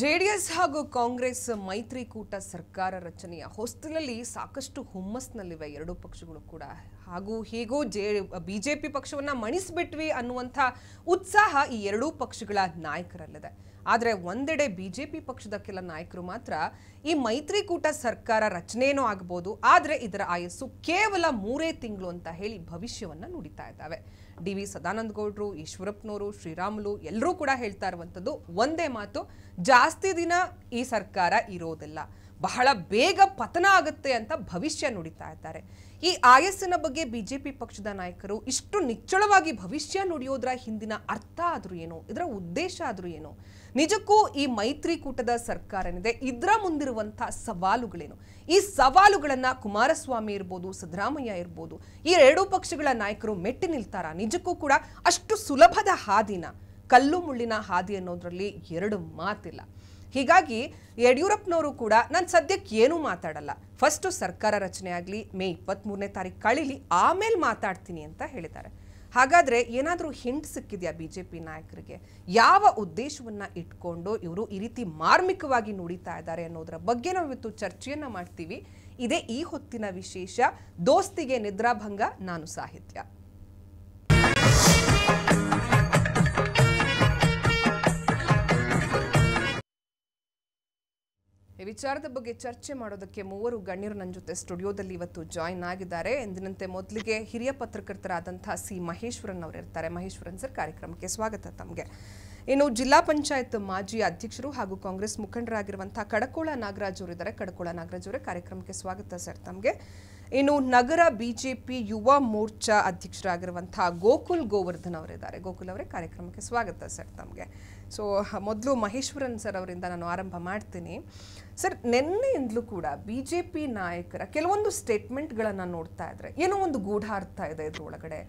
JDS ಹಾಗೂ ಕಾಂಗ್ರೆಸ್ ಮೈತ್ರಿಕೂಟ ಸರ್ಕಾರ ರಚನೆಯ ಹೊಸ್ತಿಲಲ್ಲಿ ಸಾಕಷ್ಟು ಹುಮ್ಮಸ್ನಲ್ಲಿವೆ ಎರಡೂ ಪಕ್ಷಗಳು ಕೂಡ ಹಾಗೂ ಹೇಗೋ ಜೆ ಬಿಜೆಪಿ ಪಕ್ಷವನ್ನ ಮಣಿಸ್ಬಿಟ್ವಿ ಅನ್ನುವಂಥ ಉತ್ಸಾಹ ಈ ಎರಡೂ ಪಕ್ಷಗಳ ನಾಯಕರಲ್ಲಿದೆ ಆದರೆ ಒಂದೆಡೆ ಬಿಜೆಪಿ ಪಕ್ಷದ ಕೆಲ ನಾಯಕರು ಮಾತ್ರ ಈ ಮೈತ್ರಿಕೂಟ ಸರ್ಕಾರ ರಚನೆಯೂ ಆಗ್ಬೋದು ಆದರೆ ಇದರ ಆಯಸ್ಸು ಕೇವಲ ಮೂರೇ ತಿಂಗಳು ಅಂತ ಹೇಳಿ ಭವಿಷ್ಯವನ್ನು ನುಡಿತಾ ಇದ್ದಾವೆ ಡಿ ವಿ ಸದಾನಂದ ಗೌಡ್ರು ಈಶ್ವರಪ್ಪನವರು ಶ್ರೀರಾಮುಲು ಎಲ್ಲರೂ ಕೂಡ ಹೇಳ್ತಾ ಇರುವಂಥದ್ದು ಒಂದೇ ಮಾತು ಜಾಸ್ತಿ ದಿನ ಈ ಸರ್ಕಾರ ಇರೋದಿಲ್ಲ ಬಹಳ ಬೇಗ ಪತನ ಆಗುತ್ತೆ ಅಂತ ಭವಿಷ್ಯ ನುಡಿತಾ ಇದ್ದಾರೆ ಈ ಆಯಸ್ಸಿನ ಬಗ್ಗೆ ಬಿಜೆಪಿ ಪಕ್ಷದ ನಾಯಕರು ಇಷ್ಟು ನಿಚ್ಚಳವಾಗಿ ಭವಿಷ್ಯ ನುಡಿಯೋದ್ರ ಹಿಂದಿನ ಅರ್ಥ ಆದ್ರೂ ಏನು ಇದರ ಉದ್ದೇಶ ಆದ್ರೂ ಏನು ನಿಜಕ್ಕೂ ಈ ಮೈತ್ರಿಕೂಟದ ಸರ್ಕಾರ ಏನಿದೆ ಇದರ ಮುಂದಿರುವಂತಹ ಸವಾಲುಗಳೇನು ಈ ಸವಾಲುಗಳನ್ನ ಕುಮಾರಸ್ವಾಮಿ ಇರ್ಬೋದು ಸಿದ್ದರಾಮಯ್ಯ ಇರ್ಬೋದು ಈ ಎರಡೂ ಪಕ್ಷಗಳ ನಾಯಕರು ಮೆಟ್ಟಿ ನಿಲ್ತಾರ ನಿಜಕ್ಕೂ ಕೂಡ ಅಷ್ಟು ಸುಲಭದ ಹಾದಿನ ಕಲ್ಲು ಮುಳ್ಳಿನ ಹಾದಿ ಅನ್ನೋದ್ರಲ್ಲಿ ಎರಡು ಮಾತಿಲ್ಲ ಹೀಗಾಗಿ ಯಡಿಯೂರಪ್ಪನವರು ಕೂಡ ನಾನು ಸದ್ಯಕ್ಕೆ ಏನೂ ಮಾತಾಡಲ್ಲ ಫಸ್ಟು ಸರ್ಕಾರ ರಚನೆ ಆಗಲಿ ಮೇ ಇಪ್ಪತ್ತ್ಮೂರನೇ ತಾರೀಕು ಕಳೀಲಿ ಆಮೇಲೆ ಮಾತಾಡ್ತೀನಿ ಅಂತ ಹೇಳಿದ್ದಾರೆ ಹಾಗಾದರೆ ಏನಾದರೂ ಹಿಂಟ್ ಸಿಕ್ಕಿದೆಯಾ ಬಿ ಜೆ ಪಿ ನಾಯಕರಿಗೆ ಯಾವ ಉದ್ದೇಶವನ್ನು ಇಟ್ಕೊಂಡು ಇವರು ಈ ರೀತಿ ಮಾರ್ಮಿಕವಾಗಿ ನುಡಿತಾ ಇದ್ದಾರೆ ಅನ್ನೋದರ ಬಗ್ಗೆ ನಾವು ಇವತ್ತು ಚರ್ಚೆಯನ್ನು ಮಾಡ್ತೀವಿ ಇದೇ ಈ ಹೊತ್ತಿನ ವಿಶೇಷ ದೋಸ್ತಿಗೆ ನಿದ್ರಾಭಂಗ ನಾನು ಸಾಹಿತ್ಯ ಈ ವಿಚಾರದ ಬಗ್ಗೆ ಚರ್ಚೆ ಮಾಡೋದಕ್ಕೆ ಮೂವರು ಗಣ್ಯರು ನನ್ನ ಜೊತೆ ಸ್ಟುಡಿಯೋದಲ್ಲಿ ಇವತ್ತು ಜಾಯಿನ್ ಆಗಿದ್ದಾರೆ ಎಂದಿನಂತೆ ಮೊದಲಿಗೆ ಹಿರಿಯ ಪತ್ರಕರ್ತರಾದಂತಹ ಸಿ ಮಹೇಶ್ವರನ್ ಅವರು ಇರ್ತಾರೆ ಮಹೇಶ್ವರನ್ ಸರ್ ಕಾರ್ಯಕ್ರಮಕ್ಕೆ ಸ್ವಾಗತ ತಮಗೆ ಇನ್ನು ಜಿಲ್ಲಾ ಪಂಚಾಯತ್ ಮಾಜಿ ಅಧ್ಯಕ್ಷರು ಹಾಗೂ ಕಾಂಗ್ರೆಸ್ ಮುಖಂಡರಾಗಿರುವಂತಹ ಕಡಕೋಳ ನಾಗರಾಜ್ ಅವರು ಇದ್ದಾರೆ ಕಡಕೋಳ ನಾಗರಾಜ್ ಅವರೇ ಕಾರ್ಯಕ್ರಮಕ್ಕೆ ಸ್ವಾಗತ ಸರ್ ತಮಗೆ ಇನ್ನು ನಗರ ಬಿಜೆಪಿ ಯುವ ಮೋರ್ಚಾ ಅಧ್ಯಕ್ಷರಾಗಿರುವಂತಹ ಗೋಕುಲ್ ಗೋವರ್ಧನ್ ಅವರಿದ್ದಾರೆ ಗೋಕುಲ್ ಅವರೇ ಕಾರ್ಯಕ್ರಮಕ್ಕೆ ಸ್ವಾಗತ ಸರ್ ತಮಗೆ ಸೊ ಮೊದಲು ಮಹೇಶ್ವರನ್ ಸರ್ ಅವರಿಂದ ನಾನು ಆರಂಭ ಮಾಡ್ತೀನಿ ಸರ್ ನಿನ್ನೆಯಿಂದಲೂ ಕೂಡ ಬಿ ಜೆ ಪಿ ನಾಯಕರ ಕೆಲವೊಂದು ಸ್ಟೇಟ್ಮೆಂಟ್ಗಳನ್ನು ನೋಡ್ತಾ ಇದ್ರೆ ಏನೋ ಒಂದು ಗೂಢಾರ್ಥ ಇದೆ ಇದ್ರೊಳಗಡೆ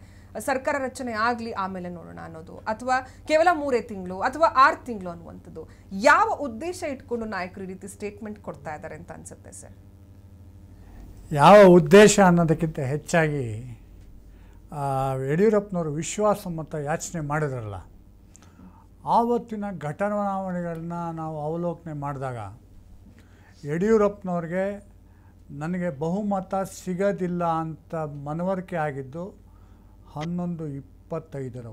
ಸರ್ಕಾರ ರಚನೆ ಆಗಲಿ ಆಮೇಲೆ ನೋಡೋಣ ಅನ್ನೋದು ಅಥವಾ ಕೇವಲ ಮೂರೇ ತಿಂಗಳು ಅಥವಾ ಆರು ತಿಂಗಳು ಅನ್ನುವಂಥದ್ದು ಯಾವ ಉದ್ದೇಶ ಇಟ್ಕೊಂಡು ನಾಯಕರು ಈ ರೀತಿ ಸ್ಟೇಟ್ಮೆಂಟ್ ಕೊಡ್ತಾ ಇದ್ದಾರೆ ಅಂತ ಅನ್ಸುತ್ತೆ ಸರ್ ಯಾವ ಉದ್ದೇಶ ಅನ್ನೋದಕ್ಕಿಂತ ಹೆಚ್ಚಾಗಿ ಯಡಿಯೂರಪ್ಪನವರು ವಿಶ್ವಾಸ ಮತ್ತು ಯಾಚನೆ ಮಾಡಿದ್ರಲ್ಲ ಆವತ್ತಿನ ಘಟನಾವಣೆಗಳನ್ನ ನಾವು ಅವಲೋಕನೆ ಮಾಡಿದಾಗ ಯಡಿಯೂರಪ್ಪನವ್ರಿಗೆ ನನಗೆ ಬಹುಮತ ಸಿಗೋದಿಲ್ಲ ಅಂತ ಮನವರಿಕೆ ಆಗಿದ್ದು ಹನ್ನೊಂದು ಇಪ್ಪತ್ತೈದರ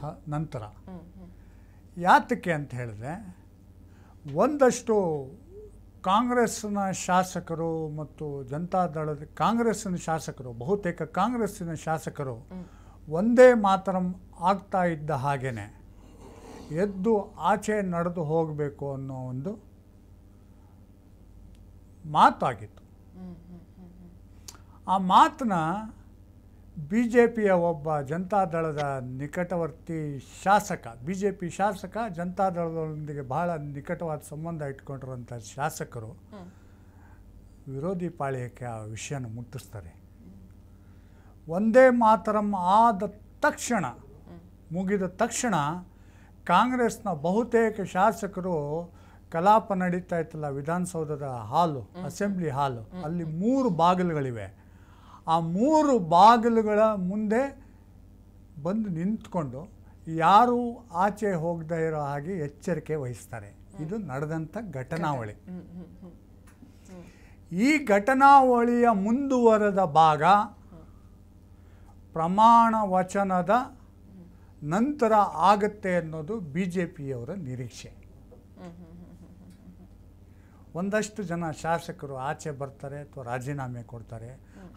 ಹ ನಂತರ ಯಾತಕ್ಕೆ ಅಂತ ಹೇಳಿದ್ರೆ ಒಂದಷ್ಟು ಕಾಂಗ್ರೆಸ್ನ ಶಾಸಕರು ಮತ್ತು ಜನತಾದಳದ ಕಾಂಗ್ರೆಸ್ಸಿನ ಶಾಸಕರು ಬಹುತೇಕ ಕಾಂಗ್ರೆಸ್ಸಿನ ಶಾಸಕರು ಒಂದೇ ಮಾತ್ರ ಆಗ್ತಾ ಇದ್ದ ಹಾಗೇ ಎದ್ದು ಆಚೆ ನಡೆದು ಹೋಗಬೇಕು ಅನ್ನೋ ಒಂದು ಮಾತಾಗಿತ್ತು ಆ ಮಾತನ್ನ ಬಿ ಜೆ ಪಿಯ ಒಬ್ಬ ಜನತಾದಳದ ನಿಕಟವರ್ತಿ ಶಾಸಕ ಬಿ ಜೆ ಪಿ ಶಾಸಕ ಜನತಾದಳದೊಂದಿಗೆ ಬಹಳ ನಿಕಟವಾದ ಸಂಬಂಧ ಇಟ್ಕೊಂಡಿರುವಂಥ ಶಾಸಕರು ವಿರೋಧಿ ಪಾಳ್ಯಕ್ಕೆ ಆ ವಿಷಯನ ಮುಟ್ಟಿಸ್ತಾರೆ ಒಂದೇ ಮಾತರಂ ಆದ ತಕ್ಷಣ ಮುಗಿದ ತಕ್ಷಣ ಕಾಂಗ್ರೆಸ್ನ ಬಹುತೇಕ ಶಾಸಕರು ಕಲಾಪ ನಡೀತಾ ಇತ್ತಲ್ಲ ವಿಧಾನಸೌಧದ ಹಾಲು ಅಸೆಂಬ್ಲಿ ಹಾಲು ಅಲ್ಲಿ ಮೂರು ಬಾಗಿಲುಗಳಿವೆ ಆ ಮೂರು ಬಾಗಿಲುಗಳ ಮುಂದೆ ಬಂದು ನಿಂತ್ಕೊಂಡು ಯಾರು ಆಚೆ ಹೋಗದೇ ಇರೋ ಹಾಗೆ ಎಚ್ಚರಿಕೆ ವಹಿಸ್ತಾರೆ ಇದು ನಡೆದಂಥ ಘಟನಾವಳಿ ಈ ಘಟನಾವಳಿಯ ಮುಂದುವರೆದ ಭಾಗ ಪ್ರಮಾಣ ವಚನದ ನಂತರ ಆಗತ್ತೆ ಅನ್ನೋದು ಬಿ ಜೆ ಪಿಯವರ ನಿರೀಕ್ಷೆ ಒಂದಷ್ಟು ಜನ ಶಾಸಕರು ಆಚೆ ಬರ್ತಾರೆ ಅಥವಾ ರಾಜೀನಾಮೆ ಕೊಡ್ತಾರೆ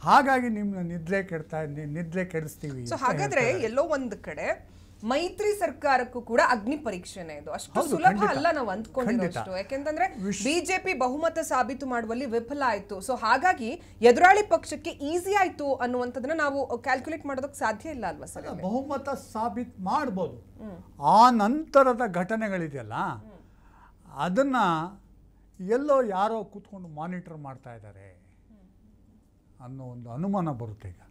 ಹಾಗಾಗಿ ನಿಮ್ಮನ್ನ ನಿದ್ರೆ ಕೆಡ್ತಾ ನಿದ್ರೆ ಕೆಡಿಸ್ತೀವಿ ಹಾಗಾದ್ರೆ ಎಲ್ಲೋ ಒಂದು ಕಡೆ ಮೈತ್ರಿ ಸರ್ಕಾರಕ್ಕೂ ಕೂಡ ಅಗ್ನಿ ಪರೀಕ್ಷೆನೇ ಇದು ಅಷ್ಟು ಸುಲಭ ಅಲ್ಲ ನಾವು ಅಂದ್ಕೊಂಡಿರೋಷ್ಟು ಯಾಕೆಂತಂದ್ರೆ ಬಿಜೆಪಿ ಬಹುಮತ ಸಾಬೀತು ಮಾಡುವಲ್ಲಿ ವಿಫಲ ಆಯ್ತು ಸೊ ಹಾಗಾಗಿ ಎದುರಾಳಿ ಪಕ್ಷಕ್ಕೆ ಈಸಿ ಆಯ್ತು ಅನ್ನುವಂಥದ್ದನ್ನ ನಾವು ಕ್ಯಾಲ್ಕುಲೇಟ್ ಮಾಡೋದಕ್ಕೆ ಸಾಧ್ಯ ಇಲ್ಲ ಅಲ್ವಾ ಸರ್ ಬಹುಮತ ಸಾಬೀತು ಮಾಡ್ಬೋದು ಆ ನಂತರದ ಘಟನೆಗಳಿದೆಯಲ್ಲ ಅದನ್ನ ಎಲ್ಲೋ ಯಾರೋ ಕೂತ್ಕೊಂಡು ಮಾನಿಟರ್ ಮಾಡ್ತಾ ಇದ್ದಾರೆ ಅನ್ನೋ ಒಂದು ಅನುಮಾನ ಬರುತ್ತೆ ಈಗ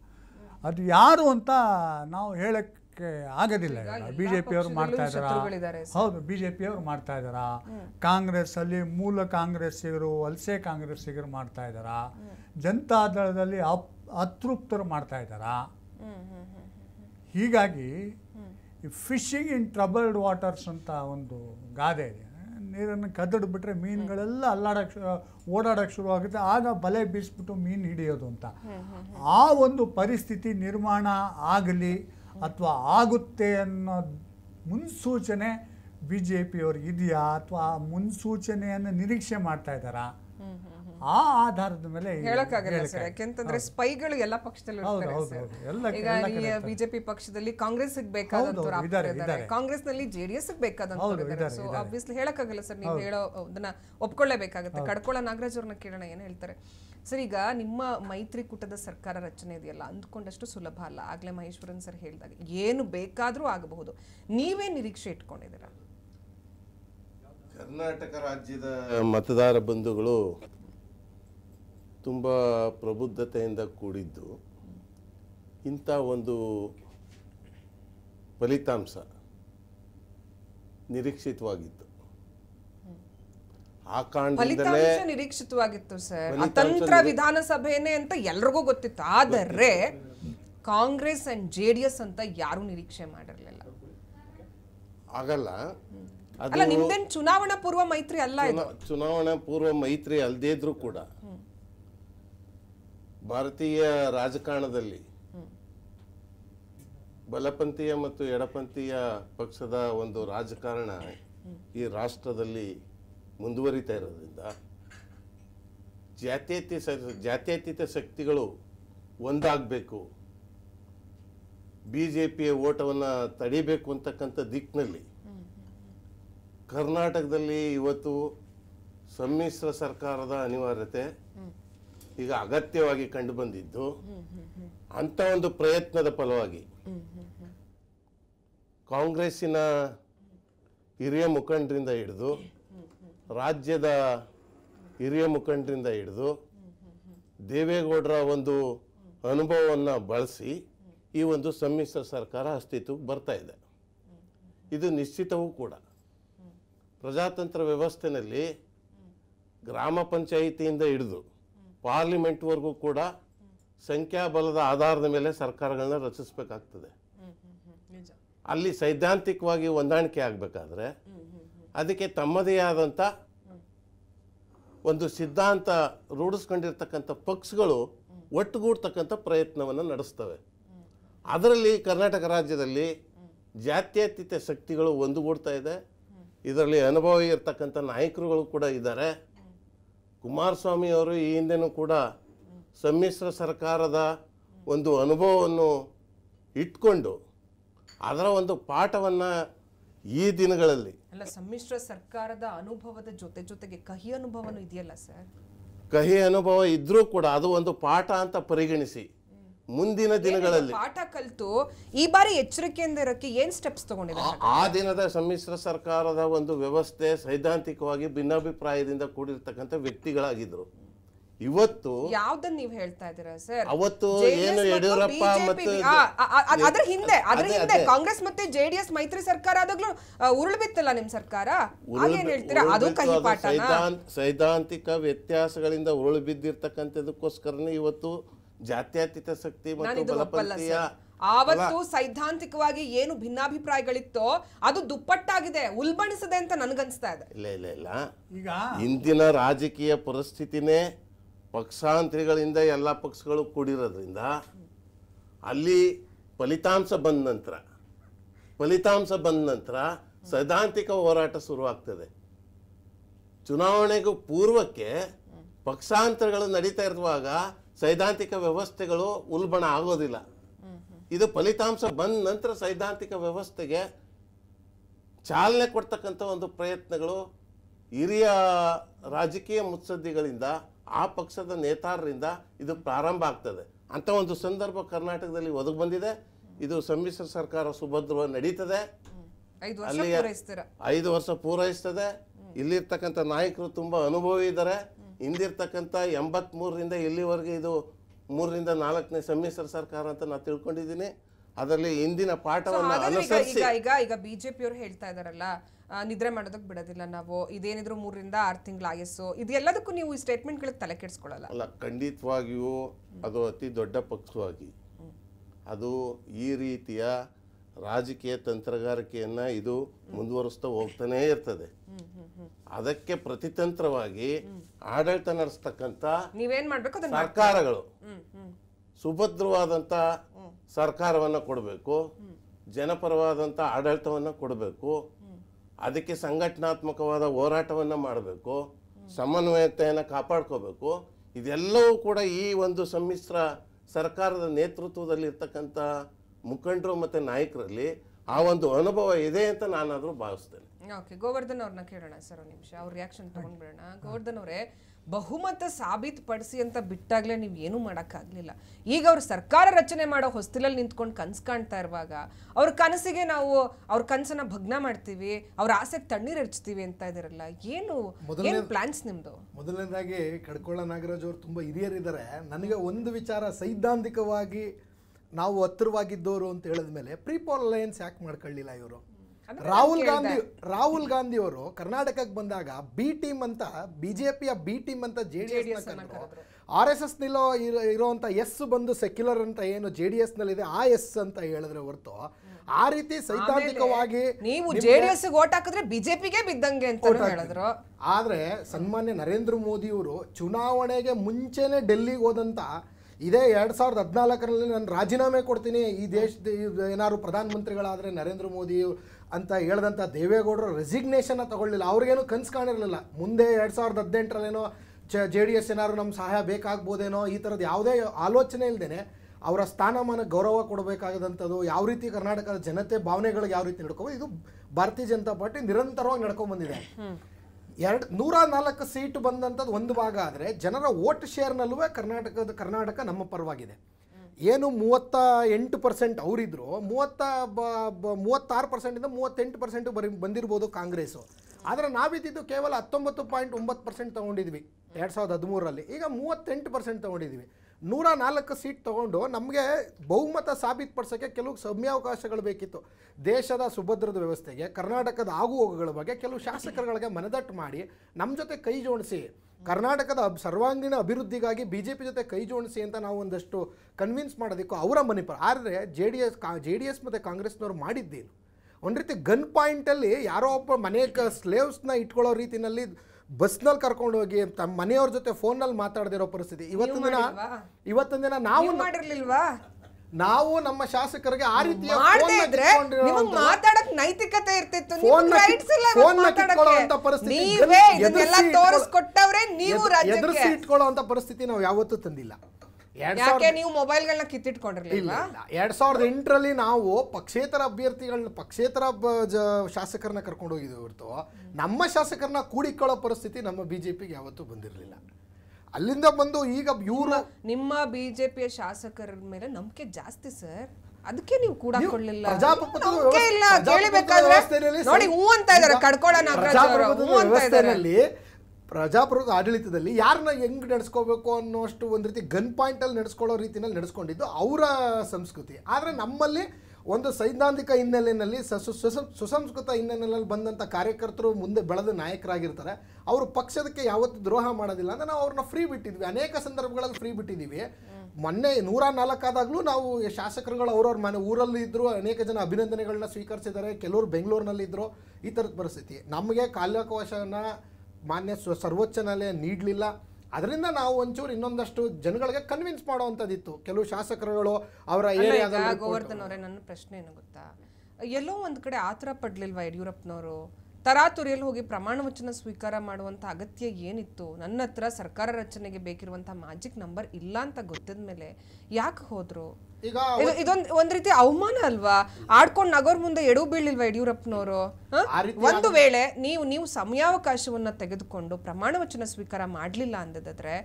ಅದು ಯಾರು ಅಂತ ನಾವು ಹೇಳಕ್ ಮಾಡೋಕ್ಕೆ ಆಗೋದಿಲ್ಲ ಬಿ ಜೆ ಅವರು ಮಾಡ್ತಾ ಇದ್ದಾರಾ ಹೌದು ಬಿ ಜೆ ಅವರು ಮಾಡ್ತಾ ಇದ್ದಾರಾ ಅಲ್ಲಿ ಮೂಲ ಕಾಂಗ್ರೆಸ್ಸಿಗರು ವಲಸೆ ಕಾಂಗ್ರೆಸ್ಸಿಗರು ಮಾಡ್ತಾ ಇದ್ದಾರಾ ಜನತಾದಳದಲ್ಲಿ ಅಪ್ ಅತೃಪ್ತರು ಮಾಡ್ತಾ ಇದ್ದಾರಾ ಹೀಗಾಗಿ ಫಿಶಿಂಗ್ ಇನ್ ಟ್ರಬಲ್ಡ್ ವಾಟರ್ಸ್ ಅಂತ ಒಂದು ಗಾದೆ ಇದೆ ನೀರನ್ನು ಬಿಟ್ರೆ ಮೀನುಗಳೆಲ್ಲ ಅಲ್ಲಾಡಕ್ಕೆ ಓಡಾಡಕ್ಕೆ ಶುರು ಆಗುತ್ತೆ ಆಗ ಬಲೆ ಬೀಸ್ಬಿಟ್ಟು ಮೀನು ಹಿಡಿಯೋದು ಅಂತ ಆ ಒಂದು ಪರಿಸ್ಥಿತಿ ನಿರ್ಮಾಣ ಆಗಲಿ ಅಥವಾ ಆಗುತ್ತೆ ಅನ್ನೋ ಮುನ್ಸೂಚನೆ ಬಿ ಜೆ ಪಿಯವ್ರಿಗೆ ಇದೆಯಾ ಅಥವಾ ಆ ಮುನ್ಸೂಚನೆಯನ್ನು ನಿರೀಕ್ಷೆ ಮಾಡ್ತಾ ಇದ್ದಾರಾ ಆ ಆಧಾರದ ಮೇಲೆ ಹೇಳಕ್ಕಾಗಲ್ಲ ಯಾಕೆಂತಂದ್ರೆ ಸ್ಪೈಗಳು ಎಲ್ಲ ಪಕ್ಷದಲ್ಲಿ ಬಿಜೆಪಿ ಪಕ್ಷದಲ್ಲಿ ಕಾಂಗ್ರೆಸ್ ಕಾಂಗ್ರೆಸ್ ನಲ್ಲಿ ಜೆಡಿಎಸ್ ಬೇಕಾದಂತ ಹೇಳಕ್ಕಾಗಲ್ಲ ಸರ್ ನೀವು ಹೇಳೋ ಅದನ್ನ ಒಪ್ಕೊಳ್ಳೇಬೇಕಾಗತ್ತೆ ಕಡ್ಕೊಳ ನಾಗರಾಜ್ ಅವ್ರನ್ನ ಕೇಳೋಣ ಏನ್ ಹೇಳ್ತಾರೆ ಸರ್ ಈಗ ನಿಮ್ಮ ಮೈತ್ರಿಕೂಟದ ಸರ್ಕಾರ ರಚನೆ ಇದೆಯಲ್ಲ ಅಂದ್ಕೊಂಡಷ್ಟು ಸುಲಭ ಅಲ್ಲ ಆಗಲೇ ಮಹೇಶ್ವರನ್ ಸರ್ ಹೇಳಿದಾಗ ಏನು ಬೇಕಾದರೂ ಆಗಬಹುದು ನೀವೇ ನಿರೀಕ್ಷೆ ಇಟ್ಕೊಂಡಿದ್ದೀರ ಕರ್ನಾಟಕ ರಾಜ್ಯದ ಮತದಾರ ಬಂಧುಗಳು ತುಂಬ ಪ್ರಬುದ್ಧತೆಯಿಂದ ಕೂಡಿದ್ದು ಇಂಥ ಒಂದು ಫಲಿತಾಂಶ ನಿರೀಕ್ಷಿತವಾಗಿತ್ತು ಆ ಕಾರಣದಿಂದಲೇ ನಿರೀಕ್ಷಿತವಾಗಿತ್ತು ಸರ್ ಅತಂತ್ರ ವಿಧಾನಸಭೆನೇ ಅಂತ ಎಲ್ರಿಗೂ ಗೊತ್ತಿತ್ತು ಆದರೆ Congress and J D S ಅಂತ ಯಾರು ನಿರೀಕ್ಷೆ ಮಾಡಿರಲಿಲ್ಲ ಆಗಲ್ಲ ಅಲ್ಲ ನಿಮ್ದೇನ್ ಚುನಾವಣಾ ಪೂರ್ವ ಮೈತ್ರಿ ಅಲ್ಲ ಚುನಾವಣಾ ಪೂರ್ವ ಮೈತ್ರಿ ಅಲ್ಲದೇ ಇದ್ರು ಕೂಡ ಭಾರತೀಯ ರಾಜಕಾರಣದಲ್ಲಿ ಬಲಪಂಥೀಯ ಮತ್ತು ಎಡಪಂಥೀಯ ಪಕ್ಷದ ಒಂದು ರಾಜಕಾರಣ ಈ ರಾಷ್ಟ್ರದಲ್ಲಿ ಮುಂದುವರಿತಾ ಇರೋದ್ರಿಂದ ಜಾತ್ಯತೀತ ಜಾತ್ಯತೀತ ಶಕ್ತಿಗಳು ಒಂದಾಗಬೇಕು ಬಿ ಜೆ ಪಿಯ ಓಟವನ್ನು ತಡಿಬೇಕು ಅಂತಕ್ಕಂಥ ದಿಕ್ಕಿನಲ್ಲಿ ಕರ್ನಾಟಕದಲ್ಲಿ ಇವತ್ತು ಸಮ್ಮಿಶ್ರ ಸರ್ಕಾರದ ಅನಿವಾರ್ಯತೆ ಈಗ ಅಗತ್ಯವಾಗಿ ಕಂಡುಬಂದಿದ್ದು ಅಂಥ ಒಂದು ಪ್ರಯತ್ನದ ಫಲವಾಗಿ ಕಾಂಗ್ರೆಸ್ಸಿನ ಹಿರಿಯ ಮುಖಂಡರಿಂದ ಹಿಡಿದು ರಾಜ್ಯದ ಹಿರಿಯ ಮುಖಂಡರಿಂದ ಹಿಡಿದು ದೇವೇಗೌಡರ ಒಂದು ಅನುಭವವನ್ನು ಬಳಸಿ ಈ ಒಂದು ಸಮ್ಮಿಶ್ರ ಸರ್ಕಾರ ಅಸ್ತಿತ್ವಕ್ಕೆ ಬರ್ತಾ ಇದೆ ಇದು ನಿಶ್ಚಿತವೂ ಕೂಡ ಪ್ರಜಾತಂತ್ರ ವ್ಯವಸ್ಥೆಯಲ್ಲಿ ಗ್ರಾಮ ಪಂಚಾಯಿತಿಯಿಂದ ಹಿಡಿದು ಪಾರ್ಲಿಮೆಂಟ್ವರೆಗೂ ಕೂಡ ಸಂಖ್ಯಾಬಲದ ಆಧಾರದ ಮೇಲೆ ಸರ್ಕಾರಗಳನ್ನ ರಚಿಸಬೇಕಾಗ್ತದೆ ಅಲ್ಲಿ ಸೈದ್ಧಾಂತಿಕವಾಗಿ ಹೊಂದಾಣಿಕೆ ಆಗಬೇಕಾದ್ರೆ ಅದಕ್ಕೆ ತಮ್ಮದೇ ಆದಂಥ ಒಂದು ಸಿದ್ಧಾಂತ ರೂಢಿಸ್ಕೊಂಡಿರ್ತಕ್ಕಂಥ ಪಕ್ಷಗಳು ಒಟ್ಟುಗೂಡ್ತಕ್ಕಂಥ ಪ್ರಯತ್ನವನ್ನು ನಡೆಸ್ತವೆ ಅದರಲ್ಲಿ ಕರ್ನಾಟಕ ರಾಜ್ಯದಲ್ಲಿ ಜಾತ್ಯತೀತ ಶಕ್ತಿಗಳು ಒಂದುಗೂಡ್ತಾ ಇದೆ ಇದರಲ್ಲಿ ಅನುಭವ ಇರ್ತಕ್ಕಂಥ ನಾಯಕರುಗಳು ಕೂಡ ಇದ್ದಾರೆ ಕುಮಾರಸ್ವಾಮಿಯವರು ಅವರು ಈ ಹಿಂದೆನೂ ಕೂಡ ಸಮ್ಮಿಶ್ರ ಸರ್ಕಾರದ ಒಂದು ಅನುಭವವನ್ನು ಇಟ್ಕೊಂಡು ಅದರ ಒಂದು ಪಾಠವನ್ನು ಈ ದಿನಗಳಲ್ಲಿ ಅಲ್ಲ ಸಮ್ಮಿಶ್ರ ಸರ್ಕಾರದ ಅನುಭವದ ಜೊತೆ ಜೊತೆಗೆ ಕಹಿ ಅನುಭವನೂ ಇದೆಯಲ್ಲ ಸರ್ ಕಹಿ ಅನುಭವ ಇದ್ರೂ ಕೂಡ ಅದು ಒಂದು ಪಾಠ ಅಂತ ಪರಿಗಣಿಸಿ ಮುಂದಿನ ದಿನಗಳಲ್ಲಿ ಪಾಠ ಕಲಿತು ಈ ಬಾರಿ ಎಚ್ಚರಿಕೆಯಿಂದ ಇರೋಕ್ಕೆ ಏನ್ ಸ್ಟೆಪ್ಸ್ ತಗೊಂಡಿದೆ ಆ ದಿನದ ಸಮ್ಮಿಶ್ರ ಸರ್ಕಾರದ ಒಂದು ವ್ಯವಸ್ಥೆ ಸೈದ್ಧಾಂತಿಕವಾಗಿ ಭಿನ್ನಾಭಿಪ್ರಾಯದಿಂದ ಕೂಡಿರ್ತಕ್ಕಂಥ ವ್ಯಕ್ತಿಗಳಾಗಿದ್ರು ಇವತ್ತು ಯಾವ್ದನ್ನ ನೀವು ಹೇಳ್ತಾ ಇದ್ದೀರಾ ಸರ್ ಅವತ್ತು ಏನು ಯಡಿಯೂರಪ್ಪ ಮತ್ತೆ ಹಿಂದೆ ಅದರ ಹಿಂದೆ ಕಾಂಗ್ರೆಸ್ ಮತ್ತೆ ಜೆಡಿಎಸ್ ಮೈತ್ರಿ ಸರ್ಕಾರ ಆದಾಗ್ಲೂ ಉರುಳು ಬಿತ್ತಲ್ಲ ನಿಮ್ ಸರ್ಕಾರ ಸೈದ್ಧಾಂತಿಕ ವ್ಯತ್ಯಾಸಗಳಿಂದ ಉರುಳು ಬಿದ್ದಿರ್ತಕ್ಕಂಥದಕ್ಕೋಸ್ಕರನೇ ಇವತ್ತು ಜಾತ್ಯತೀತ ಶಕ್ತಿ ಆವತ್ತು ಸೈದ್ಧಾಂತಿಕವಾಗಿ ಏನು ಭಿನ್ನಾಭಿಪ್ರಾಯಗಳಿತ್ತೋ ಅದು ದುಪ್ಪಟ್ಟಾಗಿದೆ ಉಲ್ಬಣಿಸದೆ ಅಂತ ನನಗನ್ಸ್ತಾ ಇದೆ ಇಲ್ಲ ಇಲ್ಲ ಇಲ್ಲ ಈಗ ಇಂದಿನ ರಾಜಕೀಯ ಪರಿಸ್ಥಿತಿನೇ ಪಕ್ಷಾಂತರಿಗಳಿಂದ ಎಲ್ಲ ಪಕ್ಷಗಳು ಕೂಡಿರೋದ್ರಿಂದ ಅಲ್ಲಿ ಫಲಿತಾಂಶ ಬಂದ ನಂತರ ಫಲಿತಾಂಶ ಬಂದ ನಂತರ ಸೈದ್ಧಾಂತಿಕ ಹೋರಾಟ ಶುರುವಾಗ್ತದೆ ಚುನಾವಣೆಗೂ ಪೂರ್ವಕ್ಕೆ ಪಕ್ಷಾಂತರಗಳು ನಡೀತಾ ಇರುವಾಗ ಸೈದ್ಧಾಂತಿಕ ವ್ಯವಸ್ಥೆಗಳು ಉಲ್ಬಣ ಆಗೋದಿಲ್ಲ ಇದು ಫಲಿತಾಂಶ ಬಂದ ನಂತರ ಸೈದ್ಧಾಂತಿಕ ವ್ಯವಸ್ಥೆಗೆ ಚಾಲನೆ ಕೊಡ್ತಕ್ಕಂಥ ಒಂದು ಪ್ರಯತ್ನಗಳು ಹಿರಿಯ ರಾಜಕೀಯ ಮುತ್ಸದ್ದಿಗಳಿಂದ ಆ ಪಕ್ಷದ ನೇತಾರರಿಂದ ಇದು ಪ್ರಾರಂಭ ಆಗ್ತದೆ ಅಂತ ಒಂದು ಸಂದರ್ಭ ಕರ್ನಾಟಕದಲ್ಲಿ ಒದಗಿ ಬಂದಿದೆ ಇದು ಸಮ್ಮಿಶ್ರ ಸರ್ಕಾರ ಸುಭದ್ರವಾಗಿ ನಡೀತದೆ ಐದು ವರ್ಷ ಪೂರೈಸ್ತದೆ ಇಲ್ಲಿರ್ತಕ್ಕಂಥ ನಾಯಕರು ತುಂಬಾ ಅನುಭವಿ ಇದ್ದಾರೆ ಹಿಂದಿರ್ತಕ್ಕಂಥ ಮೂರರಿಂದ ಇಲ್ಲಿವರೆಗೆ ಇದು ಮೂರರಿಂದ ನಾಲ್ಕನೇ ಸಮ್ಮಿಶ್ರ ಸರ್ಕಾರ ಅಂತ ನಾನು ತಿಳ್ಕೊಂಡಿದ್ದೀನಿ ಅದರಲ್ಲಿ ಇಂದಿನ ಪಾಠವನ್ನು ಅನುಸರಿಸಿ ಈಗ ಈಗ ಬಿಜೆಪಿ ಅವರು ಹೇಳ್ತಾ ಇದಾರಲ್ಲ ನಿದ್ರೆ ಮಾಡೋದಕ್ಕೆ ಬಿಡೋದಿಲ್ಲ ನಾವು ಇದೇನಿದ್ರು ಮೂರರಿಂದ ಆರು ತಿಂಗಳು ಆಯಸ್ಸು ಎಲ್ಲದಕ್ಕೂ ನೀವು ಈ ಸ್ಟೇಟ್ಮೆಂಟ್ಗಳಿಗೆ ತಲೆ ಕೆಡಿಸ್ಕೊಳ್ಳಲ್ಲ ಅಲ್ಲ ಖಂಡಿತವಾಗಿಯೂ ಅದು ಅತಿ ದೊಡ್ಡ ಪಕ್ಷವಾಗಿ ಅದು ಈ ರೀತಿಯ ರಾಜಕೀಯ ತಂತ್ರಗಾರಿಕೆಯನ್ನು ಇದು ಮುಂದುವರಿಸ್ತಾ ಹೋಗ್ತಾನೇ ಇರ್ತದೆ ಅದಕ್ಕೆ ಪ್ರತಿತಂತ್ರವಾಗಿ ಆಡಳಿತ ನಡೆಸ್ತಕ್ಕಂಥ ನೀವೇನ್ ಮಾಡಬೇಕು ಸರ್ಕಾರಗಳು ಸುಭದ್ರವಾದಂಥ ಸರ್ಕಾರವನ್ನು ಕೊಡಬೇಕು ಜನಪರವಾದಂಥ ಆಡಳಿತವನ್ನು ಕೊಡಬೇಕು ಅದಕ್ಕೆ ಸಂಘಟನಾತ್ಮಕವಾದ ಹೋರಾಟವನ್ನು ಮಾಡಬೇಕು ಸಮನ್ವಯತೆಯನ್ನು ಕಾಪಾಡ್ಕೋಬೇಕು ಇದೆಲ್ಲವೂ ಕೂಡ ಈ ಒಂದು ಸಮ್ಮಿಶ್ರ ಸರ್ಕಾರದ ನೇತೃತ್ವದಲ್ಲಿ ಇರ್ತಕ್ಕಂಥ ಮುಖಂಡರು ಮತ್ತು ನಾಯಕರಲ್ಲಿ ಆ ಒಂದು ಅನುಭವ ಇದೆ ಅಂತ ನಾನಾದರೂ ಭಾವಿಸ್ತೇನೆ ಓಕೆ ಗೋವರ್ಧನ್ ಅವ್ರನ್ನ ಕೇಳೋಣ ಸರ್ ಒಂದು ನಿಮಿಷ ಅವ್ರ ರಿಯಾಕ್ಷನ್ ತಗೊಂಡ್ಬಿಡೋಣ ಗೋವರ್ಧನ್ ಅವರೇ ಬಹುಮತ ಪಡಿಸಿ ಅಂತ ಬಿಟ್ಟಾಗಲೇ ನೀವು ಏನೂ ಮಾಡೋಕ್ಕಾಗಲಿಲ್ಲ ಈಗ ಅವರು ಸರ್ಕಾರ ರಚನೆ ಮಾಡೋ ಹೊಸ್ತಿಲಲ್ಲಿ ನಿಂತ್ಕೊಂಡು ಕನಸು ಕಾಣ್ತಾ ಇರುವಾಗ ಅವ್ರ ಕನಸಿಗೆ ನಾವು ಅವ್ರ ಕನಸನ್ನ ಭಗ್ನ ಮಾಡ್ತೀವಿ ಅವ್ರ ಆಸೆಗೆ ತಣ್ಣೀರು ಹಚ್ತೀವಿ ಅಂತ ಇದಾರಲ್ಲ ಏನು ಪ್ಲಾನ್ಸ್ ನಿಮ್ಮದು ಮೊದಲನೇದಾಗಿ ಕಡ್ಕೊಳ್ಳ ನಾಗರಾಜ್ ಅವರು ತುಂಬ ಹಿರಿಯರಿದ್ದಾರೆ ನನಗೆ ಒಂದು ವಿಚಾರ ಸೈದ್ಧಾಂತಿಕವಾಗಿ ನಾವು ಹತ್ತಿರವಾಗಿದ್ದವರು ಅಂತ ಹೇಳಿದ್ಮೇಲೆ ಪ್ರೀಪೋಲ್ ಅಲಯನ್ಸ್ ಯಾಕೆ ಮಾಡ್ಕೊಳ್ಳಿಲ್ಲ ಇವರು ರಾಹುಲ್ ಗಾಂಧಿ ರಾಹುಲ್ ಗಾಂಧಿ ಅವರು ಕರ್ನಾಟಕಕ್ಕೆ ಬಂದಾಗ ಬಿ ಟೀಮ್ ಅಂತ ಬಿಜೆಪಿಯ ಬಿ ಟೀಮ್ ಅಂತ J D S R S S ನಿಲ್ಲೋ ಇರೋಂತ ಎಸ್ ಬಂದು ಸೆಕ್ಯುಲರ್ ಅಂತ ಏನು ಜೆ ಡಿ ಇದೆ ಆ ಎಸ್ ಅಂತ ಹೇಳಿದ್ರೆ ಹೊರತು ಆ ರೀತಿ ಸೈದ್ಧಾಂತಿಕವಾಗಿ ನೀವು ಜೆ ಡಿ ಎಸ್ ಓಟ್ ಹಾಕಿದ್ರೆ ಬಿಜೆಪಿಗೆ ಬಿದ್ದಂಗೆ ಅಂತ ಹೇಳಿದ್ರು ಆದ್ರೆ ಸನ್ಮಾನ್ಯ ನರೇಂದ್ರ ಮೋದಿ ಅವರು ಚುನಾವಣೆಗೆ ಮುಂಚೆನೆ ಡೆಲ್ಲಿಗೆ ಹೋದಂತ ಇದೇ ಎರಡ್ ಸಾವಿರದ ಹದಿನಾಲ್ಕರಲ್ಲಿ ನಾನು ರಾಜೀನಾಮೆ ಕೊಡ್ತೀನಿ ಈ ದೇಶದ ಏನಾದ್ರು ಪ್ರಧಾನಮಂತ್ರಿಗಳಾದರೆ ನರೇಂದ್ರ ಮೋದಿ ಅಂತ ಹೇಳಿದಂಥ ದೇವೇಗೌಡರು ರೆಸಿಗ್ನೇಷನ್ನ ತಗೊಳ್ಳಿಲ್ಲ ಅವ್ರಿಗೇನು ಕನ್ಸು ಕಾಣಿರಲಿಲ್ಲ ಮುಂದೆ ಎರಡು ಸಾವಿರದ ಹದಿನೆಂಟರಲ್ಲೇನೋ ಚ ಜೆ ಡಿ ಎಸ್ ಏನಾದ್ರು ನಮ್ಮ ಸಹಾಯ ಬೇಕಾಗ್ಬೋದೇನೋ ಈ ಥರದ್ದು ಯಾವುದೇ ಆಲೋಚನೆ ಇಲ್ಲದೇ ಅವರ ಸ್ಥಾನಮಾನ ಗೌರವ ಕೊಡಬೇಕಾಗದಂಥದ್ದು ಯಾವ ರೀತಿ ಕರ್ನಾಟಕದ ಜನತೆ ಭಾವನೆಗಳಿಗೆ ಯಾವ ರೀತಿ ನಡ್ಕೋಬೋದು ಇದು ಭಾರತೀಯ ಜನತಾ ಪಾರ್ಟಿ ನಿರಂತರವಾಗಿ ನಡ್ಕೊಂಡ್ಬಂದಿದೆ ಎರಡು ನೂರ ನಾಲ್ಕು ಸೀಟ್ ಬಂದಂಥದ್ದು ಒಂದು ಭಾಗ ಆದರೆ ಜನರ ಓಟ್ ಶೇರ್ನಲ್ಲೂ ಕರ್ನಾಟಕದ ಕರ್ನಾಟಕ ನಮ್ಮ ಪರವಾಗಿದೆ ಏನು ಮೂವತ್ತ ಎಂಟು ಪರ್ಸೆಂಟ್ ಅವರಿದ್ರು ಮೂವತ್ತ ಬ ಮೂವತ್ತಾರು ಪರ್ಸೆಂಟಿಂದ ಮೂವತ್ತೆಂಟು ಪರ್ಸೆಂಟು ಬರಿ ಬಂದಿರ್ಬೋದು ಕಾಂಗ್ರೆಸ್ಸು ಆದರೆ ನಾವಿದ್ದಿದ್ದು ಕೇವಲ ಹತ್ತೊಂಬತ್ತು ಪಾಯಿಂಟ್ ಒಂಬತ್ತು ಪರ್ಸೆಂಟ್ ತೊಗೊಂಡಿದ್ವಿ ಎರಡು ಸಾವಿರದ ಹದಿಮೂರರಲ್ಲಿ ಈಗ ಮೂವತ್ತೆಂಟು ಪರ್ಸೆಂಟ್ ತೊಗೊಂಡಿದ್ವಿ ನೂರ ನಾಲ್ಕು ಸೀಟ್ ತೊಗೊಂಡು ನಮಗೆ ಬಹುಮತ ಸಾಬೀತುಪಡಿಸೋಕ್ಕೆ ಕೆಲವು ಸಮ್ಯಾವಕಾಶಗಳು ಬೇಕಿತ್ತು ದೇಶದ ಸುಭದ್ರದ ವ್ಯವಸ್ಥೆಗೆ ಕರ್ನಾಟಕದ ಆಗುಹೋಗುಗಳ ಬಗ್ಗೆ ಕೆಲವು ಶಾಸಕರುಗಳಿಗೆ ಮನದಟ್ಟು ಮಾಡಿ ನಮ್ಮ ಜೊತೆ ಕೈ ಜೋಡಿಸಿ ಕರ್ನಾಟಕದ ಸರ್ವಾಂಗೀಣ ಅಭಿವೃದ್ಧಿಗಾಗಿ ಬಿ ಜೆ ಪಿ ಜೊತೆ ಕೈ ಜೋಡಿಸಿ ಅಂತ ನಾವು ಒಂದಷ್ಟು ಕನ್ವಿನ್ಸ್ ಮಾಡೋದಕ್ಕೂ ಅವರ ಪರ ಆದರೆ ಜೆ ಡಿ ಎಸ್ ಕಾ ಜೆ ಡಿ ಎಸ್ ಮತ್ತು ಕಾಂಗ್ರೆಸ್ನವ್ರು ಮಾಡಿದ್ದೇನು ಒಂದು ರೀತಿ ಗನ್ ಪಾಯಿಂಟಲ್ಲಿ ಯಾರೋ ಒಬ್ಬ ಮನೆಯ ಸ್ಲೇವ್ಸ್ನ ಇಟ್ಕೊಳ್ಳೋ ರೀತಿಯಲ್ಲಿ ಬಸ್ನಲ್ಲಿ ಕರ್ಕೊಂಡು ಹೋಗಿ ತಮ್ಮ ಮನೆಯವ್ರ ಜೊತೆ ಫೋನ್ನಲ್ಲಿ ಮಾತಾಡದಿರೋ ಪರಿಸ್ಥಿತಿ ಇವತ್ತಿನ ದಿನ ಇವತ್ತಿನ ದಿನ ನಾವು ಮಾಡಿರಲಿಲ್ವಾ ನಾವು ನಮ್ಮ ಶಾಸಕರಿಗೆ ಆ ರೀತಿಯ ಮಾತಾಡಕ್ ನೈತಿಕತೆ ಇರ್ತಿತ್ತು ಎದುರಿಸಿ ಇಟ್ಕೊಳ್ಳುವಂತ ಪರಿಸ್ಥಿತಿ ನಾವು ಯಾವತ್ತೂ ತಂದಿಲ್ಲ ಯಾಕೆ ನೀವು ಗಳನ್ನ ಕಿತ್ತಿಟ್ಕೊಂಡಿರ್ಲಿಲ್ಲ ಎರಡ್ ಸಾವಿರದ ಎಂಟರಲ್ಲಿ ನಾವು ಪಕ್ಷೇತರ ಅಭ್ಯರ್ಥಿಗಳನ್ನ ಪಕ್ಷೇತರ ಶಾಸಕರನ್ನ ಕರ್ಕೊಂಡು ಹೋಗಿದ್ದು ಹೊರತು ನಮ್ಮ ಶಾಸಕರನ್ನ ಕೂಡಿಕೊಳ್ಳೋ ಪರಿಸ್ಥಿತಿ ನಮ್ಮ ಬಿಜೆಪಿಗೆ ಯಾವತ್ತೂ ಬಂದಿರಲಿಲ್ಲ ಅಲ್ಲಿಂದ ಬಂದು ಈಗ ಇವರು ನಿಮ್ಮ ಬಿಜೆಪಿಯ ಶಾಸಕರ ಮೇಲೆ ನಂಬಿಕೆ ಜಾಸ್ತಿ ಸರ್ ಅದಕ್ಕೆ ನೀವು ಕೂಡ ಕೊಡ್ಲಿಲ್ಲ ಅಂತ ಪ್ರಜಾಪ್ರಭುತ್ವ ಆಡಳಿತದಲ್ಲಿ ಯಾರನ್ನ ಹೆಂಗ್ ನಡೆಸ್ಕೋಬೇಕು ಅನ್ನೋಷ್ಟು ಒಂದ್ ರೀತಿ ಗನ್ ಪಾಯಿಂಟ್ ಅಲ್ಲಿ ನಡೆಸ್ಕೊಳ್ಳೋ ರೀತಿನಲ್ಲಿ ನಡೆಸ್ಕೊಂಡಿದ್ದು ಅವರ ಸಂಸ್ಕೃತಿ ಆದ್ರೆ ನಮ್ಮಲ್ಲಿ ಒಂದು ಸೈದ್ಧಾಂತಿಕ ಹಿನ್ನೆಲೆಯಲ್ಲಿ ಸಸು ಸುಸಂಸ್ಕೃತ ಹಿನ್ನೆಲೆಯಲ್ಲಿ ಬಂದಂಥ ಕಾರ್ಯಕರ್ತರು ಮುಂದೆ ಬೆಳೆದ ನಾಯಕರಾಗಿರ್ತಾರೆ ಅವರು ಪಕ್ಷದಕ್ಕೆ ಯಾವತ್ತೂ ದ್ರೋಹ ಮಾಡೋದಿಲ್ಲ ಅಂದರೆ ನಾವು ಅವ್ರನ್ನ ಫ್ರೀ ಬಿಟ್ಟಿದ್ವಿ ಅನೇಕ ಸಂದರ್ಭಗಳಲ್ಲಿ ಫ್ರೀ ಬಿಟ್ಟಿದ್ದೀವಿ ಮೊನ್ನೆ ನೂರ ನಾಲ್ಕಾದಾಗಲೂ ನಾವು ಶಾಸಕರುಗಳು ಅವ್ರವ್ರ ಮನೆ ಊರಲ್ಲಿ ಇದ್ದರು ಅನೇಕ ಜನ ಅಭಿನಂದನೆಗಳನ್ನ ಸ್ವೀಕರಿಸಿದ್ದಾರೆ ಕೆಲವರು ಬೆಂಗಳೂರಿನಲ್ಲಿ ಈ ಥರದ ಪರಿಸ್ಥಿತಿ ನಮಗೆ ಕಾಲಾವಕಾಶನ ಮಾನ್ಯ ಸರ್ವೋಚ್ಚ ನ್ಯಾಯಾಲಯ ನೀಡಲಿಲ್ಲ ಅದರಿಂದ ನಾವು ಒಂಚೂರು ಇನ್ನೊಂದಷ್ಟು ಜನಗಳಿಗೆ ಕನ್ವಿನ್ಸ್ ಮಾಡುವಂಥದ್ದಿತ್ತು ಕೆಲವು ಶಾಸಕರುಗಳು ಅವರ ಗೋವರ್ಧನ್ ಅವರೇ ನನ್ನ ಪ್ರಶ್ನೆ ಏನು ಗೊತ್ತಾ ಎಲ್ಲೋ ಒಂದ್ ಕಡೆ ಆತರ ಪಡ್ಲಿಲ್ವಾ ಯಡಿಯೂರಪ್ಪನವರು ತರಾತುರಿಯಲ್ಲಿ ಹೋಗಿ ಪ್ರಮಾಣ ವಚನ ಸ್ವೀಕಾರ ಮಾಡುವಂತ ಅಗತ್ಯ ಏನಿತ್ತು ನನ್ನ ಹತ್ರ ಸರ್ಕಾರ ರಚನೆಗೆ ಬೇಕಿರುವಂತಹ ಮ್ಯಾಜಿಕ್ ನಂಬರ್ ಇಲ್ಲ ಅಂತ ಗೊತ್ತಿದ್ಮೇಲೆ ಯಾಕೆ ಹೋದರು ಇದೊಂದು ಒಂದ್ ರೀತಿ ಅವಮಾನ ಅಲ್ವಾ ಆಡ್ಕೊಂಡ್ ನಗೋರ್ ಮುಂದೆ ಎಡವು ಬೀಳಿಲ್ವಾ ಯಡಿಯೂರಪ್ಪನವರು ಒಂದು ವೇಳೆ ನೀವು ನೀವು ಸಮಯಾವಕಾಶವನ್ನ ತೆಗೆದುಕೊಂಡು ಪ್ರಮಾಣ ವಚನ ಸ್ವೀಕಾರ ಮಾಡ್ಲಿಲ್ಲ ಅಂದದಾದ್ರೆ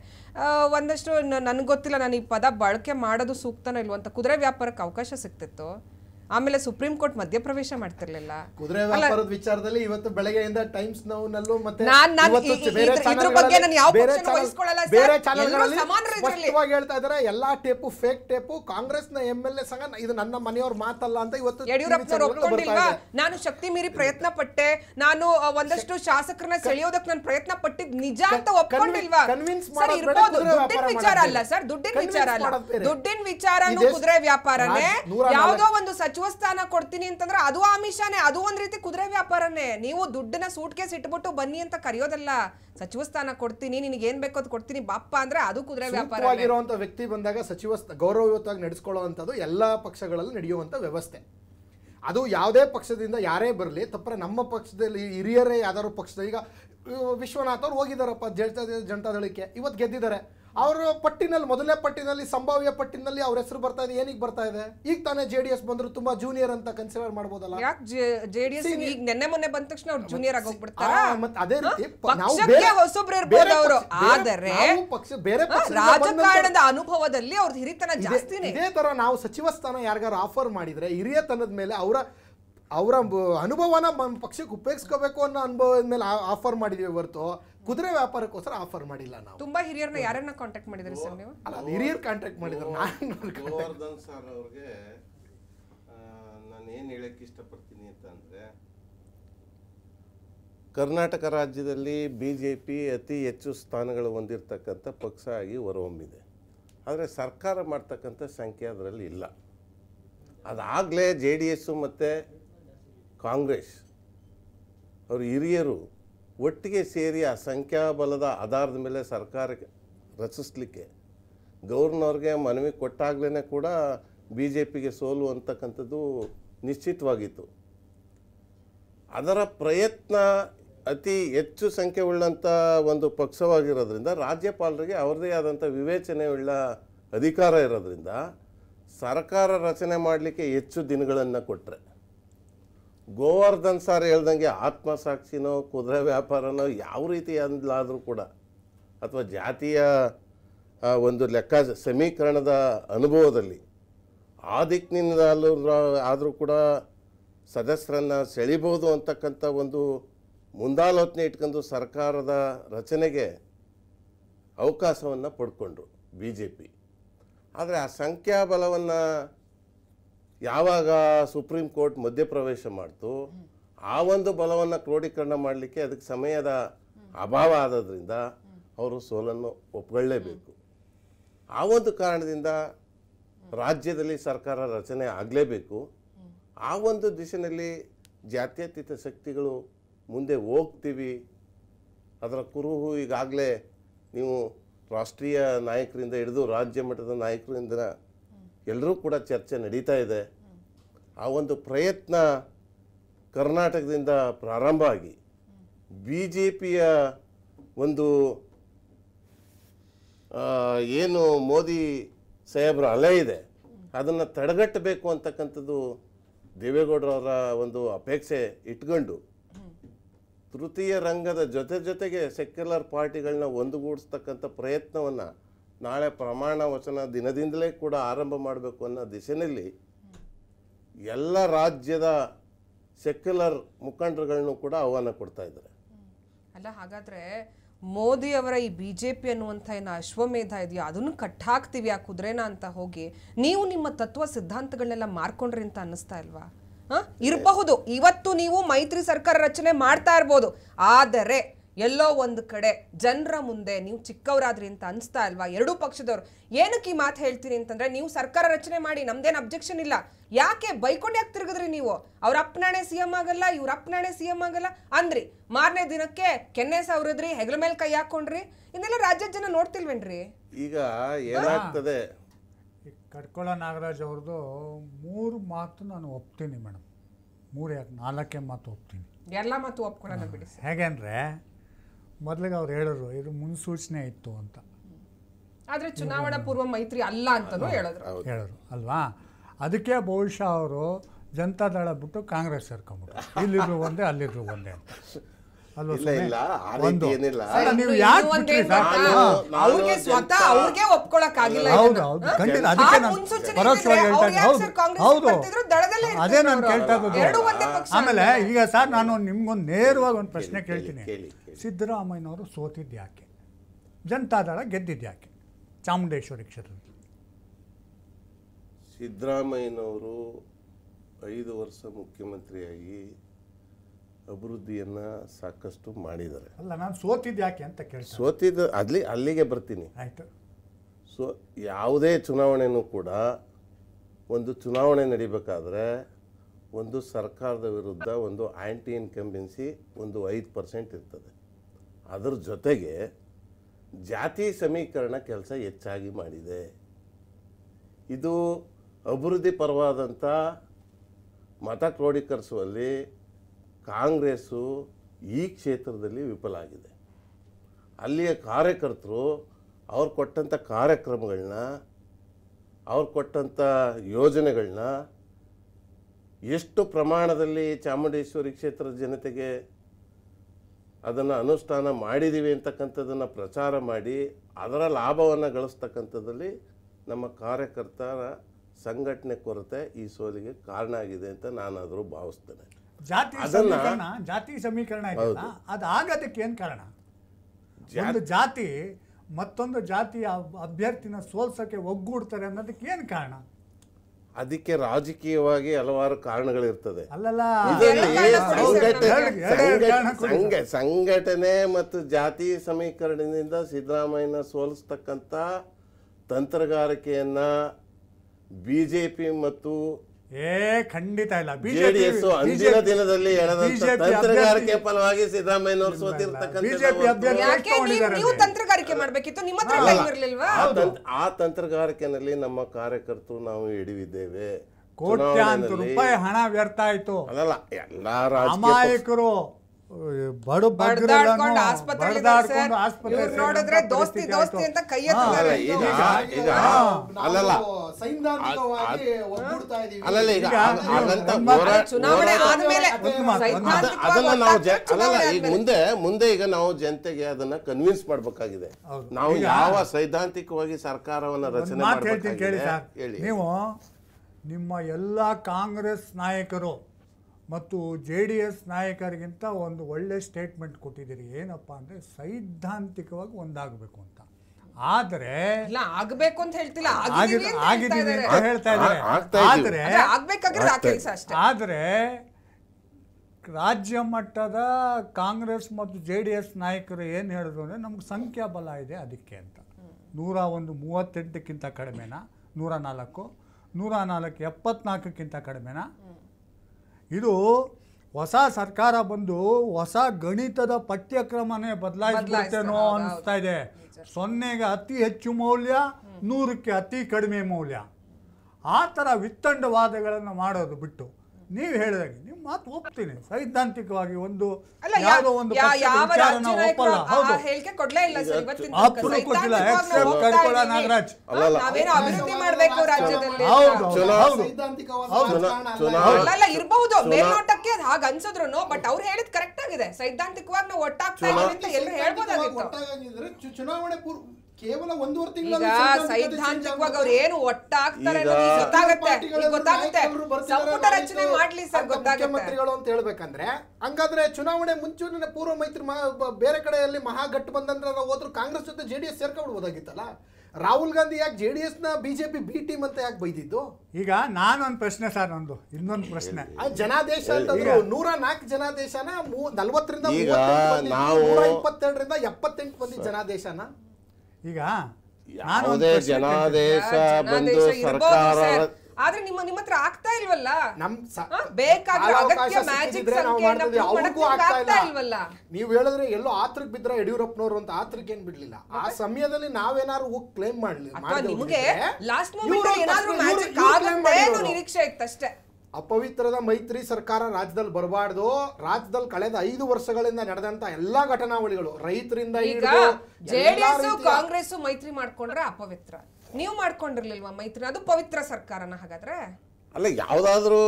ಒಂದಷ್ಟು ನನ್ಗೆ ಗೊತ್ತಿಲ್ಲ ನಾನು ಈ ಪದ ಬಳಕೆ ಮಾಡೋದು ಸೂಕ್ತನ ಇಲ್ವಂತ ಕುದುರೆ ವ್ಯಾಪಾರಕ್ಕೆ ಅವಕಾಶ ಸಿಕ್ತಿತ್ತು ಆಮೇಲೆ ಸುಪ್ರೀಂ ಕೋರ್ಟ್ ಮಧ್ಯಪ್ರವೇಶ ಮಾಡ್ತಿರ್ಲಿಲ್ಲ ಕುದುರೆ ವ್ಯಾಪಾರದ ವಿಚಾರದಲ್ಲಿ ಇವತ್ತು ಬೆಳಗ್ಗೆಯಿಂದ ಟೈಮ್ಸ್ ನೌನಲ್ಲೂ ಮತ್ತೆ ನಾನ್ ಇದ್ರ ಬಗ್ಗೆ ನಾನು ಯಾವ ಪಕ್ಷನೂ ಬೇರೆ ಚಾನೆಲ್ಗಳಲ್ಲಿ ಸ್ಪಷ್ಟವಾಗಿ ಹೇಳ್ತಾ ಇದಾರೆ ಎಲ್ಲಾ tape fake tape Congress M L A ಸಹ ಇದು ನನ್ನ ಮನೆಯವ್ರ ಮಾತಲ್ಲ ಅಂತ ಇವತ್ತು ಯಡಿಯೂರಪ್ಪನವ್ರು ಒಪ್ಕೊಂಡಿಲ್ವಾ ನಾನು ಶಕ್ತಿ ಮೀರಿ ಪ್ರಯತ್ನ ಪಟ್ಟೆ ನಾನು ಒಂದಷ್ಟು ಶಾಸಕರನ್ನ ಸೆಳೆಯೋದಕ್ಕೆ ನಾನು ಪ್ರಯತ್ನ ಪಟ್ಟಿದ್ ನಿಜ ಅಂತ ಒಪ್ಕೊಂಡಿಲ್ವಾ ಸರ್ ಇರ್ಬೋದು ದುಡ್ಡಿನ ವಿಚಾರ ಅಲ್ಲ ಸರ್ ದುಡ್ಡಿನ ವಿಚಾರ ಅಲ್ಲ ದುಡ್ಡಿನ ವಿಚಾರನೂ ಕುದುರೆ ವ್ಯಾಪಾರನೇ ಯಾವುದೋ ಒಂದು ಸಚಿವ ಸ್ಥಾನ ಕೊಡ್ತೀನಿ ಅಂತಂದ್ರೆ ಅದು ಆಮಿಷಾನೇ ಅದು ಒಂದ್ ರೀತಿ ಕುದುರೆ ವ್ಯಾಪಾರನೇ ನೀವು ದುಡ್ಡನ್ನ ಸೂಟ್ ಕೇಸ್ ಇಟ್ಬಿಟ್ಟು ಬನ್ನಿ ಅಂತ ಕರೆಯೋದಲ್ಲ ಸಚಿವ ಸ್ಥಾನ ಕೊಡ್ತೀನಿ ನಿನಗೆ ಏನ್ ಬೇಕೋ ಅದು ಕೊಡ್ತೀನಿ ಬಾಪಾ ಅಂದ್ರೆ ಅದು ಕುದುರೆ ವ್ಯಾಪಾರ ವ್ಯಕ್ತಿ ಬಂದಾಗ ಸಚಿವ ಗೌರವಯುತವಾಗಿ ನಡೆಸ್ಕೊಳ್ಳುವಂಥದ್ದು ಎಲ್ಲಾ ಪಕ್ಷಗಳಲ್ಲಿ ನಡೆಯುವಂತ ವ್ಯವಸ್ಥೆ ಅದು ಯಾವುದೇ ಪಕ್ಷದಿಂದ ಯಾರೇ ಬರಲಿ ತಪ್ಪರೆ ನಮ್ಮ ಪಕ್ಷದಲ್ಲಿ ಹಿರಿಯರೇ ಯಾವ್ದಾದ್ರು ಪಕ್ಷದ ಈಗ ವಿಶ್ವನಾಥ್ ಅವ್ರು ಹೋಗಿದಾರಪ್ಪ ಜನತಾ ಜನತಾದಳಕ್ಕೆ ಇವತ್ತು ಗೆದ್ದಿದ್ದಾರೆ ಅವರ ಪಟ್ಟಿನಲ್ಲಿ ಮೊದಲನೇ ಪಟ್ಟಿನಲ್ಲಿ ಸಂಭಾವ್ಯ ಪಟ್ಟಿನಲ್ಲಿ ಅವ್ರ ಹೆಸರು ಬರ್ತಾ ಇದೆ ಏನಿಗೆ ಬರ್ತಾ ಇದೆ ಈಗ ತಾನೇ ಜೆ ಡಿ ಎಸ್ ಬಂದ್ರು ತುಂಬಾ ಜೂನಿಯರ್ ಅಂತ ಕನ್ಸಿಡರ್ ಮಾಡಬಹುದಲ್ಲ ಜೆಡಿಎಸ್ ಈಗ ನೆನ್ನೆ ಮೊನ್ನೆ ಬಂದ ತಕ್ಷಣ ಅವ್ರು ಜೂನಿಯರ್ ಆಗಿ ಹೋಗ್ಬಿಡ್ತಾರೆ ಅದೇ ರೀತಿ ಆದರೆ ಪಕ್ಷ ಬೇರೆ ರಾಜಕಾರಣದ ಅನುಭವದಲ್ಲಿ ಅವ್ರದ್ದು ಹಿರಿತನ ಜಾಸ್ತಿ ಇದೇ ತರ ನಾವು ಸಚಿವ ಸ್ಥಾನ ಯಾರಿಗಾರು ಆಫರ್ ಮಾಡಿದ್ರೆ ಹಿರಿಯತನದ ಮೇಲೆ ಅವರ ಅವರ ಅನುಭವನ ಪಕ್ಷಕ್ಕೆ ಉಪಯೋಗಿಸ್ಕೋಬೇಕು ಅನ್ನೋ ಅನುಭವದ ಮೇಲೆ ಆಫರ್ ಮಾಡಿದ್ವಿ ಹೊರತು ಕುದುರೆ ವ್ಯಾಪಾರಕ್ಕೋಸ್ಕರ ಆಫರ್ ಮಾಡಿಲ್ಲ ನಾವು ತುಂಬಾ ಹಿರಿಯರನ್ನ ಯಾರನ್ನ ಕಾಂಟ್ಯಾಕ್ಟ್ ಮಾಡಿದ್ರಿ ಸರ್ ನೀವು ಹಿರಿಯರ್ ಕಾಂಟ್ಯಾಕ್ಟ್ ಮಾಡಿದ್ರು ಗೋವರ್ಧನ್ ಸರ್ ಅವ್ರಿಗೆ ನಾನು ಏನು ಹೇಳಕ್ಕೆ ಇಷ್ಟಪಡ್ತೀನಿ ಅಂತಂದರೆ ಕರ್ನಾಟಕ ರಾಜ್ಯದಲ್ಲಿ ಬಿ ಜೆ ಪಿ ಅತಿ ಹೆಚ್ಚು ಸ್ಥಾನಗಳು ಹೊಂದಿರತಕ್ಕಂಥ ಪಕ್ಷ ಆಗಿ ಹೊರಹೊಮ್ಮಿದೆ ಆದರೆ ಸರ್ಕಾರ ಮಾಡ್ತಕ್ಕಂಥ ಸಂಖ್ಯೆ ಅದರಲ್ಲಿ ಇಲ್ಲ ಅದಾಗಲೇ ಜೆ ಡಿ ಎಸ್ಸು ಮತ್ತು ಕಾಂಗ್ರೆಸ್ ಅವರು ಹಿರಿಯರು ಒಟ್ಟಿಗೆ ಸೇರಿ ಆ ಸಂಖ್ಯಾಬಲದ ಆಧಾರದ ಮೇಲೆ ಸರ್ಕಾರ ರಚಿಸಲಿಕ್ಕೆ ಗೌರ್ನವ್ರಿಗೆ ಮನವಿ ಕೊಟ್ಟಾಗಲೇ ಕೂಡ ಬಿ ಜೆ ಪಿಗೆ ಸೋಲು ಅಂತಕ್ಕಂಥದ್ದು ನಿಶ್ಚಿತವಾಗಿತ್ತು ಅದರ ಪ್ರಯತ್ನ ಅತಿ ಹೆಚ್ಚು ಸಂಖ್ಯೆ ಉಳ್ಳಂಥ ಒಂದು ಪಕ್ಷವಾಗಿರೋದ್ರಿಂದ ರಾಜ್ಯಪಾಲರಿಗೆ ಅವರದೇ ಆದಂಥ ವಿವೇಚನೆ ಉಳ್ಳ ಅಧಿಕಾರ ಇರೋದ್ರಿಂದ ಸರ್ಕಾರ ರಚನೆ ಮಾಡಲಿಕ್ಕೆ ಹೆಚ್ಚು ದಿನಗಳನ್ನು ಕೊಟ್ಟರೆ ಗೋವರ್ಧನ್ ಸಾರ್ ಹೇಳ್ದಂಗೆ ಆತ್ಮಸಾಕ್ಷಿನೋ ಕುದುರೆ ವ್ಯಾಪಾರನೋ ಯಾವ ರೀತಿ ಅಂದ್ಲಾದರೂ ಕೂಡ ಅಥವಾ ಜಾತಿಯ ಒಂದು ಲೆಕ್ಕ ಸಮೀಕರಣದ ಅನುಭವದಲ್ಲಿ ಆ ದಿಕ್ಕಿನಿಂದ ಆದರೂ ಕೂಡ ಸದಸ್ಯರನ್ನು ಸೆಳಿಬೋದು ಅಂತಕ್ಕಂಥ ಒಂದು ಮುಂದಾಲೋಚನೆ ಇಟ್ಕೊಂಡು ಸರ್ಕಾರದ ರಚನೆಗೆ ಅವಕಾಶವನ್ನು ಪಡ್ಕೊಂಡ್ರು ಬಿ ಜೆ ಪಿ ಆದರೆ ಆ ಸಂಖ್ಯಾಬಲವನ್ನು ಯಾವಾಗ ಸುಪ್ರೀಂ ಕೋರ್ಟ್ ಮಧ್ಯಪ್ರವೇಶ ಮಾಡ್ತು ಆ ಒಂದು ಬಲವನ್ನು ಕ್ರೋಢೀಕರಣ ಮಾಡಲಿಕ್ಕೆ ಅದಕ್ಕೆ ಸಮಯದ ಅಭಾವ ಆದದ್ರಿಂದ ಅವರು ಸೋಲನ್ನು ಒಪ್ಕೊಳ್ಳೇಬೇಕು ಆ ಒಂದು ಕಾರಣದಿಂದ ರಾಜ್ಯದಲ್ಲಿ ಸರ್ಕಾರ ರಚನೆ ಆಗಲೇಬೇಕು ಆ ಒಂದು ದಿಶೆಯಲ್ಲಿ ಜಾತ್ಯತೀತ ಶಕ್ತಿಗಳು ಮುಂದೆ ಹೋಗ್ತೀವಿ ಅದರ ಕುರುಹು ಈಗಾಗಲೇ ನೀವು ರಾಷ್ಟ್ರೀಯ ನಾಯಕರಿಂದ ಹಿಡಿದು ರಾಜ್ಯ ಮಟ್ಟದ ನಾಯಕರಿಂದ ಎಲ್ಲರೂ ಕೂಡ ಚರ್ಚೆ ನಡೀತಾ ಇದೆ ಆ ಒಂದು ಪ್ರಯತ್ನ ಕರ್ನಾಟಕದಿಂದ ಪ್ರಾರಂಭ ಆಗಿ ಬಿ ಜೆ ಪಿಯ ಒಂದು ಏನು ಮೋದಿ ಸಾಹೇಬ್ರ ಅಲೆ ಇದೆ ಅದನ್ನು ತಡೆಗಟ್ಟಬೇಕು ಅಂತಕ್ಕಂಥದ್ದು ದೇವೇಗೌಡರವರ ಒಂದು ಅಪೇಕ್ಷೆ ಇಟ್ಕೊಂಡು ತೃತೀಯ ರಂಗದ ಜೊತೆ ಜೊತೆಗೆ ಸೆಕ್ಯುಲರ್ ಪಾರ್ಟಿಗಳನ್ನ ಒಂದುಗೂಡಿಸ್ತಕ್ಕಂಥ ಪ್ರಯತ್ನವನ್ನು ನಾಳೆ ಪ್ರಮಾಣ ವಚನ ದಿನದಿಂದಲೇ ಕೂಡ ಆರಂಭ ಮಾಡಬೇಕು ಅನ್ನೋ ದಿಸೆಯಲ್ಲಿ ಎಲ್ಲ ರಾಜ್ಯದ ಸೆಕ್ಯುಲರ್ ಮುಖಂಡರುಗಳನ್ನು ಕೂಡ ಆಹ್ವಾನ ಕೊಡ್ತಾ ಇದ್ದಾರೆ ಅಲ್ಲ ಹಾಗಾದ್ರೆ ಮೋದಿ ಅವರ ಈ ಬಿ ಜೆ ಪಿ ಅನ್ನುವಂಥ ಏನು ಅಶ್ವಮೇಧ ಇದೆಯಾ ಅದನ್ನು ಕಟ್ಟಾಕ್ತೀವಿ ಆ ಕುದುರೆನ ಅಂತ ಹೋಗಿ ನೀವು ನಿಮ್ಮ ತತ್ವ ಸಿದ್ಧಾಂತಗಳನ್ನೆಲ್ಲ ಮಾರ್ಕೊಂಡ್ರಿ ಅಂತ ಅನ್ನಿಸ್ತಾ ಇಲ್ವಾ ಹಾಂ ಇರಬಹುದು ಇವತ್ತು ನೀವು ಮೈತ್ರಿ ಸರ್ಕಾರ ರಚನೆ ಮಾಡ್ತಾ ಇರ್ಬೋದು ಆದರೆ ಎಲ್ಲೋ ಒಂದು ಕಡೆ ಜನರ ಮುಂದೆ ನೀವು ಚಿಕ್ಕವರಾದ್ರಿ ಅಂತ ಅನಿಸ್ತಾ ಅಲ್ವಾ ಎರಡೂ ಪಕ್ಷದವ್ರು ಏನಕ್ಕೆ ಈ ಮಾತು ಹೇಳ್ತೀನಿ ಅಂತಂದ್ರೆ ನೀವು ಸರ್ಕಾರ ರಚನೆ ಮಾಡಿ ನಮ್ದೇನು ಅಬ್ಜೆಕ್ಷನ್ ಇಲ್ಲ ಯಾಕೆ ಬೈಕೊಂಡು ಯಾಕೆ ತಿರುಗಿದ್ರಿ ನೀವು ಅವ್ರ ಅಪ್ನಾಣೆ ಸಿ ಎಂ ಆಗಲ್ಲ ಇವ್ರ ನಾಳೆ ಸಿ ಎಂ ಆಗಲ್ಲ ಅಂದ್ರಿ ಮಾರನೇ ದಿನಕ್ಕೆ ಕೆನ್ನೆ ಸಾವಿರದ್ರಿ ಹೆಗಲ ಮೇಲೆ ಕೈ ಹಾಕೊಂಡ್ರಿ ಇನ್ನೆಲ್ಲ ರಾಜ್ಯದ ಜನ ನೋಡ್ತಿಲ್ವೇನ್ರಿ ಈಗ ಏನಾಗ್ತದೆ ಕಡ್ಕೊಳ ನಾಗರಾಜ್ ಅವ್ರದ್ದು ಮೂರು ಮಾತು ನಾನು ಒಪ್ತೀನಿ ಮೇಡಮ್ ಮೂರು ಯಾಕೆ ನಾಲ್ಕೇ ಮಾತು ಒಪ್ತೀನಿ ಎಲ್ಲ ಮಾತು ಒಪ್ಕೊಳ್ಳೋಣ ಬಿಡಿ ಹೇಗೆ ಅಂದರೆ ಮೊದಲಿಗೆ ಅವ್ರು ಹೇಳಿದ್ರು ಇದು ಮುನ್ಸೂಚನೆ ಇತ್ತು ಅಂತ ಆದರೆ ಚುನಾವಣಾ ಪೂರ್ವ ಮೈತ್ರಿ ಅಲ್ಲ ಅಂತಲೂ ಹೇಳಿದ್ರು ಹೇಳಿದ್ರು ಅಲ್ವಾ ಅದಕ್ಕೆ ಬಹುಶಃ ಅವರು ಜನತಾದಳ ಬಿಟ್ಟು ಕಾಂಗ್ರೆಸ್ ಸೇರ್ಕೊಂಬಿಟ್ರು ಇಲ್ಲಿದ್ರು ಒಂದೇ ಅಲ್ಲಿದ್ರು ಒಂದೇ ಅಂತ ಇಲ್ಲ ಇಲ್ಲ ಆ ರೀತಿ ಏನಿಲ್ಲ ನೀವು ಯಾಕೆ ಅವ್ರಿಗೆ ಸ್ವತಃ ಅವ್ರಿಗೆ ಒಪ್ಕೊಳಕ್ ಆಗಿಲ್ಲ ಹೌದು ಹೌದು ಅದಕ್ಕೆ ನಾನು ಪರೋಕ್ಷವಾಗಿ ಹೇಳ್ತಾ ಇದ್ದೆ ಹೌದು ಹೌದು ಅದೇ ನಾನು ಕೇಳ್ತಾ ಇರೋದು ಆಮೇಲೆ ಈಗ ಸರ್ ನಾನು ನಿಮ್ಗೊಂದು ನೇರವಾಗಿ ಒಂದು ಪ್ರಶ್ನೆ ಕೇಳ್ತೀನಿ ಸಿದ್ದರಾಮಯ್ಯನವರು ಸೋತಿದ್ದು ಯಾಕೆ ಜನತಾದಳ ಗೆದ್ದಿದ್ದು ಯಾಕೆ ಚಾಮುಂಡೇಶ್ವರಿ ಕ್ಷೇತ್ರ ಸಿದ್ದರಾಮಯ್ಯನವರು ಐದು ವರ್ಷ ಮುಖ್ಯಮಂತ್ರಿಯಾಗಿ ಅಭಿವೃದ್ಧಿಯನ್ನು ಸಾಕಷ್ಟು ಮಾಡಿದ್ದಾರೆ ಅಲ್ಲ ನಾನು ಸೋತಿದ್ದು ಯಾಕೆ ಅಂತ ಕೇಳಿ ಸೋತಿದ್ದು ಅಲ್ಲಿ ಅಲ್ಲಿಗೆ ಬರ್ತೀನಿ ಆಯಿತು ಸೊ ಯಾವುದೇ ಚುನಾವಣೆಯೂ ಕೂಡ ಒಂದು ಚುನಾವಣೆ ನಡಿಬೇಕಾದ್ರೆ ಒಂದು ಸರ್ಕಾರದ ವಿರುದ್ಧ ಒಂದು ಆ್ಯಂಟಿ ಇನ್ಕಂಬೆನ್ಸಿ ಒಂದು ಐದು ಪರ್ಸೆಂಟ್ ಇರ್ತದೆ ಅದರ ಜೊತೆಗೆ ಜಾತಿ ಸಮೀಕರಣ ಕೆಲಸ ಹೆಚ್ಚಾಗಿ ಮಾಡಿದೆ ಇದು ಅಭಿವೃದ್ಧಿ ಪರವಾದಂಥ ಮತ ಕ್ರೋಢೀಕರಿಸುವಲ್ಲಿ ಕಾಂಗ್ರೆಸ್ಸು ಈ ಕ್ಷೇತ್ರದಲ್ಲಿ ವಿಫಲ ಆಗಿದೆ ಅಲ್ಲಿಯ ಕಾರ್ಯಕರ್ತರು ಅವ್ರು ಕೊಟ್ಟಂಥ ಕಾರ್ಯಕ್ರಮಗಳನ್ನ ಅವ್ರು ಕೊಟ್ಟಂಥ ಯೋಜನೆಗಳನ್ನ ಎಷ್ಟು ಪ್ರಮಾಣದಲ್ಲಿ ಚಾಮುಂಡೇಶ್ವರಿ ಕ್ಷೇತ್ರದ ಜನತೆಗೆ ಅದನ್ನು ಅನುಷ್ಠಾನ ಮಾಡಿದ್ದೀವಿ ಅಂತಕ್ಕಂಥದ್ದನ್ನು ಪ್ರಚಾರ ಮಾಡಿ ಅದರ ಲಾಭವನ್ನು ಗಳಿಸ್ತಕ್ಕಂಥದ್ದಲ್ಲಿ ನಮ್ಮ ಕಾರ್ಯಕರ್ತರ ಸಂಘಟನೆ ಕೊರತೆ ಈ ಸೋಲಿಗೆ ಕಾರಣ ಆಗಿದೆ ಅಂತ ನಾನು ಭಾವಿಸ್ತೇನೆ ಜಾತಿ ಸಮೀಕರಣ ಜಾತಿ ಸಮೀಕರಣ ಇದೆಯಲ್ಲ ಅದು ಆಗೋದಕ್ಕೆ ಏನು ಕಾರಣ ಒಂದು ಜಾತಿ ಮತ್ತೊಂದು ಜಾತಿಯ ಅಭ್ಯರ್ಥಿನ ಸೋಲ್ಸೋಕ್ಕೆ ಒಗ್ಗೂಡ್ತಾರೆ ಅನ್ನೋದಕ್ಕೆ ಏನು ಕಾರಣ ಅದಕ್ಕೆ ರಾಜಕೀಯವಾಗಿ ಹಲವಾರು ಕಾರಣಗಳಿರ್ತದೆ ಸಂಘಟನೆ ಮತ್ತು ಜಾತಿ ಸಮೀಕರಣದಿಂದ ಸಿದ್ದರಾಮಯ್ಯನ ಸೋಲಿಸ್ತಕ್ಕಂಥ ತಂತ್ರಗಾರಿಕೆಯನ್ನ ಬಿಜೆಪಿ ಮತ್ತು ಏ ಖಂಡಿತ ಇಲ್ಲ ಬಿಜೆಪಿ ಬಿಜೆಪಿ ಅಭ್ಯರ್ಥಿ ತಂತ್ರಗಾರಿಕೆ ಮಾಡಬೇಕಿತ್ತು ನಿಮ್ಮ ಆ ತಂತ್ರಗಾರಿಕೆನಲ್ಲಿ ನಮ್ಮ ಕಾರ್ಯಕರ್ತರು ನಾವು ಹಿಡಿದಿದ್ದೇವೆ ಕೋಟ್ಯಾಂತರ ರೂಪಾಯಿ ಹಣ ವ್ಯರ್ಥ ಆಯ್ತು ಅಲ್ಲಲ್ಲ ಎಲ್ಲ ಅಮಾಯಕರು ಬಡ ನೋಡಿದ್ರೆ ದೋಸ್ತಿ ದೋಸ್ತಿ ಅಂತ ಕೈ ಚುನಾವಣೆ ಆದ್ಮೇಲೆ ಅದನ್ನ ನಾವು ಅಲ್ಲಲ್ಲ ಈಗ ಮುಂದೆ ಮುಂದೆ ಈಗ ನಾವು ಜನತೆಗೆ ಅದನ್ನ ಕನ್ವಿನ್ಸ್ ಮಾಡಬೇಕಾಗಿದೆ ನಾವು ಯಾವ ಸೈದ್ಧಾಂತಿಕವಾಗಿ ಸರ್ಕಾರವನ್ನ ರಚನೆ ಮಾಡ್ತೀನಿ ಕೇಳಿ ನೀವು ನಿಮ್ಮ ಎಲ್ಲಾ ಕಾಂಗ್ರೆಸ್ ನಾಯಕರು ಮತ್ತು ಜೆ ಡಿ ಎಸ್ ನಾಯಕರಿಗಿಂತ ಒಂದು ಒಳ್ಳೆ ಸ್ಟೇಟ್ಮೆಂಟ್ ಕೊಟ್ಟಿದ್ದೀರಿ ಏನಪ್ಪ ಅಂದರೆ ಸೈದ್ಧಾಂತಿಕವಾಗಿ ಒಂದಾಗಬೇಕು ಅಂತ ಆದರೆ ಆಗಬೇಕು ಅಂತ ಹೇಳ್ತಿಲ್ಲ ಅಂತ ಹೇಳ್ತಾ ಇದ್ದಾರೆ ಆದರೆ ಆದರೆ ರಾಜ್ಯ ಮಟ್ಟದ ಕಾಂಗ್ರೆಸ್ ಮತ್ತು ಜೆ ಡಿ ಎಸ್ ನಾಯಕರು ಏನು ಹೇಳಿದ್ರು ಅಂದರೆ ನಮ್ಗೆ ಬಲ ಇದೆ ಅದಕ್ಕೆ ಅಂತ ನೂರ ಒಂದು ಮೂವತ್ತೆಂಟಕ್ಕಿಂತ ಕಡಿಮೆನಾ ನೂರ ನಾಲ್ಕು ನೂರ ನಾಲ್ಕು ಎಪ್ಪತ್ನಾಲ್ಕಕ್ಕಿಂತ ಕಡಿಮೆನಾ ಇದು ಹೊಸ ಸರ್ಕಾರ ಬಂದು ಹೊಸ ಗಣಿತದ ಪಠ್ಯಕ್ರಮನೇ ಬದಲಾಯಿಸ್ಬಿಡ್ತೇನೋ ಅನ್ನಿಸ್ತಾ ಇದೆ ಸೊನ್ನೆಗೆ ಅತಿ ಹೆಚ್ಚು ಮೌಲ್ಯ ನೂರಕ್ಕೆ ಅತಿ ಕಡಿಮೆ ಮೌಲ್ಯ ಆ ಥರ ವಿತ್ತಂಡವಾದಗಳನ್ನು ಮಾಡೋದು ಬಿಟ್ಟು ನೀವು ಹೇಳಿದಾಗ ನಿಮ್ಮ ಮಾತು ಒಪ್ತೀನಿ ಸೈದ್ಧಾಂತಿಕವಾಗಿ ಒಂದು ಮಾಡ್ಬೇಕು ರಾಜ್ಯದಲ್ಲಿ ಹಾಗ ಅನ್ಸಿದ್ರು ಬಟ್ ಅವ್ರು ಹೇಳಿದ್ ಕರೆಕ್ಟ್ ಆಗಿದೆ ಸೈದ್ಧಾಂತಿಕವಾಗಿ ನಾವು ಒಟ್ಟಾಗ್ತಾ ಅಂತ ಎಲ್ಲರೂ ಹೇಳ್ಬೋದಾಗಿತ್ತು ಚುನಾವಣೆ ಕೇವಲ ಒಂದೂವರೆ ತಿಂಗಳ ಸೈದ್ಧಾಂತಿಕವಾಗಿ ಅವ್ರು ಏನು ಒಟ್ಟಾಗ್ತಾರೆ ಗೊತ್ತಾಗುತ್ತೆ ಗೊತ್ತಾಗುತ್ತೆ ಸಂಪುಟ ರಚನೆ ಮಾಡ್ಲಿ ಸರ್ ಗೊತ್ತಾಗುತ್ತೆ ಮುಖ್ಯಮಂತ್ರಿಗಳು ಅಂತ ಹೇಳ್ಬೇಕಂದ್ರೆ ಹಂಗಾದ್ರೆ ಚುನಾವಣೆ ಮುಂಚೂಣಿನ ಪೂರ್ವ ಮೈತ್ರಿ ಬೇರೆ ಕಡೆಯಲ್ಲಿ ಮಹಾಗಟ್ ಬಂದಂದ್ರೆ ನಾವು ಹೋದ್ರು ಕಾಂಗ್ರೆಸ್ ಜೊತೆ ಜೆಡಿಎಸ್ ಸೇರ್ಕೊಂಡ್ಬೋದಾಗಿತ್ತಲ್ಲ ರಾಹುಲ್ ಗಾಂಧಿ ಯಾಕೆ ಜೆ ಡಿ ನ ಬಿಜೆಪಿ ಬಿ ಟೀಮ್ ಅಂತ ಯಾಕೆ ಬೈದಿದ್ದು ಈಗ ನಾನೊಂದು ಪ್ರಶ್ನೆ ಸರ್ ಒಂದು ಇನ್ನೊಂದು ಪ್ರಶ್ನೆ ಜನಾದೇಶ ಅಂತಂದ್ರೆ ನೂರ ನಾಲ್ಕು ಜನಾದೇಶನ ನಲ್ವತ್ತರಿಂದ ಇಪ್ಪತ್ತೆರಡರಿಂದ ಎಪ್ಪತ್ತೆಂಟು ಮಂದಿ ಜನಾದೇಶನ ಈಗ ಯಾವುದೇ ಜನಾದೇಶ ಬಂದು ಸರ್ಕಾರ ಆದ್ರೆ ನಿಮ್ಮ ನಿಮ್ಮ ಹತ್ರ ಆಗ್ತಾ ಇಲ್ವಲ್ಲ ನಮ್ ಬೇಕಾಗಿರೋ ಅಗತ್ಯ ಮ್ಯಾಜಿಕ್ ಆಗ್ತಾ ಇಲ್ವಲ್ಲ ನೀವು ಹೇಳಿದ್ರೆ ಎಲ್ಲೋ ಆತ್ರಕ್ ಬಿದ್ರ ಯಡಿಯೂರಪ್ಪನವರು ಅಂತ ಆತ್ರಕ್ ಏನ್ ಬಿಡ್ಲಿಲ್ಲ ಆ ಸಮಯದಲ್ಲಿ ನಾವೇನಾದ್ರು ಹೋಗಿ ಕ್ಲೇಮ್ ಮಾಡ್ಲಿ ನಿಮಗೆ ಲಾಸ್ಟ್ ಮೂಮೆಂಟ್ ಏನಾದ್ರು ಮ್ಯಾಜಿಕ್ ಆಗುತ್ತೆ ನಿರೀಕ್ಷೆ ಇತ್ತಷ್ಟೇ ಅಪವಿತ್ರದ ಮೈತ್ರಿ ಸರ್ಕಾರ ರಾಜ್ಯದಲ್ಲಿ ಬರಬಾರ್ದು ರಾಜ್ಯದಲ್ಲಿ ಕಳೆದ ಐದು ವರ್ಷಗಳಿಂದ ನಡೆದಂತ ಎಲ್ಲಾ ಘಟನಾವಳಿಗಳು ರೈತರಿಂದ ಜೆಡಿಎಸ್ ಕಾಂಗ್ರೆಸ್ ಮೈತ್ರಿ ಮಾಡ್ಕೊಂಡ್ರೆ ಅಪವಿತ್ರ ನೀವು ಮಾಡ್ಕೊಂಡಿರ್ಲಿಲ್ವಾ ಮೈತ್ರಿ ಅದು ಪವಿತ್ರ ಸರ್ಕಾರನ ಹಾಗಾದ್ರೆ ಅಲ್ಲ ಯಾವ್ದಾದ್ರು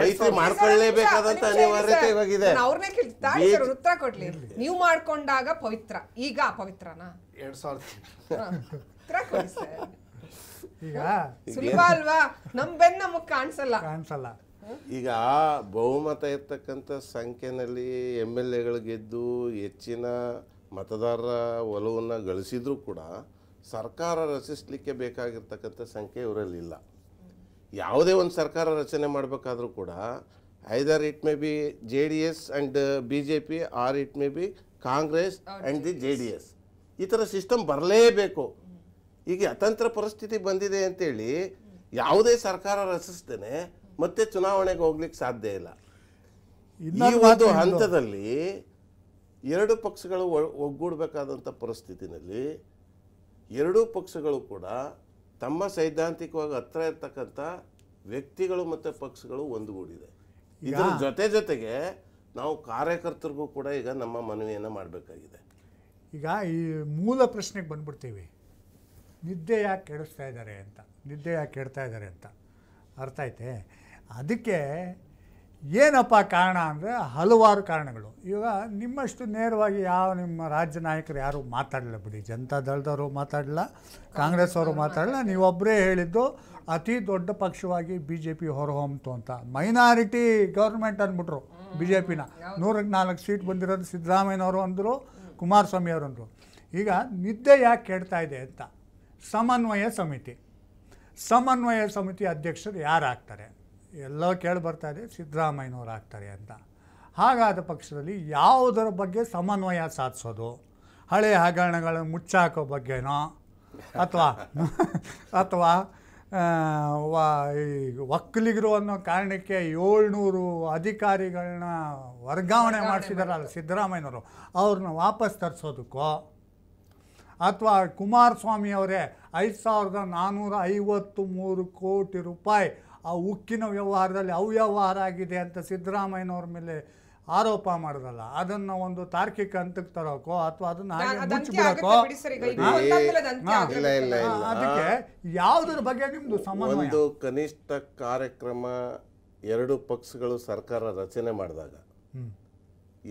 ಮೈತ್ರಿ ಮಾಡ್ಕೊಳ್ಳೇಬೇಕಾದಂತ ಅನಿವಾರ್ಯತೆ ಇವಾಗಿದೆ ಅವ್ರನ್ನೇ ಕೇಳ್ತಾ ಉತ್ತರ ಕೊಡ್ಲಿ ನೀವು ಮಾಡ್ಕೊಂಡಾಗ ಪವಿತ್ರ ಈಗ ಅಪವಿತ್ರನಾ ಎರಡ್ ಸಾವಿರದ ಈಗ ಬೆನ್ನ ಈಗ ಬಹುಮತ ಇರ್ತಕ್ಕಂಥ ಸಂಖ್ಯೆನಲ್ಲಿ ಎಮ್ ಎಲ್ ಎಗಳು ಗೆದ್ದು ಹೆಚ್ಚಿನ ಮತದಾರರ ಒಲವನ್ನು ಗಳಿಸಿದ್ರೂ ಕೂಡ ಸರ್ಕಾರ ರಚಿಸಲಿಕ್ಕೆ ಬೇಕಾಗಿರ್ತಕ್ಕಂಥ ಸಂಖ್ಯೆ ಇವರಲ್ಲಿಲ್ಲ ಇಲ್ಲ ಯಾವುದೇ ಒಂದು ಸರ್ಕಾರ ರಚನೆ ಮಾಡಬೇಕಾದ್ರೂ ಕೂಡ either it may be J D S and B J P or it may be Congress and the J D S ಈ ಥರ ಸಿಸ್ಟಮ್ ಬರಲೇಬೇಕು ಈಗ ಅತಂತ್ರ ಪರಿಸ್ಥಿತಿ ಬಂದಿದೆ ಅಂತೇಳಿ ಯಾವುದೇ ಸರ್ಕಾರ ರಚಿಸ್ತೇನೆ ಮತ್ತೆ ಚುನಾವಣೆಗೆ ಹೋಗ್ಲಿಕ್ಕೆ ಸಾಧ್ಯ ಇಲ್ಲ ಈ ಒಂದು ಹಂತದಲ್ಲಿ ಎರಡು ಪಕ್ಷಗಳು ಒಗ್ಗೂಡಬೇಕಾದಂಥ ಪರಿಸ್ಥಿತಿನಲ್ಲಿ ಎರಡೂ ಪಕ್ಷಗಳು ಕೂಡ ತಮ್ಮ ಸೈದ್ಧಾಂತಿಕವಾಗಿ ಹತ್ರ ಇರ್ತಕ್ಕಂಥ ವ್ಯಕ್ತಿಗಳು ಮತ್ತು ಪಕ್ಷಗಳು ಒಂದುಗೂಡಿದೆ ಇದರ ಜೊತೆ ಜೊತೆಗೆ ನಾವು ಕಾರ್ಯಕರ್ತರಿಗೂ ಕೂಡ ಈಗ ನಮ್ಮ ಮನವಿಯನ್ನು ಮಾಡಬೇಕಾಗಿದೆ ಈಗ ಈ ಮೂಲ ಪ್ರಶ್ನೆಗೆ ಬಂದ್ಬಿಡ್ತೀವಿ ನಿದ್ದೆ ಯಾಕೆ ಕೆಡಿಸ್ತಾ ಇದ್ದಾರೆ ಅಂತ ನಿದ್ದೆ ಯಾಕೆ ಕೆಡ್ತಾ ಇದ್ದಾರೆ ಅಂತ ಅರ್ಥ ಐತೆ ಅದಕ್ಕೆ ಏನಪ್ಪ ಕಾರಣ ಅಂದರೆ ಹಲವಾರು ಕಾರಣಗಳು ಇವಾಗ ನಿಮ್ಮಷ್ಟು ನೇರವಾಗಿ ಯಾವ ನಿಮ್ಮ ರಾಜ್ಯ ನಾಯಕರು ಯಾರೂ ಮಾತಾಡಲಿಲ್ಲ ಬಿಡಿ ಜನತಾ ದಳದವರು ಮಾತಾಡಲ್ಲ ಕಾಂಗ್ರೆಸ್ ಅವರು ಮಾತಾಡಲ್ಲ ನೀವೊಬ್ಬರೇ ಹೇಳಿದ್ದು ಅತಿ ದೊಡ್ಡ ಪಕ್ಷವಾಗಿ ಬಿ ಜೆ ಪಿ ಹೊರಹೊಮ್ತು ಅಂತ ಮೈನಾರಿಟಿ ಗೌರ್ಮೆಂಟ್ ಅಂದ್ಬಿಟ್ರು ಬಿ ಜೆ ಪಿನ ನೂರಕ್ಕೆ ನಾಲ್ಕು ಸೀಟ್ ಬಂದಿರೋದು ಸಿದ್ದರಾಮಯ್ಯನವರು ಅಂದರು ಕುಮಾರಸ್ವಾಮಿ ಅವರು ಅಂದರು ಈಗ ನಿದ್ದೆ ಯಾಕೆ ಕೆಡ್ತಾ ಇದೆ ಅಂತ ಸಮನ್ವಯ ಸಮಿತಿ ಸಮನ್ವಯ ಸಮಿತಿ ಅಧ್ಯಕ್ಷರು ಯಾರು ಆಗ್ತಾರೆ ಎಲ್ಲೋ ಕೇಳಿ ಬರ್ತಾ ಇದೆ ಸಿದ್ದರಾಮಯ್ಯನವ್ರು ಆಗ್ತಾರೆ ಅಂತ ಹಾಗಾದ ಪಕ್ಷದಲ್ಲಿ ಯಾವುದರ ಬಗ್ಗೆ ಸಮನ್ವಯ ಸಾಧಿಸೋದು ಹಳೆ ಹಗರಣಗಳನ್ನು ಮುಚ್ಚಾಕೋ ಬಗ್ಗೆನೋ ಅಥವಾ ಅಥವಾ ಈ ಒಕ್ಕಲಿಗರು ಅನ್ನೋ ಕಾರಣಕ್ಕೆ ಏಳ್ನೂರು ಅಧಿಕಾರಿಗಳನ್ನ ವರ್ಗಾವಣೆ ಮಾಡಿಸಿದಾರಲ್ಲ ಸಿದ್ದರಾಮಯ್ಯನವರು ಅವ್ರನ್ನ ವಾಪಸ್ ತರಿಸೋದಕ್ಕೋ ಅಥವಾ ಕುಮಾರಸ್ವಾಮಿ ಅವರೇ ಐದು ಸಾವಿರದ ನಾನ್ನೂರ ಐವತ್ತು ಮೂರು ಕೋಟಿ ರೂಪಾಯಿ ಆ ಉಕ್ಕಿನ ವ್ಯವಹಾರದಲ್ಲಿ ಅವ್ಯವಹಾರ ಆಗಿದೆ ಅಂತ ಸಿದ್ದರಾಮಯ್ಯನವ್ರ ಮೇಲೆ ಆರೋಪ ಮಾಡಿದಲ್ಲ ಅದನ್ನ ಒಂದು ತಾರ್ಕಿಕ ಹಂತಕ್ಕೆ ತರೋಕೋ ಅಥವಾ ಅದನ್ನ ಅದಕ್ಕೆ ಯಾವುದ್ರ ಬಗ್ಗೆ ನಿಮ್ದು ಒಂದು ಕನಿಷ್ಠ ಕಾರ್ಯಕ್ರಮ ಎರಡು ಪಕ್ಷಗಳು ಸರ್ಕಾರ ರಚನೆ ಮಾಡಿದಾಗ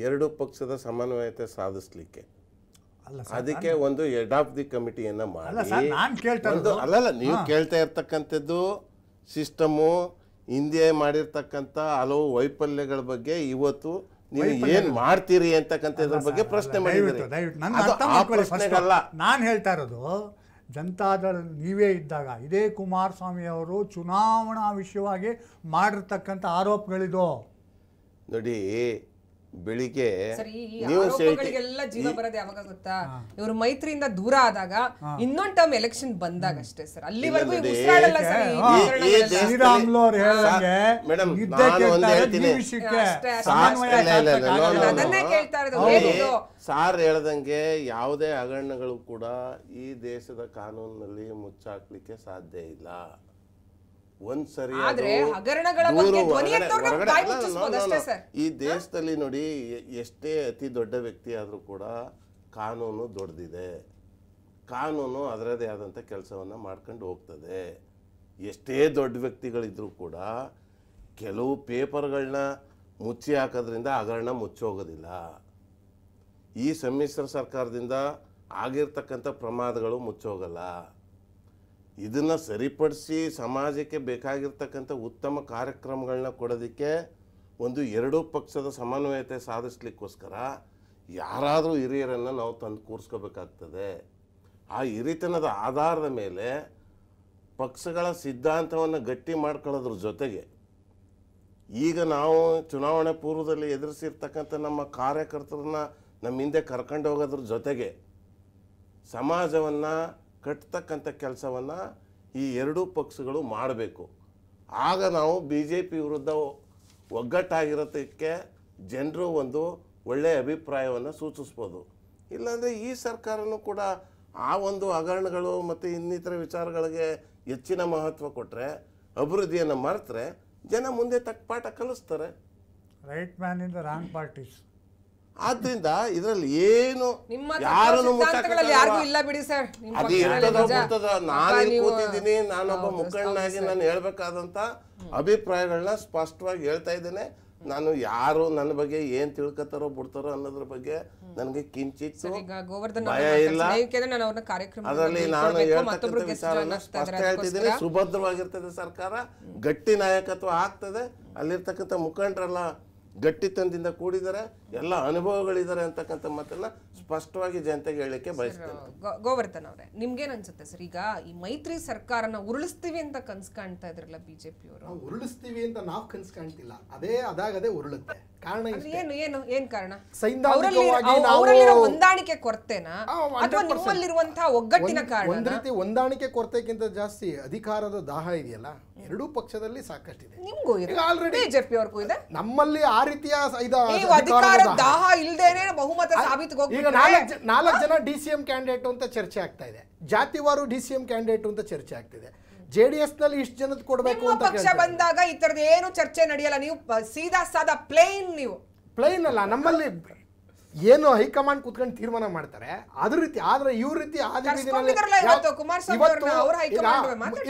ಎರಡು ಪಕ್ಷದ ಸಮನ್ವಯತೆ ಸಾಧಿಸಲಿಕ್ಕೆ ಅದಕ್ಕೆ ಒಂದು ಹೆಡ್ ಆಫ್ ದಿ ಕಮಿಟಿಯನ್ನು ಮಾಡಿ ಅಲ್ಲಲ್ಲ ನೀವು ಕೇಳ್ತಾ ಇರ್ತಕ್ಕಂಥದ್ದು ಸಿಸ್ಟಮು ಹಿಂದೆ ಮಾಡಿರ್ತಕ್ಕಂಥ ಹಲವು ವೈಫಲ್ಯಗಳ ಬಗ್ಗೆ ಇವತ್ತು ನೀವು ಏನ್ ಮಾಡ್ತೀರಿ ಅಂತಕ್ಕಂಥದ್ರ ಬಗ್ಗೆ ಪ್ರಶ್ನೆ ನಾನು ಹೇಳ್ತಾ ಇರೋದು ಜನತಾದಳ ನೀವೇ ಇದ್ದಾಗ ಇದೇ ಕುಮಾರಸ್ವಾಮಿ ಅವರು ಚುನಾವಣಾ ವಿಷಯವಾಗಿ ಮಾಡಿರ್ತಕ್ಕಂಥ ಆರೋಪಗಳಿದು ನೋಡಿ ಬೆಳಿಗ್ಗೆ ಬರೋದು ಯಾವಾಗ ಗೊತ್ತಾ ಇವರು ಮೈತ್ರಿಯಿಂದ ದೂರ ಆದಾಗ ಇನ್ನೊಂದ್ ಟರ್ಮ್ ಎಲೆಕ್ಷನ್ ಬಂದಾಗ ಅಷ್ಟೇ ಸರ್ ಅಲ್ಲಿವರೆಗೂ ಸಾರ್ ಹೇಳದಂಗೆ ಯಾವುದೇ ಹಗರಣಗಳು ಕೂಡ ಈ ದೇಶದ ಕಾನೂನಿನಲ್ಲಿ ಮುಚ್ಚಾಕ್ಲಿಕ್ಕೆ ಸಾಧ್ಯ ಇಲ್ಲ ಒಂದ್ ಸರಿ ಈ ದೇಶದಲ್ಲಿ ನೋಡಿ ಎಷ್ಟೇ ಅತಿ ದೊಡ್ಡ ವ್ಯಕ್ತಿ ಆದರೂ ಕೂಡ ಕಾನೂನು ದೊಡ್ಡದಿದೆ ಕಾನೂನು ಅದರದೇ ಆದಂಥ ಕೆಲಸವನ್ನು ಮಾಡ್ಕೊಂಡು ಹೋಗ್ತದೆ ಎಷ್ಟೇ ದೊಡ್ಡ ವ್ಯಕ್ತಿಗಳಿದ್ರೂ ಕೂಡ ಕೆಲವು ಪೇಪರ್ಗಳನ್ನ ಮುಚ್ಚಿ ಹಾಕೋದ್ರಿಂದ ಹಗರಣ ಮುಚ್ಚೋಗೋದಿಲ್ಲ ಈ ಸಮ್ಮಿಶ್ರ ಸರ್ಕಾರದಿಂದ ಆಗಿರ್ತಕ್ಕಂಥ ಪ್ರಮಾದಗಳು ಮುಚ್ಚೋಗಲ್ಲ ಇದನ್ನು ಸರಿಪಡಿಸಿ ಸಮಾಜಕ್ಕೆ ಬೇಕಾಗಿರ್ತಕ್ಕಂಥ ಉತ್ತಮ ಕಾರ್ಯಕ್ರಮಗಳನ್ನ ಕೊಡೋದಕ್ಕೆ ಒಂದು ಎರಡೂ ಪಕ್ಷದ ಸಮನ್ವಯತೆ ಸಾಧಿಸ್ಲಿಕ್ಕೋಸ್ಕರ ಯಾರಾದರೂ ಹಿರಿಯರನ್ನು ನಾವು ತಂದು ಕೂರಿಸ್ಕೋಬೇಕಾಗ್ತದೆ ಆ ಹಿರಿತನದ ಆಧಾರದ ಮೇಲೆ ಪಕ್ಷಗಳ ಸಿದ್ಧಾಂತವನ್ನು ಗಟ್ಟಿ ಮಾಡ್ಕೊಳ್ಳೋದ್ರ ಜೊತೆಗೆ ಈಗ ನಾವು ಚುನಾವಣೆ ಪೂರ್ವದಲ್ಲಿ ಎದುರಿಸಿರ್ತಕ್ಕಂಥ ನಮ್ಮ ಕಾರ್ಯಕರ್ತರನ್ನ ನಮ್ಮ ಹಿಂದೆ ಕರ್ಕೊಂಡು ಹೋಗೋದ್ರ ಜೊತೆಗೆ ಸಮಾಜವನ್ನು ಕಟ್ತಕ್ಕಂಥ ಕೆಲಸವನ್ನು ಈ ಎರಡೂ ಪಕ್ಷಗಳು ಮಾಡಬೇಕು ಆಗ ನಾವು ಬಿ ಜೆ ಪಿ ವಿರುದ್ಧ ಒಗ್ಗಟ್ಟಾಗಿರೋದಕ್ಕೆ ಜನರು ಒಂದು ಒಳ್ಳೆಯ ಅಭಿಪ್ರಾಯವನ್ನು ಸೂಚಿಸ್ಬೋದು ಇಲ್ಲಾಂದರೆ ಈ ಸರ್ಕಾರನೂ ಕೂಡ ಆ ಒಂದು ಹಗರಣಗಳು ಮತ್ತು ಇನ್ನಿತರ ವಿಚಾರಗಳಿಗೆ ಹೆಚ್ಚಿನ ಮಹತ್ವ ಕೊಟ್ಟರೆ ಅಭಿವೃದ್ಧಿಯನ್ನು ಮರೆತರೆ ಜನ ಮುಂದೆ ತಕ್ಕ ಪಾಠ ಕಲಿಸ್ತಾರೆ right man in the wrong parties ಆದ್ರಿಂದ ಇದರಲ್ಲಿ ಏನು ಯಾರನ್ನು ಇಲ್ಲ ಬಿಡಿ ನಾನು ಕೂತಿದ್ದೀನಿ ನಾನೊಬ್ಬ ಮುಖಂಡನಾಗಿ ನಾನು ಹೇಳ್ಬೇಕಾದಂತ ಅಭಿಪ್ರಾಯಗಳನ್ನ ಸ್ಪಷ್ಟವಾಗಿ ಹೇಳ್ತಾ ಇದ್ದೇನೆ ನಾನು ಯಾರು ನನ್ನ ಬಗ್ಗೆ ಏನ್ ತಿಳ್ಕೊತಾರೋ ಬಿಡ್ತಾರೋ ಅನ್ನೋದ್ರ ಬಗ್ಗೆ ನನಗೆ ಕಿಂಚಿತ್ತು ಭಯ ಇಲ್ಲ ಅದರಲ್ಲಿ ನಾನು ಹೇಳ್ತಕ್ಕಂಥ ವಿಚಾರನ ಸ್ಪಷ್ಟ ಸುಭದ್ರವಾಗಿರ್ತದೆ ಸರ್ಕಾರ ಗಟ್ಟಿ ನಾಯಕತ್ವ ಆಗ್ತದೆ ಅಲ್ಲಿರ್ತಕ್ಕಂಥ ಮುಖಂಡರೆಲ್ಲ ಗಟ್ಟಿತನದಿಂದ ಕೂಡಿದ್ದಾರೆ ಎಲ್ಲ ಅನುಭವಗಳಿದ್ದಾರೆ ಅಂತಕ್ಕಂಥ ಮಾತನ್ನ ಸ್ಪಷ್ಟವಾಗಿ ಜನತೆಗೆ ಹೇಳಕ್ಕೆ ಬಯಸ್ತೇನೆ ಗೋವರ್ಧನ್ ಅವರೇ ನಿಮ್ಗೆ ಅನ್ಸುತ್ತೆ ಸರ್ ಈಗ ಈ ಮೈತ್ರಿ ಸರ್ಕಾರನ ಉರುಳಿಸ್ತೀವಿ ಅಂತ ಕನ್ಸ್ ಕಾಣ್ತಾ ಇದ್ರಲ್ಲ ಬಿಜೆಪಿ ಅವರು ಉರುಳಿಸ್ತೀವಿ ಅಂತ ನಾವು ಕನ್ಸ್ ಕಾಣ್ತಿಲ್ಲ ಅದೇ ಅದಾಗದೇ ಉರುಳುತ್ತೆ ಕಾರಣ ಏನು ಏನು ಏನ್ ಕಾರಣ ಅವರಲ್ಲಿರೋ ಹೊಂದಾಣಿಕೆ ಕೊರತೆನಾ ಅಥವಾ ನಿಮ್ಮಲ್ಲಿರುವಂತಹ ಒಗ್ಗಟ್ಟಿನ ಕಾರಣ ಒಂದ್ ರೀತಿ ಹೊಂದಾಣಿಕೆ ಕೊರತೆಗಿಂತ ಜಾಸ್ತಿ ಅಧಿಕಾರದ ದಾಹ ಇದೆಯಲ್ಲ ಎರಡೂ ಪಕ್ಷದಲ್ಲಿ ಸಾಕಷ್ಟಿದೆ ನಿಮಗೂ ಇದೆ ಆಲ್ರೆಡಿ ಬಿಜೆಪಿ ಇದೆ ನಮ್ಮಲ್ಲಿ ಆ ರೀತಿಯ ಅಧಿಕಾರ ದಾಹ ಇಲ್ದೇನೆ ಬಹುಮತ ಸಾಬೀತು ಈಗ ನಾಲ್ಕು ಜನ ಡಿ ಸಿ ಎಂ ಕ್ಯಾಂಡಿಡೇಟ್ ಅಂತ ಚರ್ಚೆ ಆಗ್ತಾ ಇದೆ ಜಾತಿವಾರು ಡಿ ಸಿ ಎಂ ಕ್ಯಾಂಡಿಡೇಟ್ ಅಂತ ಚರ್ಚೆ ಆಗ್ತಿದೆ ಜೆಡಿಎಸ್ ನಲ್ಲಿ ಇಷ್ಟು ಜನದ ಕೊಡಬೇಕು ಅಂತ ಪಕ್ಷ ಬಂದಾಗ ಈ ತರದ ಏನು ಚರ್ಚೆ ನಡೆಯಲ್ಲ ನೀವು ಸೀದಾ ಸಾದಾ ಪ್ಲೇನ್ ನೀವು ಪ್ಲೇನ್ ಅಲ್ಲ ನಮ್ಮಲ್ಲಿ ಏನು ಹೈಕಮಾಂಡ್ ಕುತ್ಕೊಂಡು ತೀರ್ಮಾನ ಮಾಡ್ತಾರೆ ಅದ್ರ ರೀತಿ ಆದ್ರೆ ಇವ್ರ ರೀತಿ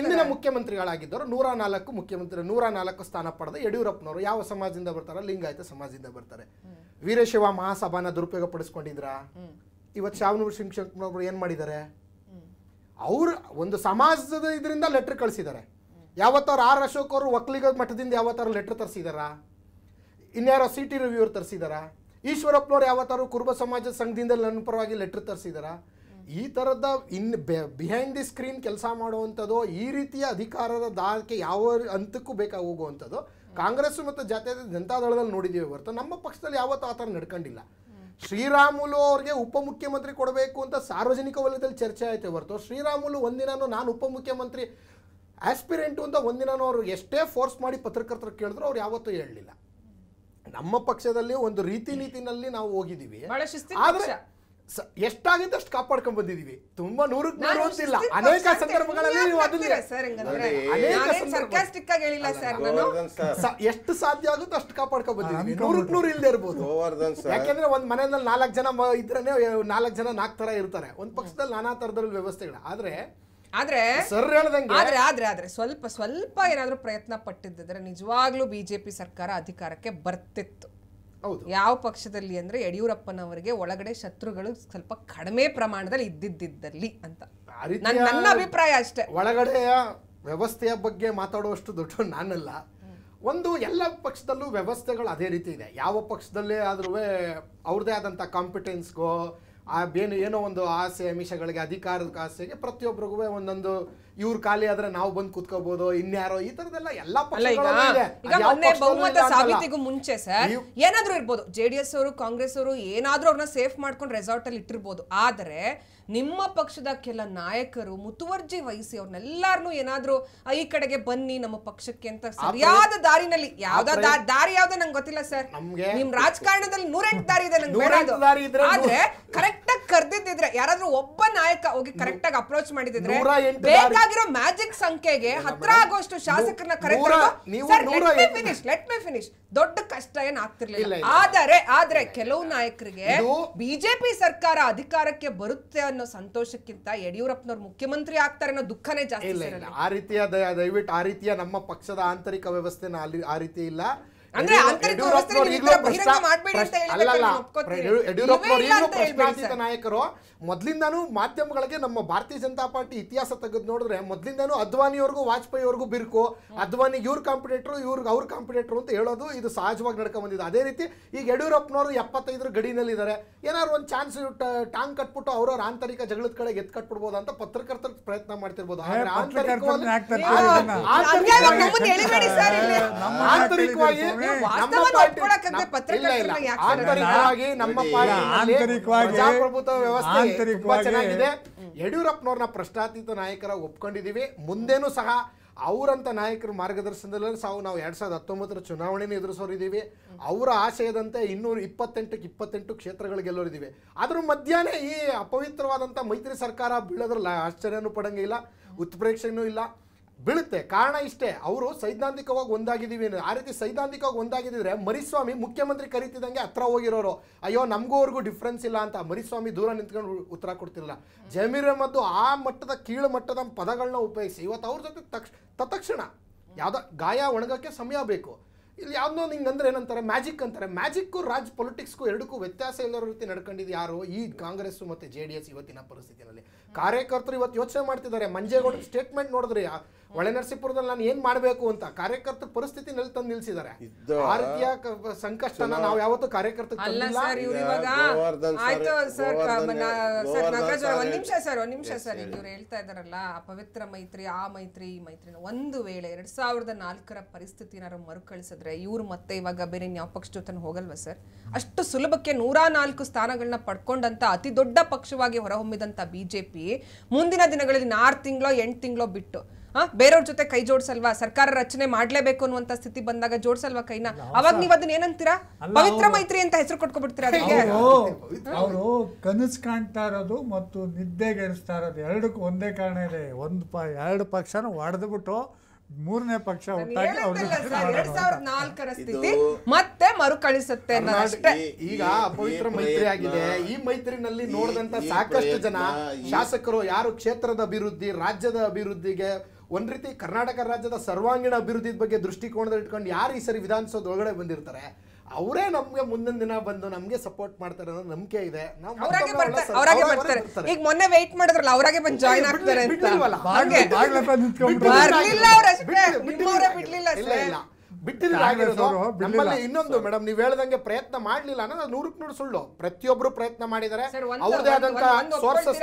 ಇಂದಿನ ಮುಖ್ಯಮಂತ್ರಿಗಳಾಗಿದ್ದವರು ನೂರ ನಾಲ್ಕು ಮುಖ್ಯಮಂತ್ರಿ ನೂರ ನಾಲ್ಕು ಸ್ಥಾನ ಪಡೆದ ಯಡಿಯೂರಪ್ಪನವರು ಯಾವ ಸಮಾಜದಿಂದ ಬರ್ತಾರ ಲಿಂಗಾಯತ ಸಮಾಜದಿಂದ ಬರ್ತಾರೆ ವೀರಶಿವ ಮಹಾಸಭಾನ ದುರುಪಯೋಗ ಪಡಿಸ್ಕೊಂಡಿದ್ರ ಇವತ್ತು ಶಾವನೂರು ಶಿಂಕ್ಷಕ್ನವ್ರು ಏನ್ ಮಾಡಿದ್ದಾರೆ ಅವ್ರ ಒಂದು ಸಮಾಜದ ಇದರಿಂದ ಲೆಟರ್ ಕಳಿಸಿದ್ದಾರೆ ಯಾವತ್ತವ್ರು ಆರ್ ಅಶೋಕ್ ಅವರು ಒಕ್ಕಲಿಗ ಮಠದಿಂದ ಯಾವತ್ತಾರು ಲೆಟರ್ ತರಿಸಿದಾರ ಇನ್ಯಾರೋ ಸಿಟಿ ರಿವ್ಯೂರ್ ತರಿಸಿದಾರ ಈಶ್ವರಪ್ಪನವ್ರು ಯಾವತ್ತಾರು ಕುರುಬ ಸಮಾಜ ಸಂಘದಿಂದ ನನ್ನ ಪರವಾಗಿ ಲೆಟ್ರ್ ತರಿಸಿದಾರ ಈ ಥರದ ಇನ್ ಬಿಹೈಂಡ್ ದಿ ಸ್ಕ್ರೀನ್ ಕೆಲಸ ಮಾಡುವಂಥದ್ದು ಈ ರೀತಿಯ ಅಧಿಕಾರದ ದಾರಕ್ಕೆ ಯಾವ ಹಂತಕ್ಕೂ ಬೇಕಾಗಿ ಹೋಗುವಂಥದ್ದು ಕಾಂಗ್ರೆಸ್ ಮತ್ತು ಜನತಾ ಜನತಾದಳದಲ್ಲಿ ನೋಡಿದ್ದೀವಿ ಹೊರತು ನಮ್ಮ ಪಕ್ಷದಲ್ಲಿ ಯಾವತ್ತೂ ಆ ಥರ ನಡ್ಕೊಂಡಿಲ್ಲ ಶ್ರೀರಾಮುಲು ಅವ್ರಿಗೆ ಉಪಮುಖ್ಯಮಂತ್ರಿ ಕೊಡಬೇಕು ಅಂತ ಸಾರ್ವಜನಿಕ ವಲಯದಲ್ಲಿ ಚರ್ಚೆ ಆಯಿತು ಹೊರತು ಶ್ರೀರಾಮುಲು ಒಂದಿನೂ ನಾನು ಉಪಮುಖ್ಯಮಂತ್ರಿ ಆಸ್ಪಿರೆಂಟು ಅಂತ ಒಂದಿನೂ ಅವರು ಎಷ್ಟೇ ಫೋರ್ಸ್ ಮಾಡಿ ಪತ್ರಕರ್ತರು ಕೇಳಿದ್ರು ಅವ್ರು ಯಾವತ್ತೂ ಹೇಳಲಿಲ್ಲ ನಮ್ಮ ಪಕ್ಷದಲ್ಲಿ ಒಂದು ರೀತಿ ನೀತಿನಲ್ಲಿ ನಾವು ಹೋಗಿದ್ದೀವಿ ಆದ್ರೆ ಅಷ್ಟು ಕಾಪಾಡ್ಕೊಂಡ್ ಬಂದಿದೀವಿ ತುಂಬಾ ನೂರಕ್ಕೆ ನೂರು ಅಂತಿಲ್ಲ ಅನೇಕ ಸಂದರ್ಭಗಳಲ್ಲಿ ಎಷ್ಟು ಸಾಧ್ಯ ಆಗುತ್ತೋ ಅಷ್ಟು ಕಾಪಾಡ್ಕೊಂಡ್ ಬಂದಿದೀವಿ ನೂರಕ್ಕೆ ನೂರು ಇಲ್ಲದೆ ಇರ್ಬೋದು ಯಾಕೆಂದ್ರೆ ಒಂದ್ ಮನೆಯಲ್ಲಿ ನಾಲ್ಕು ಜನ ಇದ್ರೇನೆ ನಾಲ್ಕು ಜನ ನಾಲ್ಕು ತರ ಇರ್ತಾರೆ ಒಂದ್ ಪಕ್ಷದಲ್ಲಿ ನಾನಾ ತರದ ವ್ಯವಸ್ಥೆಗಳು ಆದ್ರೆ ಆದ್ರೆ ಸರ್ ಆದ್ರೆ ಆದ್ರೆ ಸ್ವಲ್ಪ ಸ್ವಲ್ಪ ಏನಾದ್ರೂ ಪ್ರಯತ್ನ ಪಟ್ಟಿದ್ದರೆ ನಿಜವಾಗ್ಲೂ ಬಿಜೆಪಿ ಸರ್ಕಾರ ಅಧಿಕಾರಕ್ಕೆ ಬರ್ತಿತ್ತು ಯಾವ ಪಕ್ಷದಲ್ಲಿ ಅಂದ್ರೆ ಯಡಿಯೂರಪ್ಪನವರಿಗೆ ಒಳಗಡೆ ಶತ್ರುಗಳು ಸ್ವಲ್ಪ ಕಡಿಮೆ ಪ್ರಮಾಣದಲ್ಲಿ ಇದ್ದಿದ್ದಲ್ಲಿ ಅಂತ ನನ್ನ ಅಭಿಪ್ರಾಯ ಅಷ್ಟೇ ಒಳಗಡೆಯ ವ್ಯವಸ್ಥೆಯ ಬಗ್ಗೆ ಮಾತಾಡುವಷ್ಟು ದೊಡ್ಡ ನಾನಲ್ಲ ಒಂದು ಎಲ್ಲ ಪಕ್ಷದಲ್ಲೂ ವ್ಯವಸ್ಥೆಗಳು ಅದೇ ರೀತಿ ಇದೆ ಯಾವ ಪಕ್ಷದಲ್ಲೇ ಆದ್ರೂ ಅವ್ರದೇ ಆದಂತ ಕಾಂಪಿಟೆನ್ಸ್ಗೋ ಆ ಬೇನು ಏನೋ ಒಂದು ಆಸೆ ಅಮಿಷಗಳಿಗೆ ಅಧಿಕಾರದ ಆಸೆಗೆ ಪ್ರತಿಯೊಬ್ಬರಿಗೂ ಒಂದೊಂದು ಇವ್ರ ಖಾಲಿ ಆದ್ರೆ ನಾವು ಬಂದು ಕುತ್ಕೋಬಹುದು ಇನ್ಯಾರೋ ಈ ತರದೆಲ್ಲ ಎಲ್ಲ ಬಹುಮತ ಸಾಬೀತಿಗೂ ಮುಂಚೆ ಸರ್ ಏನಾದ್ರೂ ಇರ್ಬೋದು ಜೆಡಿಎಸ್ ಅವರು ಕಾಂಗ್ರೆಸ್ ಅವರು ಏನಾದ್ರೂ ಅವ್ರನ್ನ ಸೇಫ್ ಮಾಡ್ಕೊಂಡು ರೆಸಾರ್ಟ್ ಅಲ್ಲಿ ಇಟ್ಟಿರ್ಬೋದು ಆದ್ರೆ ನಿಮ್ಮ ಪಕ್ಷದ ಕೆಲ ನಾಯಕರು ಮುತುವರ್ಜಿ ವಹಿಸಿ ಅವ್ರನ್ನೆಲ್ಲಾರನು ಏನಾದ್ರೂ ಈ ಕಡೆಗೆ ಬನ್ನಿ ನಮ್ಮ ಪಕ್ಷಕ್ಕೆ ಅಂತ ಸರಿಯಾದ ದಾರಿನಲ್ಲಿ ಯಾವ್ದ ದಾರಿ ಯಾವ್ದ ನಂಗೆ ಗೊತ್ತಿಲ್ಲ ಸರ್ ನಿಮ್ ರಾಜಕಾರಣದಲ್ಲಿ ನೂರೆಂಟು ದಾರಿ ಇದೆ ನಂಗೆ ಆದ್ರೆ ಕರೆಕ್ಟ್ ಆಗಿ ಕರ್ದಿದ್ರೆ ಯಾರಾದ್ರೂ ಒಬ್ಬ ನಾಯಕ ಹೋಗಿ ಕರೆಕ್ಟ್ ಆಗಿ ಅಪ್ರೋಚ್ ಮಾಡಿದ್ರೆ ಬೇಕಾಗಿರೋ ಮ್ಯಾಜಿಕ್ ಸಂಖ್ಯೆಗೆ ಹತ್ರ ಆಗುವಷ್ಟು ಶಾಸಕರನ್ನ correct finish let me finish ದೊಡ್ಡ ಕಷ್ಟ ಏನ್ ಆಗ್ತಿರ್ಲಿಲ್ಲ ಆದರೆ ಆದ್ರೆ ಕೆಲವು ನಾಯಕರಿಗೆ ಬಿಜೆಪಿ ಸರ್ಕಾರ ಅಧಿಕಾರಕ್ಕೆ ಬರುತ್ತೆ ಅನ್ನೋ ಸಂತೋಷಕ್ಕಿಂತ ಯಡಿಯೂರಪ್ಪನವ್ರು ಮುಖ್ಯಮಂತ್ರಿ ಆಗ್ತಾರೆ ಅನ್ನೋ ದುಃಖನೇ ಜಾಸ್ತಿ ಆ ರೀತಿಯ ದಯವಿಟ್ಟು ಆ ರೀತಿಯ ನಮ್ಮ ಪಕ್ಷದ ಆಂತರಿಕ ವ್ಯವಸ್ಥೆನ ಅಲ್ಲಿ ಆ ರೀತಿ ಇಲ್ಲ ಯಡಿಯೂರಪ್ಪನವರು ಯಡಿಯೂರಪ್ಪ ನಾಯಕರು ಮೊದ್ಲಿಂದಾನು ಮಾಧ್ಯಮಗಳಿಗೆ ನಮ್ಮ ಭಾರತೀಯ ಜನತಾ ಪಾರ್ಟಿ ಇತಿಹಾಸ ತೆಗೆದು ನೋಡಿದ್ರೆ ಅದ್ವಾನಿ ಅದ್ವಾನಿಯವ್ರಿಗೂ ವಾಜಪೇಯಿ ಅವ್ರಿಗೂ ಬಿರ್ಕು ಅದ್ವಾನಿಗೆ ಇವ್ರ ಕಾಂಪಿಟೇಟ್ರು ಇವ್ರಿಗೆ ಅವ್ರ ಕಾಂಪಿಟೇಟ್ರು ಅಂತ ಹೇಳೋದು ಇದು ಸಹಜವಾಗಿ ನಡ್ಕೊಂಡಿದೆ ಅದೇ ರೀತಿ ಈಗ ಯಡಿಯೂರಪ್ಪನವರು ಎಪ್ಪತ್ತೈದರ ಗಡಿನಲ್ಲಿದ್ದಾರೆ ಏನಾದ್ರು ಒಂದು ಚಾನ್ಸ್ ಟಾಂಗ್ ಕಟ್ಬಿಟ್ಟು ಅವ್ರವ್ರ ಆಂತರಿಕ ಜಗಳದ ಕಡೆ ಎತ್ ಕಟ್ಬಿಡ್ಬೋದು ಅಂತ ಪತ್ರಕರ್ತರ ಪ್ರಯತ್ನ ಮಾಡ್ತಿರ್ಬೋದು ಆಂತರಿಕವಾಗಿ ಆಂತರಿಕವಾಗಿ ನಮ್ಮ ಪ್ರಜಾಪ್ರಭುತ್ವ ವ್ಯವಸ್ಥೆ ತುಂಬಾ ಚೆನ್ನಾಗಿದೆ ಯಡಿಯೂರಪ್ಪನವ್ರನ್ನ ಪ್ರಶ್ನಾತೀತ ನಾಯಕರ ಒಪ್ಕೊಂಡಿದ್ದೀವಿ ಮುಂದೇನು ಸಹ ಅವರಂತ ನಾಯಕರ ಮಾರ್ಗದರ್ಶನದಲ್ಲಿ ಸಾವು ನಾವು ಎರಡ್ ಸಾವಿರದ ಹತ್ತೊಂಬತ್ತರ ಚುನಾವಣೆನೂ ಎದುರಿಸೋರಿದ್ದೀವಿ ಅವರ ಆಶಯದಂತೆ ಇನ್ನೂರು ಇಪ್ಪತ್ತೆಂಟಕ್ಕೆ ಇಪ್ಪತ್ತೆಂಟು ಕ್ಷೇತ್ರಗಳು ಗೆಲ್ಲೋರಿದ್ದೀವಿ ಅದ್ರ ಮಧ್ಯಾಹ್ನ ಈ ಅಪವಿತ್ರವಾದಂಥ ಮೈತ್ರಿ ಸರ್ಕಾರ ಬೀಳೋದ್ರಲ್ಲ ಆಶ್ಚರ್ಯನೂ ಪಡಂಗಿಲ್ಲ ಉತ್ಪ್ರೇಕ್ಷೆನೂ ಇಲ್ಲ ಬೀಳುತ್ತೆ ಕಾರಣ ಇಷ್ಟೇ ಅವರು ಸೈದ್ಧಾಂತಿಕವಾಗಿ ಒಂದಾಗಿದ್ದೀವಿ ಆ ರೀತಿ ಸೈದ್ಧಾಂತಿಕವಾಗಿ ಒಂದಾಗಿದ್ದಿದ್ರೆ ಮರಿಸ್ವಾಮಿ ಮುಖ್ಯಮಂತ್ರಿ ಕರೀತಿದ್ದಂಗೆ ಹತ್ರ ಹೋಗಿರೋರು ಅಯ್ಯೋ ನಮಗೂ ಅವ್ರಿಗೂ ಡಿಫ್ರೆನ್ಸ್ ಇಲ್ಲ ಅಂತ ಮರಿಸ್ವಾಮಿ ದೂರ ನಿಂತ್ಕೊಂಡು ಉತ್ತರ ಕೊಡ್ತಿಲ್ಲ ಜಮೀರ್ ಅಹಮದ್ ಆ ಮಟ್ಟದ ಕೀಳು ಮಟ್ಟದ ಪದಗಳನ್ನ ಉಪಯೋಗಿಸಿ ಇವತ್ತು ಅವ್ರ ಜೊತೆ ತಕ್ಷ ತತ್ಕ್ಷಣ ಯಾವುದೋ ಗಾಯ ಒಣಗೋಕ್ಕೆ ಸಮಯ ಬೇಕು ಇಲ್ಲಿ ಯಾವುದೋ ನಿಂಗೆ ಅಂದ್ರೆ ಏನಂತಾರೆ ಮ್ಯಾಜಿಕ್ ಅಂತಾರೆ ಮ್ಯಾಜಿಕ್ಕು ರಾಜ್ ಪೊಲಿಟಿಕ್ಸ್ಗೂ ಎರಡಕ್ಕೂ ವ್ಯತ್ಯಾಸ ಇಲ್ಲರೋ ರೀತಿ ನಡ್ಕೊಂಡಿದ್ದು ಯಾರು ಈ ಕಾಂಗ್ರೆಸ್ ಮತ್ತು ಜೆ ಡಿ ಎಸ್ ಇವತ್ತಿನ ಪರಿಸ್ಥಿತಿಯಲ್ಲಿ ಕಾರ್ಯಕರ್ತರು ಇವತ್ತು ಯೋಚನೆ ಮಾಡ್ತಿದ್ದಾರೆ ಮಂಜೇಗೌಡ ಸ್ಟೇಟ್ಮೆಂಟ್ ನೋಡಿದ್ರಿ ಹೊಳೆ ನರಸೀಪುರದಲ್ಲಿ ನಾನು ಏನ್ ಮಾಡಬೇಕು ಅಂತ ಕಾರ್ಯಕರ್ತರ ಪರಿಸ್ಥಿತಿ ನಲ್ಲಿ ತಂದು ನಿಲ್ಸಿದ್ದಾರೆ ಆ ಸಂಕಷ್ಟನ ನಾವು ಯಾವತ್ತೂ ಕಾರ್ಯಕರ್ತ ಒಂದ್ ನಿಮಿಷ ಸರ್ ಒಂದ್ ನಿಮಿಷ ಸರ್ ಹೇಳ್ತಾ ಇದಾರಲ್ಲ ಅಪವಿತ್ರ ಮೈತ್ರಿ ಆ ಮೈತ್ರಿ ಈ ಮೈತ್ರಿ ಒಂದು ವೇಳೆ ಎರಡ್ ಸಾವಿರದ ನಾಲ್ಕರ ಪರಿಸ್ಥಿತಿ ಮರುಕಳಿಸಿದ್ರೆ ಇವ್ರು ಮತ್ತೆ ಇವಾಗ ಬೇರೆ ಯಾವ ಪಕ್ಷ ಜೊತೆ ಹೋಗಲ್ವಾ ಸರ್ ಅಷ್ಟು ಸುಲಭಕ್ಕೆ ನೂರ ನಾಲ್ಕು ಸ್ಥಾನಗಳನ್ನ ಪಡ್ಕೊಂಡಂತ ಅತಿ ದೊಡ್ಡ ಪಕ್ಷವಾಗಿ ಹೊರಹೊಮ್ಮಿದಂತ ಬಿಜೆಪಿ ಮುಂದಿನ ದಿನಗಳಲ್ಲಿ ಆರು ತಿಂಗಳೋ ಎಂಟು ತಿಂಗಳೋ ಬಿಟ್ಟು ಬೇರೆಯವ್ರ ಜೊತೆ ಕೈ ಜೋಡಿಸಲ್ವಾ ಸರ್ಕಾರ ರಚನೆ ಮಾಡ್ಲೇಬೇಕು ಅನ್ನುವಂತ ಸ್ಥಿತಿ ಬಂದಾಗ ಜೋಡಿಸಲ್ವಾ ಕೈನ ಅವಾಗ ನೀವ್ ಅದನ್ನ ಏನಂತೀರಾ ಪವಿತ್ರ ಮೈತ್ರಿ ಅಂತ ಹೆಸರು ಅವರು ಕನಸು ಕಾಣ್ತಾ ಇರೋದು ಮತ್ತು ನಿದ್ದೆಗೆಡಿಸ್ತಾ ಇರೋದು ಎರಡಕ್ಕೂ ಒಂದೇ ಕಾರಣ ಇದೆ ಒಂದ್ ಎರಡು ಪಕ್ಷನ ಹೊಡೆದ್ಬಿಟ್ಟು ಮೂರನೇ ಪಕ್ಷ ಒಟ್ಟಾಗಿ ನಾಲ್ಕರ ಸ್ಥಿತಿ ಮತ್ತೆ ಮರುಕಳಿಸುತ್ತೆ ಈಗ ಅಪವಿತ್ರ ಮೈತ್ರಿ ಆಗಿದೆ ಈ ಮೈತ್ರಿನಲ್ಲಿ ನೋಡಿದಂತ ಸಾಕಷ್ಟು ಜನ ಶಾಸಕರು ಯಾರು ಕ್ಷೇತ್ರದ ಅಭಿವೃದ್ಧಿ ರಾಜ್ಯದ ಅಭಿವೃದ್ಧಿಗೆ ಒಂದು ರೀತಿ ಕರ್ನಾಟಕ ರಾಜ್ಯದ ಸರ್ವಾಂಗೀಣ ಅಭಿವೃದ್ಧಿ ಬಗ್ಗೆ ದೃಷ್ಟಿಕೋನದಲ್ಲಿ ಇಟ್ಕೊಂಡು ಯಾರು ಈ ಸರಿ ವಿಧಾನಸೌಧ ಒಳಗಡೆ ಬಂದಿರ್ತಾರೆ ಅವರೇ ನಮ್ಗೆ ಮುಂದಿನ ದಿನ ಬಂದು ನಮ್ಗೆ ಸಪೋರ್ಟ್ ಮಾಡ್ತಾರೆ ಅನ್ನೋ ನಂಬಿಕೆ ಇದೆ ಈಗ ಮೊನ್ನೆ ವೇಟ್ ಮಾಡಿದ್ರಲ್ಲ ಅವರಾಗೆ ಬಂದು ಜಾಯಿನ್ ಆಗ್ತಾರೆ ಅಂತ ಬಿಡ್ಲಿಲ್ಲ ಇಲ್ಲ ಇನ್ನೊಂದು ಮೇಡಮ್ ನೀವ್ ಹೇಳ್ದಂಗೆ ಪ್ರಯತ್ನ ಮಾಡ್ಲಿಲ್ಲ ಅನ್ನೋದು ನೂರಕ್ಕೆ ನೂರು ಸುಳ್ಳು ಪ್ರತಿಯೊಬ್ರು ಪ್ರಯತ್ನ ಮಾಡಿದ್ದಾರೆ ಅವ್ರದೇ ಆದಂತಹ ಸೋರ್ಸಸ್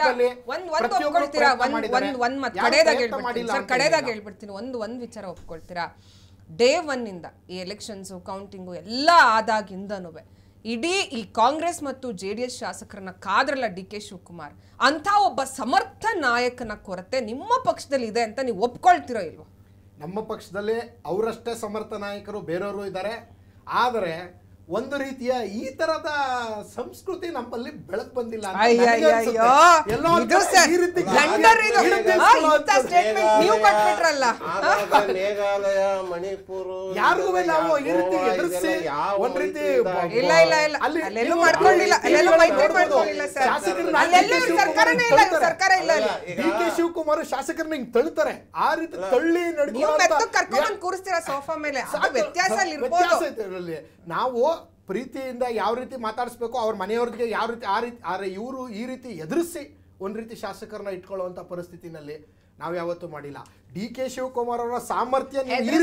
ಕಡೆದಾಗ ಹೇಳ್ಬಿಡ್ತೀನಿ ಒಂದು ಒಂದ್ ವಿಚಾರ ಒಪ್ಕೊಳ್ತೀರಾ ಡೇ ಒನ್ ಇಂದ ಈ ಎಲೆಕ್ಷನ್ಸು ಕೌಂಟಿಂಗು ಎಲ್ಲ ಆದಾಗಿಂದನೂ ಇಡೀ ಈ ಕಾಂಗ್ರೆಸ್ ಮತ್ತು ಜೆ ಡಿ ಎಸ್ ಶಾಸಕರನ್ನ ಕಾದ್ರಲ್ಲ ಡಿ ಕೆ ಶಿವಕುಮಾರ್ ಅಂತ ಒಬ್ಬ ಸಮರ್ಥ ನಾಯಕನ ಕೊರತೆ ನಿಮ್ಮ ಪಕ್ಷದಲ್ಲಿ ಇದೆ ಅಂತ ನೀವು ಒಪ್ಕೊಳ್ತಿರೋ ಇಲ್ವಾ ನಮ್ಮ ಪಕ್ಷದಲ್ಲಿ ಅವರಷ್ಟೇ ಸಮರ್ಥ ನಾಯಕರು ಬೇರೆಯವರು ಇದ್ದಾರೆ ಆದರೆ ಒಂದು ರೀತಿಯ ಈ ತರದ ಸಂಸ್ಕೃತಿ ನಮ್ಮಲ್ಲಿ ಬೆಳಕು ಬಂದಿಲ್ಲ ಮೇಘಾಲಯ ಮಣಿಪುರ ಯಾರಿಗೂ ನಾವು ಈ ರೀತಿ ಎದುರಿಸಿ ಒಂದ್ ರೀತಿ ಇಲ್ಲ ಇಲ್ಲ ಇಲ್ಲ ಅಲ್ಲೆಲ್ಲೂ ಮಾಡ್ಕೊಂಡಿಲ್ಲ ಅಲ್ಲೆಲ್ಲೂ ಮೈತ್ರಿ ಮಾಡ್ಕೊಂಡಿಲ್ಲ ಸರ್ಕಾರ ಇಲ್ಲ ಡಿ ಕೆ ಶಿವಕುಮಾರ್ ಶಾಸಕರನ್ನ ಹಿಂಗ್ ತಳ್ತಾರೆ ಆ ರೀತಿ ತಳ್ಳಿ ನಡ್ಕೊಂಡು ಕರ್ಕೊಂಡ್ ಕೂರಿಸ್ತೀರಾ ಸೋಫಾ ಮೇಲೆ ವ್ಯತ್ಯಾಸ ಅಲ್ಲಿ ನಾವು ಪ್ರೀತಿಯಿಂದ ಯಾವ ರೀತಿ ಮಾತಾಡಿಸ್ಬೇಕು ಅವ್ರ ಮನೆಯವ್ರಿಗೆ ಯಾವ ರೀತಿ ಆ ರೀತಿ ಆದರೆ ಇವರು ಈ ರೀತಿ ಎದುರಿಸಿ ಒಂದು ರೀತಿ ಶಾಸಕರನ್ನ ಇಟ್ಕೊಳ್ಳುವಂಥ ಪರಿಸ್ಥಿತಿನಲ್ಲಿ ನಾವ್ ಯಾವತ್ತೂ ಮಾಡಿಲ್ಲ ಡಿ ಕೆ ಶಿವಕುಮಾರ್ ಅವರ ಸಾಮರ್ಥ್ಯ ಎಳೆ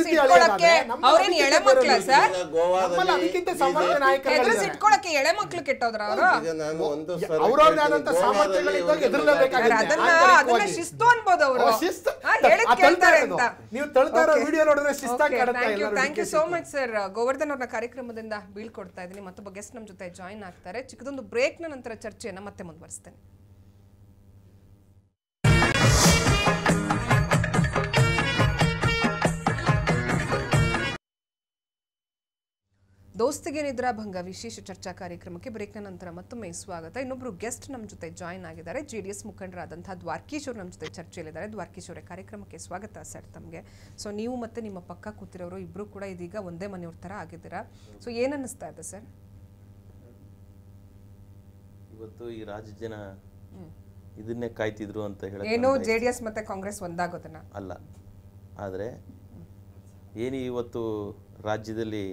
ಗೋವರ್ಧನ್ ಅವರ ಕಾರ್ಯಕ್ರಮದಿಂದ ಬೀಳ್ಕೊಡ್ತಾ ಇದ್ದೀನಿ ಮತ್ತೊಬ್ಬ ಗೆಸ್ಟ್ ನಮ್ ಜೊತೆ ಜಾಯಿನ್ ಆಗ್ತಾರೆ ಚಿಕ್ಕದೊಂದು ಬ್ರೇಕ್ ನಂತರ ಚರ್ಚೆಯನ್ನ ಮತ್ತೆ ಮುಂದುವರಿಸ್ತೇನೆ ದೋಸ್ತಿಗೆ ಭಂಗ ವಿಶೇಷ ಚರ್ಚಾ ಕಾರ್ಯಕ್ರಮಕ್ಕೆ ಬ್ರೇಕ್ನ ನಂತರ ಮತ್ತೊಮ್ಮೆ ಸ್ವಾಗತ ಇನ್ನೊಬ್ರು ಗೆಸ್ಟ್ ನಮ್ಮ ಜೊತೆ ಜಾಯ್ನ್ ಆಗಿದ್ದಾರೆ ಜೆ ಡಿ ಎಸ್ ಮುಖಂಡರಾದಂತಹ ದ್ವಾರ್ಕೀಶ್ ಅವರು ನಮ್ಮ ಜೊತೆ ಚರ್ಚೆಯಲ್ಲಿದ್ದಾರೆ ದ್ವಾರ್ಕೀಶ್ ಕಾರ್ಯಕ್ರಮಕ್ಕೆ ಸ್ವಾಗತ ಸರ್ ತಮಗೆ ಸೊ ನೀವು ಮತ್ತೆ ನಿಮ್ಮ ಪಕ್ಕ ಕೂತಿರೋರು ಇಬ್ರು ಕೂಡ ಇದೀಗ ಒಂದೇ ಮನೆಯವ್ರ ಥರ ಆಗಿದ್ದೀರಾ ಸೊ ಏನನ್ನಿಸ್ತಾ ಇದೆ ಸರ್ ಇವತ್ತು ಈ ರಾಜ್ಯ ಜನ ಇದನ್ನೇ ಕಾಯ್ತಿದ್ರು ಅಂತ ಹೇಳಿ ಏನೋ ಜೆ ಡಿ ಎಸ್ ಮತ್ತೆ ಕಾಂಗ್ರೆಸ್ ಒಂದಾಗೋದನ್ನ ಅಲ್ಲ ಆದರೆ ಏನೇ ಇವತ್ತು ರಾಜ್ಯದಲ್ಲಿ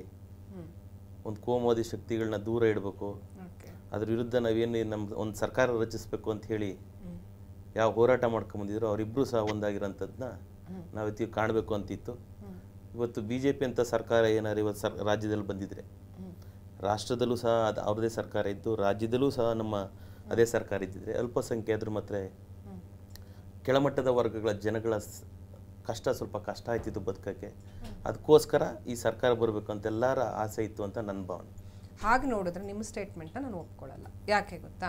ಒಂದು ಕೋಮೋದಿ ಶಕ್ತಿಗಳನ್ನ ದೂರ ಇಡಬೇಕು ಅದ್ರ ವಿರುದ್ಧ ನಾವೇನು ನಮ್ಮ ಒಂದು ಸರ್ಕಾರ ರಚಿಸಬೇಕು ಅಂತ ಹೇಳಿ ಯಾವ ಹೋರಾಟ ಮಾಡ್ಕೊಂಬಂದಿದ್ರು ಅವರಿಬ್ಬರು ಸಹ ಒಂದಾಗಿರೋಂಥದ್ದನ್ನ ನಾವಿತ್ತೀವಿ ಕಾಣಬೇಕು ಅಂತಿತ್ತು ಇವತ್ತು ಬಿ ಜೆ ಪಿ ಅಂತ ಸರ್ಕಾರ ಏನಾದ್ರು ಇವತ್ತು ಸರ್ ರಾಜ್ಯದಲ್ಲಿ ಬಂದಿದ್ರೆ ರಾಷ್ಟ್ರದಲ್ಲೂ ಸಹ ಅದು ಅವ್ರದೇ ಸರ್ಕಾರ ಇದ್ದು ರಾಜ್ಯದಲ್ಲೂ ಸಹ ನಮ್ಮ ಅದೇ ಸರ್ಕಾರ ಇದ್ದಿದ್ರೆ ಅಲ್ಪಸಂಖ್ಯಾತರು ಮಾತ್ರ ಕೆಳಮಟ್ಟದ ವರ್ಗಗಳ ಜನಗಳ ಕಷ್ಟ ಸ್ವಲ್ಪ ಕಷ್ಟ ಆಯ್ತಿತ್ತು ಬದುಕೋಕ್ಕೆ ಅದಕ್ಕೋಸ್ಕರ ಈ ಸರ್ಕಾರ ಬರಬೇಕು ಅಂತ ಎಲ್ಲರ ಆಸೆ ಇತ್ತು ಅಂತ ನನ್ನ ಭಾವನೆ ಹಾಗೆ ನೋಡಿದ್ರೆ ನಿಮ್ಮ ಸ್ಟೇಟ್ಮೆಂಟ್ನ ನಾನು ಒಪ್ಕೊಳ್ಳಲ್ಲ ಯಾಕೆ ಗೊತ್ತಾ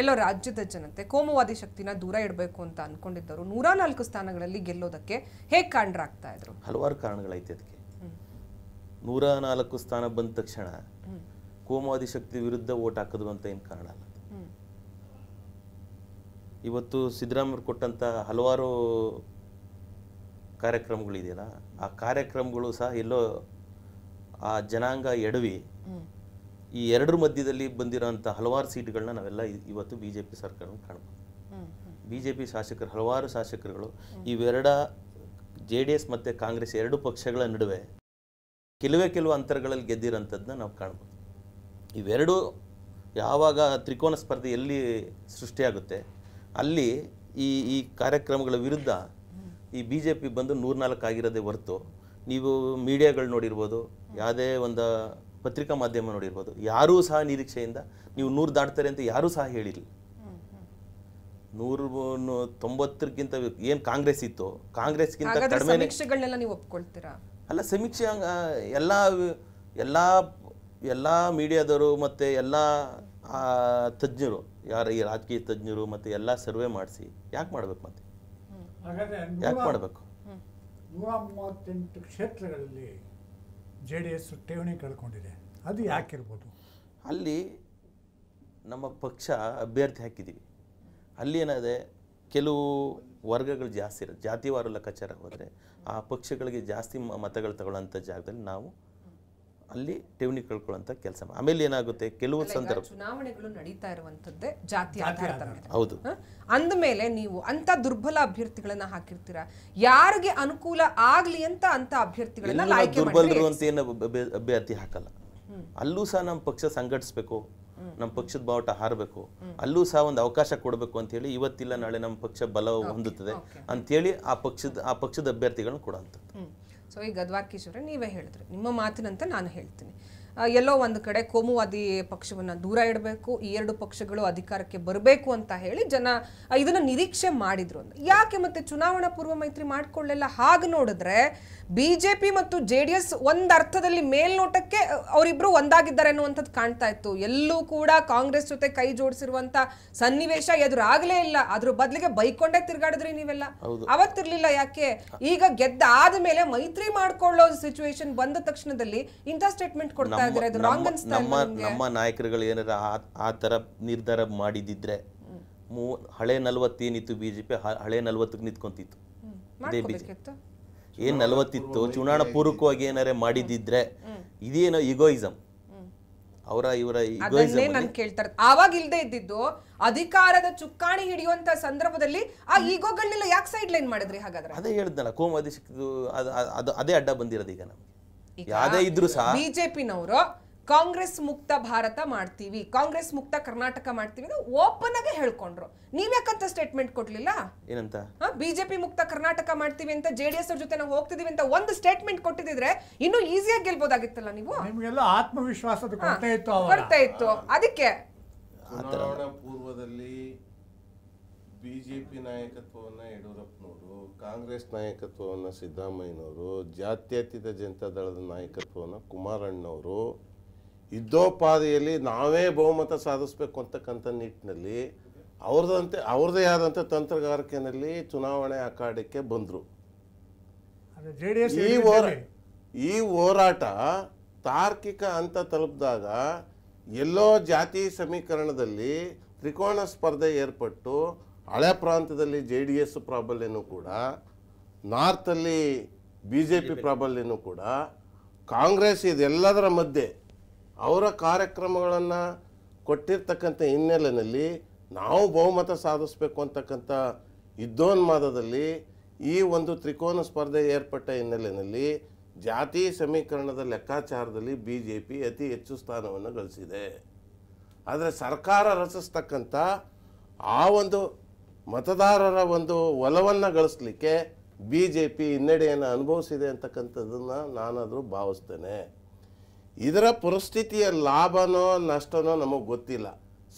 ಎಲ್ಲೋ ರಾಜ್ಯದ ಜನತೆ ಕೋಮುವಾದಿ ಶಕ್ತಿನ ದೂರ ಇಡಬೇಕು ಅಂತ ಅನ್ಕೊಂಡಿದ್ದವರು ನೂರ ನಾಲ್ಕು ಸ್ಥಾನಗಳಲ್ಲಿ ಗೆಲ್ಲೋದಕ್ಕೆ ಹೇಗೆ ಇದ್ರು ಹಲವಾರು ಕಾರಣಗಳೈತೆ ಅದಕ್ಕೆ ನೂರ ನಾಲ್ಕು ಸ್ಥಾನ ಬಂದ ತಕ್ಷಣ ಕೋಮುವಾದಿ ಶಕ್ತಿ ವಿರುದ್ಧ ಓಟ್ ಹಾಕಿದ್ರು ಅಂತ ಏನು ಕಾರಣ ಅಲ್ಲ ಇವತ್ತು ಸಿದ್ದರಾಮಯ್ಯ ಕೊಟ್ಟಂತ ಹಲವಾರು ಕಾರ್ಯಕ್ರಮಗಳಿದೆಯಲ್ಲ ಆ ಕಾರ್ಯಕ್ರಮಗಳು ಸಹ ಎಲ್ಲೋ ಆ ಜನಾಂಗ ಎಡವಿ ಈ ಎರಡರ ಮಧ್ಯದಲ್ಲಿ ಬಂದಿರೋಂಥ ಹಲವಾರು ಸೀಟ್ಗಳನ್ನ ನಾವೆಲ್ಲ ಇವತ್ತು ಬಿ ಜೆ ಪಿ ಸರ್ಕಾರ ಕಾಣ್ಬೋದು ಬಿ ಜೆ ಪಿ ಶಾಸಕರು ಹಲವಾರು ಶಾಸಕರುಗಳು ಇವೆರಡ ಜೆ ಡಿ ಎಸ್ ಮತ್ತು ಕಾಂಗ್ರೆಸ್ ಎರಡು ಪಕ್ಷಗಳ ನಡುವೆ ಕೆಲವೇ ಕೆಲವು ಅಂತರಗಳಲ್ಲಿ ಗೆದ್ದಿರೋಂಥದ್ದನ್ನ ನಾವು ಕಾಣ್ಬೋದು ಇವೆರಡೂ ಯಾವಾಗ ತ್ರಿಕೋನ ಸ್ಪರ್ಧೆ ಎಲ್ಲಿ ಸೃಷ್ಟಿಯಾಗುತ್ತೆ ಅಲ್ಲಿ ಈ ಈ ಕಾರ್ಯಕ್ರಮಗಳ ವಿರುದ್ಧ ಈ ಬಿ ಜೆ ಪಿ ಬಂದು ನೂರ್ನಾಲ್ಕು ಆಗಿರೋದೇ ಹೊರತು ನೀವು ಮೀಡಿಯಾಗಳು ನೋಡಿರ್ಬೋದು ಯಾವುದೇ ಒಂದು ಪತ್ರಿಕಾ ಮಾಧ್ಯಮ ನೋಡಿರ್ಬೋದು ಯಾರೂ ಸಹ ನಿರೀಕ್ಷೆಯಿಂದ ನೀವು ನೂರು ದಾಟ್ತಾರೆ ಅಂತ ಯಾರೂ ಸಹ ಹೇಳಿರಲಿ ನೂರು ತೊಂಬತ್ತಕ್ಕಿಂತ ಏನು ಕಾಂಗ್ರೆಸ್ ಇತ್ತು ಕಾಂಗ್ರೆಸ್ಗಿಂತ ಕಡಿಮೆ ನೀವು ಅಲ್ಲ ಸಮೀಕ್ಷೆ ಎಲ್ಲ ಎಲ್ಲ ಎಲ್ಲ ಮೀಡಿಯಾದವರು ಮತ್ತು ಎಲ್ಲ ತಜ್ಞರು ಯಾರು ಈ ರಾಜಕೀಯ ತಜ್ಞರು ಮತ್ತು ಎಲ್ಲ ಸರ್ವೆ ಮಾಡಿಸಿ ಯಾಕೆ ಮಾಡ್ಬೇಕು ಮತ್ತೆ ಯಾಕೆ ಮಾಡಬೇಕು ನೂರ ಮೂವತ್ತೆಂಟು ಕ್ಷೇತ್ರಗಳಲ್ಲಿ ಜೆ ಡಿ ಎಸ್ ಠೇವಣಿ ಕಳ್ಕೊಂಡಿದೆ ಅದು ಯಾಕಿರ್ಬೋದು ಅಲ್ಲಿ ನಮ್ಮ ಪಕ್ಷ ಅಭ್ಯರ್ಥಿ ಹಾಕಿದ್ದೀವಿ ಅಲ್ಲಿ ಏನಾದರೆ ಕೆಲವು ವರ್ಗಗಳು ಜಾಸ್ತಿ ಇರೋದು ಜಾತಿವಾರು ಲೆಕ್ಕಾಚಾರ ಹೋದರೆ ಆ ಪಕ್ಷಗಳಿಗೆ ಜಾಸ್ತಿ ಮತಗಳು ತಗೊಳ್ಳೋಂಥ ಜಾಗದಲ್ಲಿ ನಾವು ಅಲ್ಲಿ ಠೇವಣಿ ಕಳ್ಕೊಳ್ಳುವಂತ ಕೆಲಸ ಆಮೇಲೆ ಏನಾಗುತ್ತೆ ಕೆಲವು ಸಂದರ್ಭ ಚುನಾವಣೆಗಳು ನಡೀತಾ ಇರುವಂತದ್ದೇ ಜಾತಿ ಹೌದು ಅಂದ ಮೇಲೆ ನೀವು ಅಂತ ದುರ್ಬಲ ಅಭ್ಯರ್ಥಿಗಳನ್ನ ಹಾಕಿರ್ತೀರಾ ಯಾರಿಗೆ ಅನುಕೂಲ ಆಗ್ಲಿ ಅಂತ ಅಂತ ಅಭ್ಯರ್ಥಿಗಳನ್ನ ದುರ್ಬಲರು ಅಂತ ಏನು ಅಭ್ಯರ್ಥಿ ಹಾಕಲ್ಲ ಅಲ್ಲೂ ಸಹ ನಮ್ಮ ಪಕ್ಷ ಸಂಘಟಿಸ್ಬೇಕು ನಮ್ಮ ಪಕ್ಷದ ಬಾವುಟ ಹಾರಬೇಕು ಅಲ್ಲೂ ಸಹ ಒಂದು ಅವಕಾಶ ಕೊಡಬೇಕು ಅಂತ ಹೇಳಿ ಇವತ್ತಿಲ್ಲ ನಾಳೆ ನಮ್ಮ ಪಕ್ಷ ಬಲ ಹೊಂದುತ್ತದೆ ಹೇಳಿ ಆ ಪಕ್ಷದ ಆ ಪಕ್ಷದ ಅಭ್ಯರ್ಥಿಗಳನ್ನ ಕೊಡುವಂಥದ್ದು ಸೊ ಈ ಗದ್ವಾರ್ ನೀವೇ ಹೇಳಿದ್ರು ನಿಮ್ಮ ಮಾತಿನಂತ ನಾನು ಹೇಳ್ತೀನಿ ಎಲ್ಲೋ ಒಂದು ಕಡೆ ಕೋಮುವಾದಿ ಪಕ್ಷವನ್ನು ದೂರ ಇಡಬೇಕು ಈ ಎರಡು ಪಕ್ಷಗಳು ಅಧಿಕಾರಕ್ಕೆ ಬರಬೇಕು ಅಂತ ಹೇಳಿ ಜನ ಇದನ್ನು ನಿರೀಕ್ಷೆ ಮಾಡಿದ್ರು ಅಂತ ಯಾಕೆ ಮತ್ತೆ ಚುನಾವಣಾ ಪೂರ್ವ ಮೈತ್ರಿ ಮಾಡಿಕೊಳ್ಳಲ್ಲ ಹಾಗೆ ನೋಡಿದ್ರೆ ಬಿಜೆಪಿ ಮತ್ತು ಜೆ ಡಿ ಎಸ್ ಒಂದು ಅರ್ಥದಲ್ಲಿ ಮೇಲ್ನೋಟಕ್ಕೆ ಅವರಿಬ್ರು ಒಂದಾಗಿದ್ದಾರೆ ಅನ್ನುವಂಥದ್ದು ಕಾಣ್ತಾ ಇತ್ತು ಎಲ್ಲೂ ಕೂಡ ಕಾಂಗ್ರೆಸ್ ಜೊತೆ ಕೈ ಜೋಡಿಸಿರುವಂತ ಸನ್ನಿವೇಶ ಎದುರಾಗಲೇ ಇಲ್ಲ ಅದ್ರ ಬದಲಿಗೆ ಬೈಕೊಂಡೇ ತಿರ್ಗಾಡಿದ್ರಿ ನೀವೆಲ್ಲ ಅವತ್ತಿರ್ಲಿಲ್ಲ ಯಾಕೆ ಈಗ ಗೆದ್ದ ಆದ ಮೇಲೆ ಮೈತ್ರಿ ಮಾಡ್ಕೊಳ್ಳೋ ಸಿಚುವೇಶನ್ ಬಂದ ತಕ್ಷಣದಲ್ಲಿ ಇಂಥ ಸ್ಟೇಟ್ಮೆಂಟ್ ಕೊಡ್ತಾ ನಮ್ಮ ನಮ್ಮ ನಾಯಕರುಗಳು ಏನಾರ ಆ ತರ ನಿರ್ಧಾರ ಮಾಡಿದಿದ್ರೆ ಹಳೆ ನಲ್ವತ್ತೇನಿತ್ತು ಏನಿತ್ತು ಬಿಜೆಪಿ ಹಳೆ ನಲ್ವತ್ತಕ್ಕೆ ನಿಂತ್ಕೊಂತಿತ್ತು ಏನ್ ನಲ್ವತ್ತಿತ್ತು ಚುನಾವಣಾ ಪೂರ್ವಕವಾಗಿ ಏನಾರ ಮಾಡಿದಿದ್ರೆ ಇದೇನೋ ಇಗೋಯಿಸಮ್ ಅವರ ಇವರ ಕೇಳ್ತಾರೆ ಆವಾಗ ಇಲ್ಲದೆ ಇದ್ದಿದ್ದು ಅಧಿಕಾರದ ಚುಕ್ಕಾಣಿ ಹಿಡಿಯುವಂತ ಸಂದರ್ಭದಲ್ಲಿ ಆ ಈಗೋಗಳನ್ನೆಲ್ಲ ಯಾಕೆ ಸೈಡ್ ಲೈನ್ ಮಾಡಿದ್ರಿ ಹಾಗಾದ್ರೆ ಅದೇ ಹೇಳಿದ್ನಲ್ಲ ಕೋಮ ಅದೇ ಅಡ್ಡ ಬಂದಿರೋದು ಈಗ ಯಾವುದೇ ಬಿಜೆಪಿನವರು ಕಾಂಗ್ರೆಸ್ ಮುಕ್ತ ಭಾರತ ಮಾಡ್ತೀವಿ ಕಾಂಗ್ರೆಸ್ ಮುಕ್ತ ಕರ್ನಾಟಕ ಮಾಡ್ತೀವಿ ಅಂತ ಓಪನ್ ಆಗಿ ಹೇಳ್ಕೊಂಡ್ರು ಯಾಕಂತ ಸ್ಟೇಟ್ಮೆಂಟ್ ಕೊಡ್ಲಿಲ್ಲ ಏನಂತ ಬಿಜೆಪಿ ಮುಕ್ತ ಕರ್ನಾಟಕ ಮಾಡ್ತೀವಿ ಅಂತ ಜೆಡಿಎಸ್ ಅವ್ರ ಜೊತೆ ಹೋಗ್ತಿದೀವಿ ಅಂತ ಒಂದು ಸ್ಟೇಟ್ಮೆಂಟ್ ಕೊಟ್ಟಿದ್ರೆ ಇನ್ನು ಈಸಿಯಾಗಿ ಗೆಲ್ಬೋದಾಗಿತ್ತಲ್ಲ ನೀವು ಆತ್ಮವಿಶ್ವಾಸ ಬರ್ತಾ ಇತ್ತು ಅದಕ್ಕೆ ಪೂರ್ವದಲ್ಲಿ ಬಿಜೆಪಿ ನಾಯಕತ್ವವನ್ನ ಯಡಿಯೂರಪ್ಪನವರು ಕಾಂಗ್ರೆಸ್ ನಾಯಕತ್ವವನ್ನು ಸಿದ್ದರಾಮಯ್ಯನವರು ಜಾತ್ಯತೀತ ಜನತಾ ದಳದ ನಾಯಕತ್ವವನ್ನು ಕುಮಾರಣ್ಣವರು ಇದ್ದೋಪಾದಿಯಲ್ಲಿ ನಾವೇ ಬಹುಮತ ಸಾಧಿಸಬೇಕು ಅಂತಕ್ಕಂಥ ನಿಟ್ಟಿನಲ್ಲಿ ಅವ್ರದಂತೆ ಅವ್ರದೇ ಆದಂಥ ತಂತ್ರಗಾರಿಕೆಯಲ್ಲಿ ಚುನಾವಣೆ ಅಖಾಡಕ್ಕೆ ಬಂದರು ಈ ಹೋರಾಟ ಈ ಹೋರಾಟ ತಾರ್ಕಿಕ ಅಂತ ತಲುಪಿದಾಗ ಎಲ್ಲೋ ಜಾತಿ ಸಮೀಕರಣದಲ್ಲಿ ತ್ರಿಕೋಣ ಸ್ಪರ್ಧೆ ಏರ್ಪಟ್ಟು ಹಳೆ ಪ್ರಾಂತದಲ್ಲಿ ಜೆ ಡಿ ಎಸ್ ಪ್ರಾಬಲ್ಯನೂ ಕೂಡ ನಾರ್ತಲ್ಲಿ ಬಿ ಜೆ ಪಿ ಪ್ರಾಬಲ್ಯನೂ ಕೂಡ ಕಾಂಗ್ರೆಸ್ ಇದೆಲ್ಲದರ ಮಧ್ಯೆ ಅವರ ಕಾರ್ಯಕ್ರಮಗಳನ್ನು ಕೊಟ್ಟಿರ್ತಕ್ಕಂಥ ಹಿನ್ನೆಲೆಯಲ್ಲಿ ನಾವು ಬಹುಮತ ಸಾಧಿಸಬೇಕು ಅಂತಕ್ಕಂಥ ಯುದ್ಧೋನ್ಮಾದದಲ್ಲಿ ಈ ಒಂದು ತ್ರಿಕೋನ ಸ್ಪರ್ಧೆ ಏರ್ಪಟ್ಟ ಹಿನ್ನೆಲೆಯಲ್ಲಿ ಜಾತಿ ಸಮೀಕರಣದ ಲೆಕ್ಕಾಚಾರದಲ್ಲಿ ಬಿ ಜೆ ಪಿ ಅತಿ ಹೆಚ್ಚು ಸ್ಥಾನವನ್ನು ಗಳಿಸಿದೆ ಆದರೆ ಸರ್ಕಾರ ರಚಿಸ್ತಕ್ಕಂಥ ಆ ಒಂದು ಮತದಾರರ ಒಂದು ಒಲವನ್ನು ಗಳಿಸ್ಲಿಕ್ಕೆ ಬಿ ಜೆ ಪಿ ಹಿನ್ನಡೆಯನ್ನು ಅನುಭವಿಸಿದೆ ಅಂತಕ್ಕಂಥದ್ದನ್ನು ನಾನಾದರೂ ಭಾವಿಸ್ತೇನೆ ಇದರ ಪರಿಸ್ಥಿತಿಯ ಲಾಭನೋ ನಷ್ಟನೋ ನಮಗೆ ಗೊತ್ತಿಲ್ಲ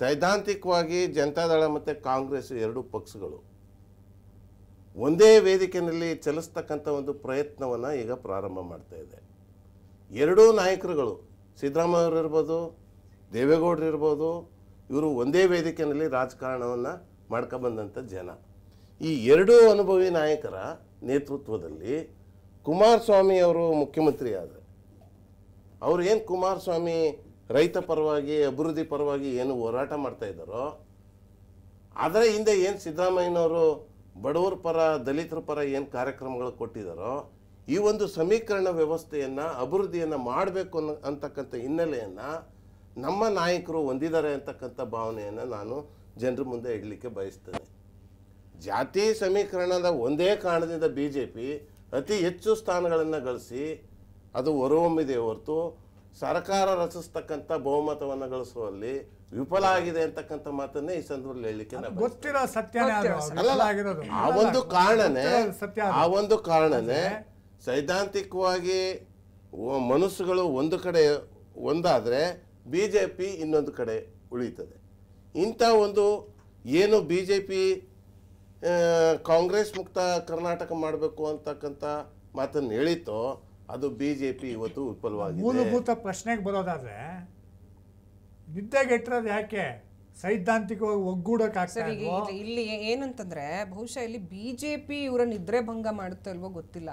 ಸೈದ್ಧಾಂತಿಕವಾಗಿ ಜನತಾದಳ ಮತ್ತು ಕಾಂಗ್ರೆಸ್ ಎರಡೂ ಪಕ್ಷಗಳು ಒಂದೇ ವೇದಿಕೆಯಲ್ಲಿ ಚಲಿಸ್ತಕ್ಕಂಥ ಒಂದು ಪ್ರಯತ್ನವನ್ನು ಈಗ ಪ್ರಾರಂಭ ಮಾಡ್ತಾ ಇದೆ ಎರಡೂ ನಾಯಕರುಗಳು ಸಿದ್ದರಾಮಯ್ಯರು ಇರ್ಬೋದು ದೇವೇಗೌಡರು ಇರ್ಬೋದು ಇವರು ಒಂದೇ ವೇದಿಕೆಯಲ್ಲಿ ರಾಜಕಾರಣವನ್ನು ಮಾಡ್ಕೊಂಬಂದಂಥ ಜನ ಈ ಎರಡೂ ಅನುಭವಿ ನಾಯಕರ ನೇತೃತ್ವದಲ್ಲಿ ಕುಮಾರಸ್ವಾಮಿ ಅವರು ಮುಖ್ಯಮಂತ್ರಿ ಆದರೆ ಅವರು ಏನು ಕುಮಾರಸ್ವಾಮಿ ರೈತ ಪರವಾಗಿ ಅಭಿವೃದ್ಧಿ ಪರವಾಗಿ ಏನು ಹೋರಾಟ ಮಾಡ್ತಾಯಿದ್ದಾರೋ ಅದರ ಹಿಂದೆ ಏನು ಸಿದ್ದರಾಮಯ್ಯನವರು ಬಡವರ ಪರ ದಲಿತರ ಪರ ಏನು ಕಾರ್ಯಕ್ರಮಗಳು ಕೊಟ್ಟಿದ್ದಾರೋ ಈ ಒಂದು ಸಮೀಕರಣ ವ್ಯವಸ್ಥೆಯನ್ನು ಅಭಿವೃದ್ಧಿಯನ್ನು ಮಾಡಬೇಕು ಅನ್ನೋ ಅಂತಕ್ಕಂಥ ಹಿನ್ನೆಲೆಯನ್ನು ನಮ್ಮ ನಾಯಕರು ಹೊಂದಿದ್ದಾರೆ ಅಂತಕ್ಕಂಥ ಭಾವನೆಯನ್ನು ನಾನು ಜನರ ಮುಂದೆ ಇಡಲಿಕ್ಕೆ ಬಯಸ್ತದೆ ಜಾತಿ ಸಮೀಕರಣದ ಒಂದೇ ಕಾರಣದಿಂದ ಬಿ ಜೆ ಪಿ ಅತಿ ಹೆಚ್ಚು ಸ್ಥಾನಗಳನ್ನು ಗಳಿಸಿ ಅದು ಹೊರಹೊಮ್ಮಿದೆ ಹೊರತು ಸರ್ಕಾರ ರಚಿಸ್ತಕ್ಕಂಥ ಬಹುಮತವನ್ನು ಗಳಿಸುವಲ್ಲಿ ವಿಫಲ ಆಗಿದೆ ಅಂತಕ್ಕಂಥ ಮಾತನ್ನೇ ಈ ಸಂದರ್ಭದಲ್ಲಿ ಹೇಳಲಿಕ್ಕೆ ಗೊತ್ತಿರೋ ಸತ್ಯ ಆ ಒಂದು ಕಾರಣನೇ ಆ ಒಂದು ಕಾರಣನೇ ಸೈದ್ಧಾಂತಿಕವಾಗಿ ಮನಸ್ಸುಗಳು ಒಂದು ಕಡೆ ಒಂದಾದರೆ ಬಿ ಜೆ ಪಿ ಇನ್ನೊಂದು ಕಡೆ ಉಳೀತದೆ ಇಂಥ ಒಂದು ಏನು ಬಿ ಜೆ ಪಿ ಕಾಂಗ್ರೆಸ್ ಮುಕ್ತ ಕರ್ನಾಟಕ ಮಾಡಬೇಕು ಅಂತಕ್ಕಂಥ ಮಾತನ್ನು ಹೇಳಿತೋ ಅದು ಬಿ ಜೆ ಪಿ ಇವತ್ತು ವಿಫಲವಾಗಿದೆ ಮೂಲಭೂತ ಪ್ರಶ್ನೆಗೆ ಬರೋದಾದರೆ ನಿದ್ದೆಗೆಟ್ಟಿರೋದು ಯಾಕೆ ಸೈದ್ಧಾಂತಿಕವಾಗಿ ಒಗ್ಗೂಡೋಕ್ಕಾಗ್ತದೆ ಇಲ್ಲಿ ಏನಂತಂದ್ರೆ ಬಹುಶಃ ಇಲ್ಲಿ ಬಿಜೆಪಿ ಇವರ ನಿದ್ರೆ ಭಂಗ ಮಾಡುತ್ತಲ್ವೋ ಗೊತ್ತಿಲ್ಲ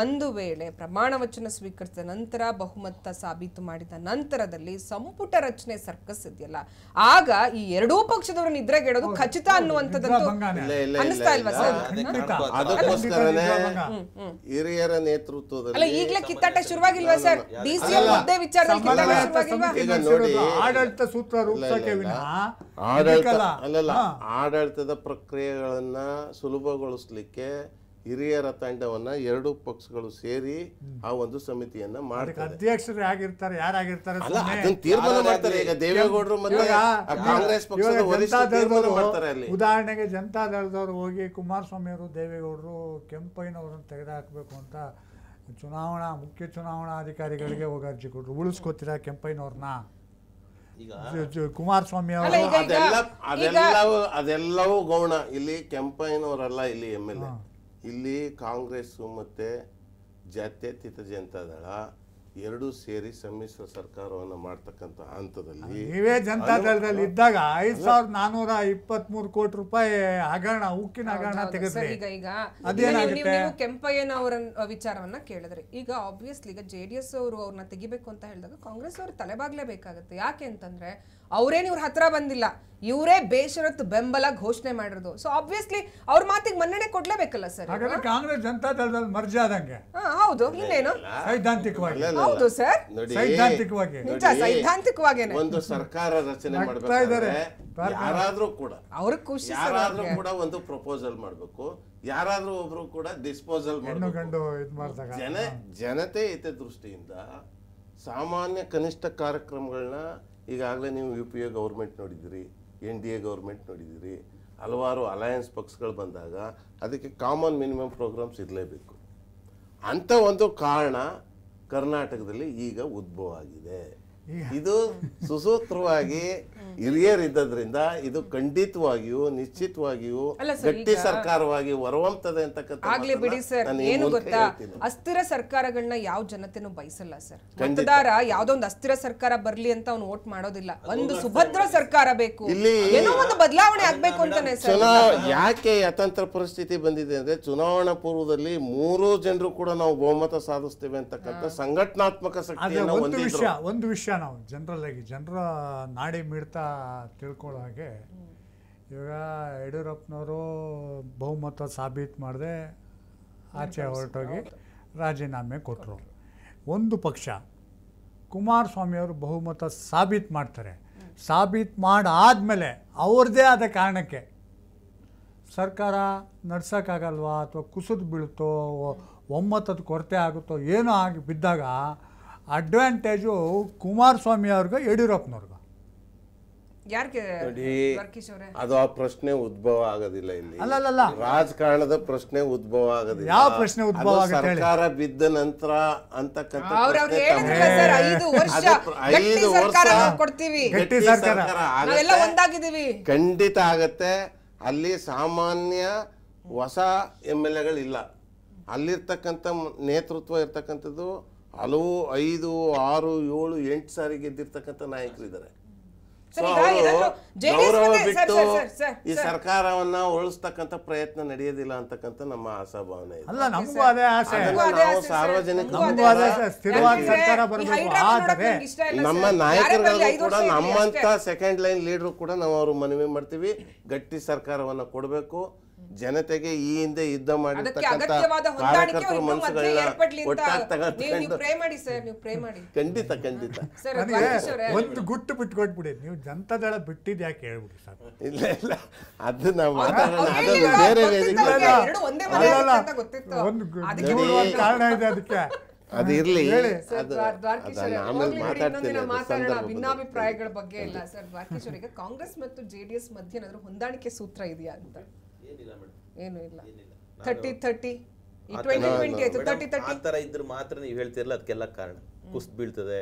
ಒಂದು ವೇಳೆ ಪ್ರಮಾಣ ವಚನ ಸ್ವೀಕರಿಸಿದ ನಂತರ ಬಹುಮತ ಸಾಬೀತು ಮಾಡಿದ ನಂತರದಲ್ಲಿ ಸಂಪುಟ ರಚನೆ ಸರ್ಕಸ್ ಇದೆಯಲ್ಲ ಆಗ ಈ ಎರಡೂ ಪಕ್ಷದವರು ನಿದ್ರೆಗೆಡೋದು ಖಚಿತ ಅನ್ನುವಂಥದ್ದು ಹಿರಿಯರ ನೇತೃತ್ವದಲ್ಲಿ ಈಗಲೇ ಕಿತ್ತಾಟ ಶುರುವಾಗಿಲ್ವಾ ಸರ್ ಡಿ ಸಿ ಆಡಳಿತ ಸೂತ್ರ ಆಡಳಿತ ಅಲ್ಲಲ್ಲ ಆಡಳಿತದ ಪ್ರಕ್ರಿಯೆಗಳನ್ನ ಸುಲಭಗೊಳಿಸ್ಲಿಕ್ಕೆ ಹಿರಿಯರ ತಂಡವನ್ನ ಎರಡು ಪಕ್ಷಗಳು ಸೇರಿ ಆ ಒಂದು ಸಮಿತಿಯನ್ನ ಮಾಡ್ತಾರೆ ಆಗಿರ್ತಾರೆ ಮಾಡ್ತಾರೆ ಈಗ ಉದಾಹರಣೆಗೆ ಜನತಾ ದಳದವರು ಹೋಗಿ ಕುಮಾರಸ್ವಾಮಿ ಅವರು ದೇವೇಗೌಡರು ಕೆಂಪಯ್ಯನವರನ್ನು ಹಾಕಬೇಕು ಅಂತ ಚುನಾವಣಾ ಮುಖ್ಯ ಚುನಾವಣಾ ಅಧಿಕಾರಿಗಳಿಗೆ ಹೋಗಿ ಅರ್ಜಿ ಕೊಟ್ಟರು ಉಳಿಸ್ಕೋತೀರಾ ಕೆಂಪಯ್ಯನವ್ರನ್ನ ಕುಮಾರಸ್ವಾಮಿ ಅವರು ಅದೆಲ್ಲವೂ ಅದೆಲ್ಲವೂ ಗೌಣ ಇಲ್ಲಿ ಕೆಂಪಯ್ಯನವರಲ್ಲ ಇಲ್ಲಿ ಎಮ್ ಎಲ್ ಎ ಇಲ್ಲಿ ಕಾಂಗ್ರೆಸ್ ಮತ್ತು ಜಾತ್ಯತೀತ ಜನತಾದಳ ಎರಡೂ ಸೇರಿ ಸಮ್ಮಿಶ್ರ ಸರ್ಕಾರವನ್ನು ಮಾಡ್ತಕ್ಕಂಥ ಹಂತದಲ್ಲಿ ನೀವೇ ಜನತಾದಳದಲ್ಲಿ ಇದ್ದಾಗ ಐದ್ ಸಾವಿರದ ನಾನೂರ ಇಪ್ಪತ್ತ್ ಮೂರು ಕೋಟಿ ರೂಪಾಯಿ ಹಗರಣ ಉಕ್ಕಿನ ಹಗರಣ ಈಗ ನೀವು ಕೆಂಪಯ್ಯನ ಅವರ ವಿಚಾರವನ್ನ ಕೇಳಿದ್ರೆ ಈಗ ಆಬ್ವಿಯಸ್ಲಿ ಈಗ ಜೆಡಿಎಸ್ ಅವರು ಅವ್ರನ್ನ ತೆಗಿಬೇಕು ಅಂತ ಹೇಳಿದಾಗ ಕಾಂಗ್ರೆಸ್ ಅವರು ಬೇಕಾಗತ್ತೆ ಯಾಕೆ ಅಂತಂದ್ರೆ ಅವರೇನು ಇವ್ರ ಹತ್ರ ಬಂದಿಲ್ಲ ಇವರೇ ಬೇಷರತ್ ಬೆಂಬಲ ಘೋಷಣೆ ಮಾಡಿರೋದು ಸೊ ಆಬ್ವಿಯಸ್ಲಿ ಅವ್ರ ಮಾತಿಗೆ ಮನ್ನಣೆ ಕೊಡ್ಲೇಬೇಕಲ್ಲ ಸರ್ ಹಾಗಾದ್ರೆ ಕಾಂಗ್ರೆಸ್ ಜನತಾ ದಳದಲ್ಲಿ ಮರ್ಜಿ ಆದಂಗೆ ಹೌದು ಇನ್ನೇನು ಸೈದ್ಧಾಂತಿಕವಾಗಿ ಹೌದು ಸರ್ ಸೈದ್ಧಾಂತಿಕವಾಗಿ ನಿಜ ಸೈದ್ಧಾಂತಿಕವಾಗಿ ಒಂದು ಸರ್ಕಾರ ರಚನೆ ಮಾಡಬೇಕಾದ್ರೆ ಯಾರಾದ್ರೂ ಕೂಡ ಅವ್ರ ಖುಷಿ ಯಾರಾದ್ರೂ ಕೂಡ ಒಂದು ಪ್ರಪೋಸಲ್ ಮಾಡಬೇಕು ಯಾರಾದ್ರೂ ಒಬ್ರು ಕೂಡ ಡಿಸ್ಪೋಸಲ್ ಮಾಡಬೇಕು ಜನ ಜನತೆ ಹಿತದೃಷ್ಟಿಯಿಂದ ಸಾಮಾನ್ಯ ಕನಿಷ್ಠ ಕಾರ್ಯಕ್ರಮಗಳನ್ನ ಈಗಾಗಲೇ ನೀವು ಯು ಪಿ ಎ ಗೌರ್ಮೆಂಟ್ ನೋಡಿದ್ದೀರಿ ಎನ್ ಡಿ ಎ ಗೌರ್ಮೆಂಟ್ ನೋಡಿದ್ದೀರಿ ಹಲವಾರು ಅಲಯನ್ಸ್ ಪಕ್ಷಗಳು ಬಂದಾಗ ಅದಕ್ಕೆ ಕಾಮನ್ ಮಿನಿಮಮ್ ಪ್ರೋಗ್ರಾಮ್ಸ್ ಇರಲೇಬೇಕು ಅಂಥ ಒಂದು ಕಾರಣ ಕರ್ನಾಟಕದಲ್ಲಿ ಈಗ ಉದ್ಭವ ಆಗಿದೆ ಇದು ಸುಸೂತ್ರವಾಗಿ ಹಿರಿಯರಿದ್ದರಿಂದ ಇದು ಖಂಡಿತವಾಗಿಯೂ ನಿಶ್ಚಿತವಾಗಿಯೂ ಗಟ್ಟಿ ಸರ್ಕಾರವಾಗಿ ಹೊರಹೊಮ್ತದೆ ಆಗ್ಲಿ ಬಿಡಿ ಸರ್ ಏನು ಗೊತ್ತಾ ಅಸ್ಥಿರ ಸರ್ಕಾರಗಳನ್ನ ಯಾವ ಜನತೆನು ಬಯಸಲ್ಲ ಸರ್ ಮತದಾರ ಯಾವ್ದೊಂದು ಅಸ್ಥಿರ ಸರ್ಕಾರ ಬರ್ಲಿ ಅಂತ ಅವ್ನು ವೋಟ್ ಮಾಡೋದಿಲ್ಲ ಒಂದು ಸುಭದ್ರ ಸರ್ಕಾರ ಬೇಕು ಇಲ್ಲಿ ಏನೋ ಒಂದು ಬದಲಾವಣೆ ಆಗ್ಬೇಕು ಅಂತಾನೆ ಸರ್ ಯಾಕೆ ಅತಂತ್ರ ಪರಿಸ್ಥಿತಿ ಬಂದಿದೆ ಅಂದ್ರೆ ಚುನಾವಣಾ ಪೂರ್ವದಲ್ಲಿ ಮೂರು ಜನರು ಕೂಡ ನಾವು ಬಹುಮತ ಸಾಧಿಸ್ತೇವೆ ಅಂತಕ್ಕಂಥ ಸಂಘಟನಾತ್ಮಕ ಶಕ್ತಿಯನ್ನು ಒಂದು ವಿಷಯ ಒಂದು ವಿಷಯ ನಾವು ಜನರಲ್ಲಾಗಿ ಜನರ ನಾಡಿ ಮೀಡ್ತಾ ತಿಳ್ಕೊಳ್ಳೋ ಹಾಗೆ ಇವಾಗ ಯಡಿಯೂರಪ್ಪನವರು ಬಹುಮತ ಸಾಬೀತು ಮಾಡದೆ ಆಚೆ ಹೊರಟೋಗಿ ರಾಜೀನಾಮೆ ಕೊಟ್ಟರು ಒಂದು ಪಕ್ಷ ಕುಮಾರಸ್ವಾಮಿಯವರು ಬಹುಮತ ಸಾಬೀತು ಮಾಡ್ತಾರೆ ಸಾಬೀತು ಮಾಡಾದಮೇಲೆ ಅವ್ರದ್ದೇ ಆದ ಕಾರಣಕ್ಕೆ ಸರ್ಕಾರ ನಡ್ಸೋಕ್ಕಾಗಲ್ವಾ ಅಥವಾ ಕುಸಿದು ಬೀಳುತ್ತೋ ಒಮ್ಮತದ ಕೊರತೆ ಆಗುತ್ತೋ ಏನೋ ಆಗಿ ಬಿದ್ದಾಗ ಅಡ್ವಾಂಟೇಜು ಕುಮಾರಸ್ವಾಮಿ ಅವ್ರಿಗೆ ಯಡಿಯೂರಪ್ಪನವ್ರಿಗೆ ಅದು ಆ ಪ್ರಶ್ನೆ ಉದ್ಭವ ಆಗೋದಿಲ್ಲ ಇಲ್ಲಿ ಅಲ್ಲ ರಾಜಕಾರಣದ ಪ್ರಶ್ನೆ ಉದ್ಭವ ಆಗೋದಿಲ್ಲ ಯಾವ ಪ್ರಶ್ನೆ ಉದ್ಭವ ಸರ್ಕಾರ ಬಿದ್ದ ನಂತರ ಅಂತಕ್ಕಂಥ ಐದು ವರ್ಷ ಖಂಡಿತ ಆಗತ್ತೆ ಅಲ್ಲಿ ಸಾಮಾನ್ಯ ಹೊಸ ಎಮ್ ಎಲ್ ಎಗಳಿಲ್ಲ ಅಲ್ಲಿರ್ತಕ್ಕಂಥ ನೇತೃತ್ವ ಇರ್ತಕ್ಕಂಥದ್ದು ಹಲವು ಐದು ಆರು ಏಳು ಎಂಟು ಸಾರಿ ಗೆದ್ದಿರ್ತಕ್ಕಂಥ ನಾಯಕರಿದ್ದಾರೆ ಗೌರವ ಬಿಟ್ಟು ಈ ಸರ್ಕಾರವನ್ನ ಉಳಿಸ್ತಕ್ಕಂಥ ಪ್ರಯತ್ನ ನಡೆಯೋದಿಲ್ಲ ಅಂತಕ್ಕಂಥ ನಮ್ಮ ಆಸಾಭಾವನೆ ಅಲ್ಲ ಸಾರ್ವಜನಿಕ ನಮ್ಮ ನಾಯಕರುಗಳಿಗೂ ಕೂಡ ನಮ್ಮಂತ ಸೆಕೆಂಡ್ ಲೈನ್ ಲೀಡರ್ ಕೂಡ ನಾವು ಅವ್ರು ಮನವಿ ಮಾಡ್ತೀವಿ ಗಟ್ಟಿ ಸರ್ಕಾರವನ್ನ ಕೊಡಬೇಕು ಜನತೆಗೆ ಈ ಹಿಂದೆ ಯುದ್ಧ ಮಾಡಿ ಕಾರ್ಯಕರ್ತರ ಮನಸ್ಸುಗಳನ್ನ ಖಂಡಿತ ಖಂಡಿತ ಒಂದು ಗುಟ್ಟು ಬಿಟ್ಕೊಟ್ಬಿಡಿ ನೀವು ಜನತಾದಳ ಬಿಟ್ಟಿದ್ ಯಾಕೆ ಹೇಳ್ಬಿಡಿ ಸರ್ ಇಲ್ಲ ಇಲ್ಲ ಅದು ನಾವು ಮಾತಾಡೋಣ ಅದೊಂದು ಬೇರೆ ಒಂದು ಕಾರಣ ಇದೆ ಅದಕ್ಕೆ ಅದು ಅದಿರ್ಲಿ ಭಿನ್ನಾಭಿಪ್ರಾಯಗಳ ಬಗ್ಗೆ ಇಲ್ಲ ಸರ್ ದ್ವಾರಕೇಶ್ವರಿಗೆ ಕಾಂಗ್ರೆಸ್ ಮತ್ತು ಜೆಡಿಎಸ್ ಮಧ್ಯೆ ಏನಾದ್ರು ಹೊಂದಾಣಿಕೆ ಸೂತ್ರ ಇದೆಯಾ ಅಂತ ಏನು ಇಲ್ಲ ತರ್ಟಿ ತರ್ಟಿ ಆ ಥರ ಇದ್ರ ಮಾತ್ರ ನೀವು ಹೇಳ್ತಿರಲ್ಲ ಅದಕ್ಕೆಲ್ಲ ಕಾರಣ ಕುಸ್ ಬೀಳ್ತದೆ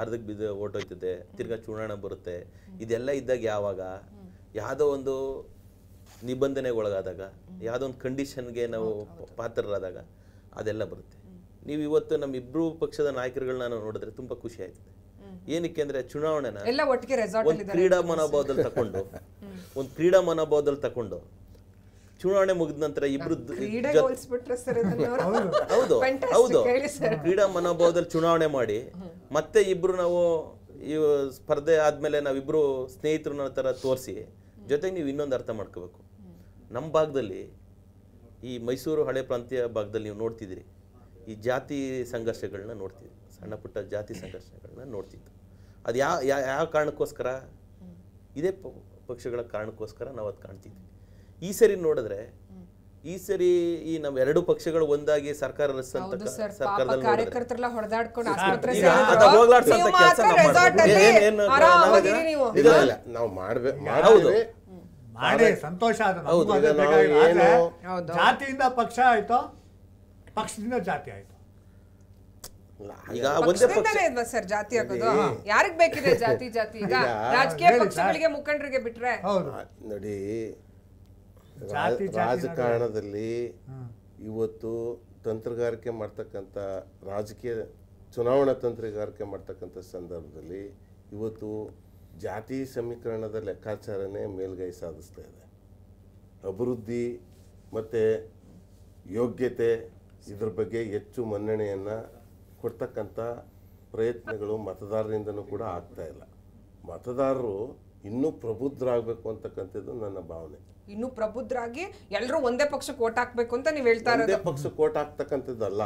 ಅರ್ಧಕ್ಕೆ ಬಿದ್ದು ಓಟೋಯ್ತದೆ ತಿರ್ಗಾ ಚುನಾವಣೆ ಬರುತ್ತೆ ಇದೆಲ್ಲ ಇದ್ದಾಗ ಯಾವಾಗ ಯಾವ್ದೋ ಒಂದು ನಿಬಂಧನೆಗೆ ಒಳಗಾದಾಗ ಯಾವುದೋ ಒಂದು ಕಂಡೀಷನ್ಗೆ ನಾವು ಪಾತ್ರರಾದಾಗ ಅದೆಲ್ಲ ಬರುತ್ತೆ ನೀವು ಇವತ್ತು ನಮ್ಮ ಇಬ್ರು ಪಕ್ಷದ ನಾಯಕರುಗಳನ್ನ ನಾವು ನೋಡಿದ್ರೆ ತುಂಬಾ ಖುಷಿ ಆಯ್ತದೆ ಏನಕ್ಕೆ ಅಂದ್ರೆ ಚುನಾವಣೆನ ಒಂದು ಕ್ರೀಡಾ ಮನೋಭಾವದಲ್ಲಿ ತಕೊಂಡು ಒಂದು ಕ್ರೀಡಾ ಮನೋಭಾವದಲ್ಲಿ ತಕೊಂಡು ಚುನಾವಣೆ ಮುಗಿದ ನಂತರ ಇಬ್ರು ಹೌದು ಹೌದು ಕ್ರೀಡಾ ಮನೋಭಾವದಲ್ಲಿ ಚುನಾವಣೆ ಮಾಡಿ ಮತ್ತೆ ಇಬ್ರು ನಾವು ಈ ಸ್ಪರ್ಧೆ ಆದಮೇಲೆ ನಾವಿಬ್ರು ಸ್ನೇಹಿತರನ್ನ ಥರ ತೋರಿಸಿ ಜೊತೆಗೆ ನೀವು ಇನ್ನೊಂದು ಅರ್ಥ ಮಾಡ್ಕೋಬೇಕು ನಮ್ಮ ಭಾಗದಲ್ಲಿ ಈ ಮೈಸೂರು ಹಳೆ ಪ್ರಾಂತ್ಯ ಭಾಗದಲ್ಲಿ ನೀವು ನೋಡ್ತಿದ್ದೀರಿ ಈ ಜಾತಿ ಸಂಘರ್ಷಗಳನ್ನ ನೋಡ್ತಿದ್ರಿ ಸಣ್ಣ ಪುಟ್ಟ ಜಾತಿ ಸಂಘರ್ಷಗಳನ್ನ ನೋಡ್ತಿದ್ದು ಅದು ಯಾವ ಯಾವ ಕಾರಣಕ್ಕೋಸ್ಕರ ಇದೇ ಪಕ್ಷಗಳ ಕಾರಣಕ್ಕೋಸ್ಕರ ನಾವು ಅದು ಕಾಣ್ತಿದ್ವಿ ಈ ಸರಿ ನೋಡಿದ್ರೆ ಈ ಸರಿ ಈ ನಮ್ಮ ಎರಡು ಪಕ್ಷಗಳು ಒಂದಾಗಿ ಸರ್ಕಾರ ನಾವು ಜಾತಿಯಿಂದ ಪಕ್ಷ ಆಯ್ತು ಜಾತಿ ಆಯ್ತು ಈಗ ಜಾತಿ ಬೇಕಿದೆ ಜಾತಿ ಜಾತಿ ಈಗ ರಾಜಕೀಯ ಪಕ್ಷಗಳಿಗೆ ಮುಖಂಡರಿಗೆ ಬಿಟ್ರೆ ನೋಡಿ ರಾಜಕಾರಣದಲ್ಲಿ ಇವತ್ತು ತಂತ್ರಗಾರಿಕೆ ಮಾಡ್ತಕ್ಕಂಥ ರಾಜಕೀಯ ಚುನಾವಣಾ ತಂತ್ರಗಾರಿಕೆ ಮಾಡ್ತಕ್ಕಂಥ ಸಂದರ್ಭದಲ್ಲಿ ಇವತ್ತು ಜಾತಿ ಸಮೀಕರಣದ ಲೆಕ್ಕಾಚಾರನೇ ಮೇಲ್ಗೈ ಸಾಧಿಸ್ತಾ ಇದೆ ಅಭಿವೃದ್ಧಿ ಮತ್ತು ಯೋಗ್ಯತೆ ಇದ್ರ ಬಗ್ಗೆ ಹೆಚ್ಚು ಮನ್ನಣೆಯನ್ನು ಕೊಡ್ತಕ್ಕಂಥ ಪ್ರಯತ್ನಗಳು ಮತದಾರರಿಂದನೂ ಕೂಡ ಆಗ್ತಾಯಿಲ್ಲ ಮತದಾರರು ಇನ್ನೂ ಪ್ರಬುದ್ಧರಾಗಬೇಕು ಅಂತಕ್ಕಂಥದ್ದು ನನ್ನ ಭಾವನೆ ಇನ್ನು ಪ್ರಬುದ್ಧರಾಗಿ ಎಲ್ಲರೂ ಒಂದೇ ಪಕ್ಷಕ್ಕೆ ಓಟ್ ಹಾಕ್ಬೇಕು ಅಂತ ನೀವು ಹೇಳ್ತಾ ಇರೋದೇ ಪಕ್ಷಕ್ಕೆ ಓಟ್ ಹಾಕ್ತಕ್ಕಂಥದ್ದಲ್ಲ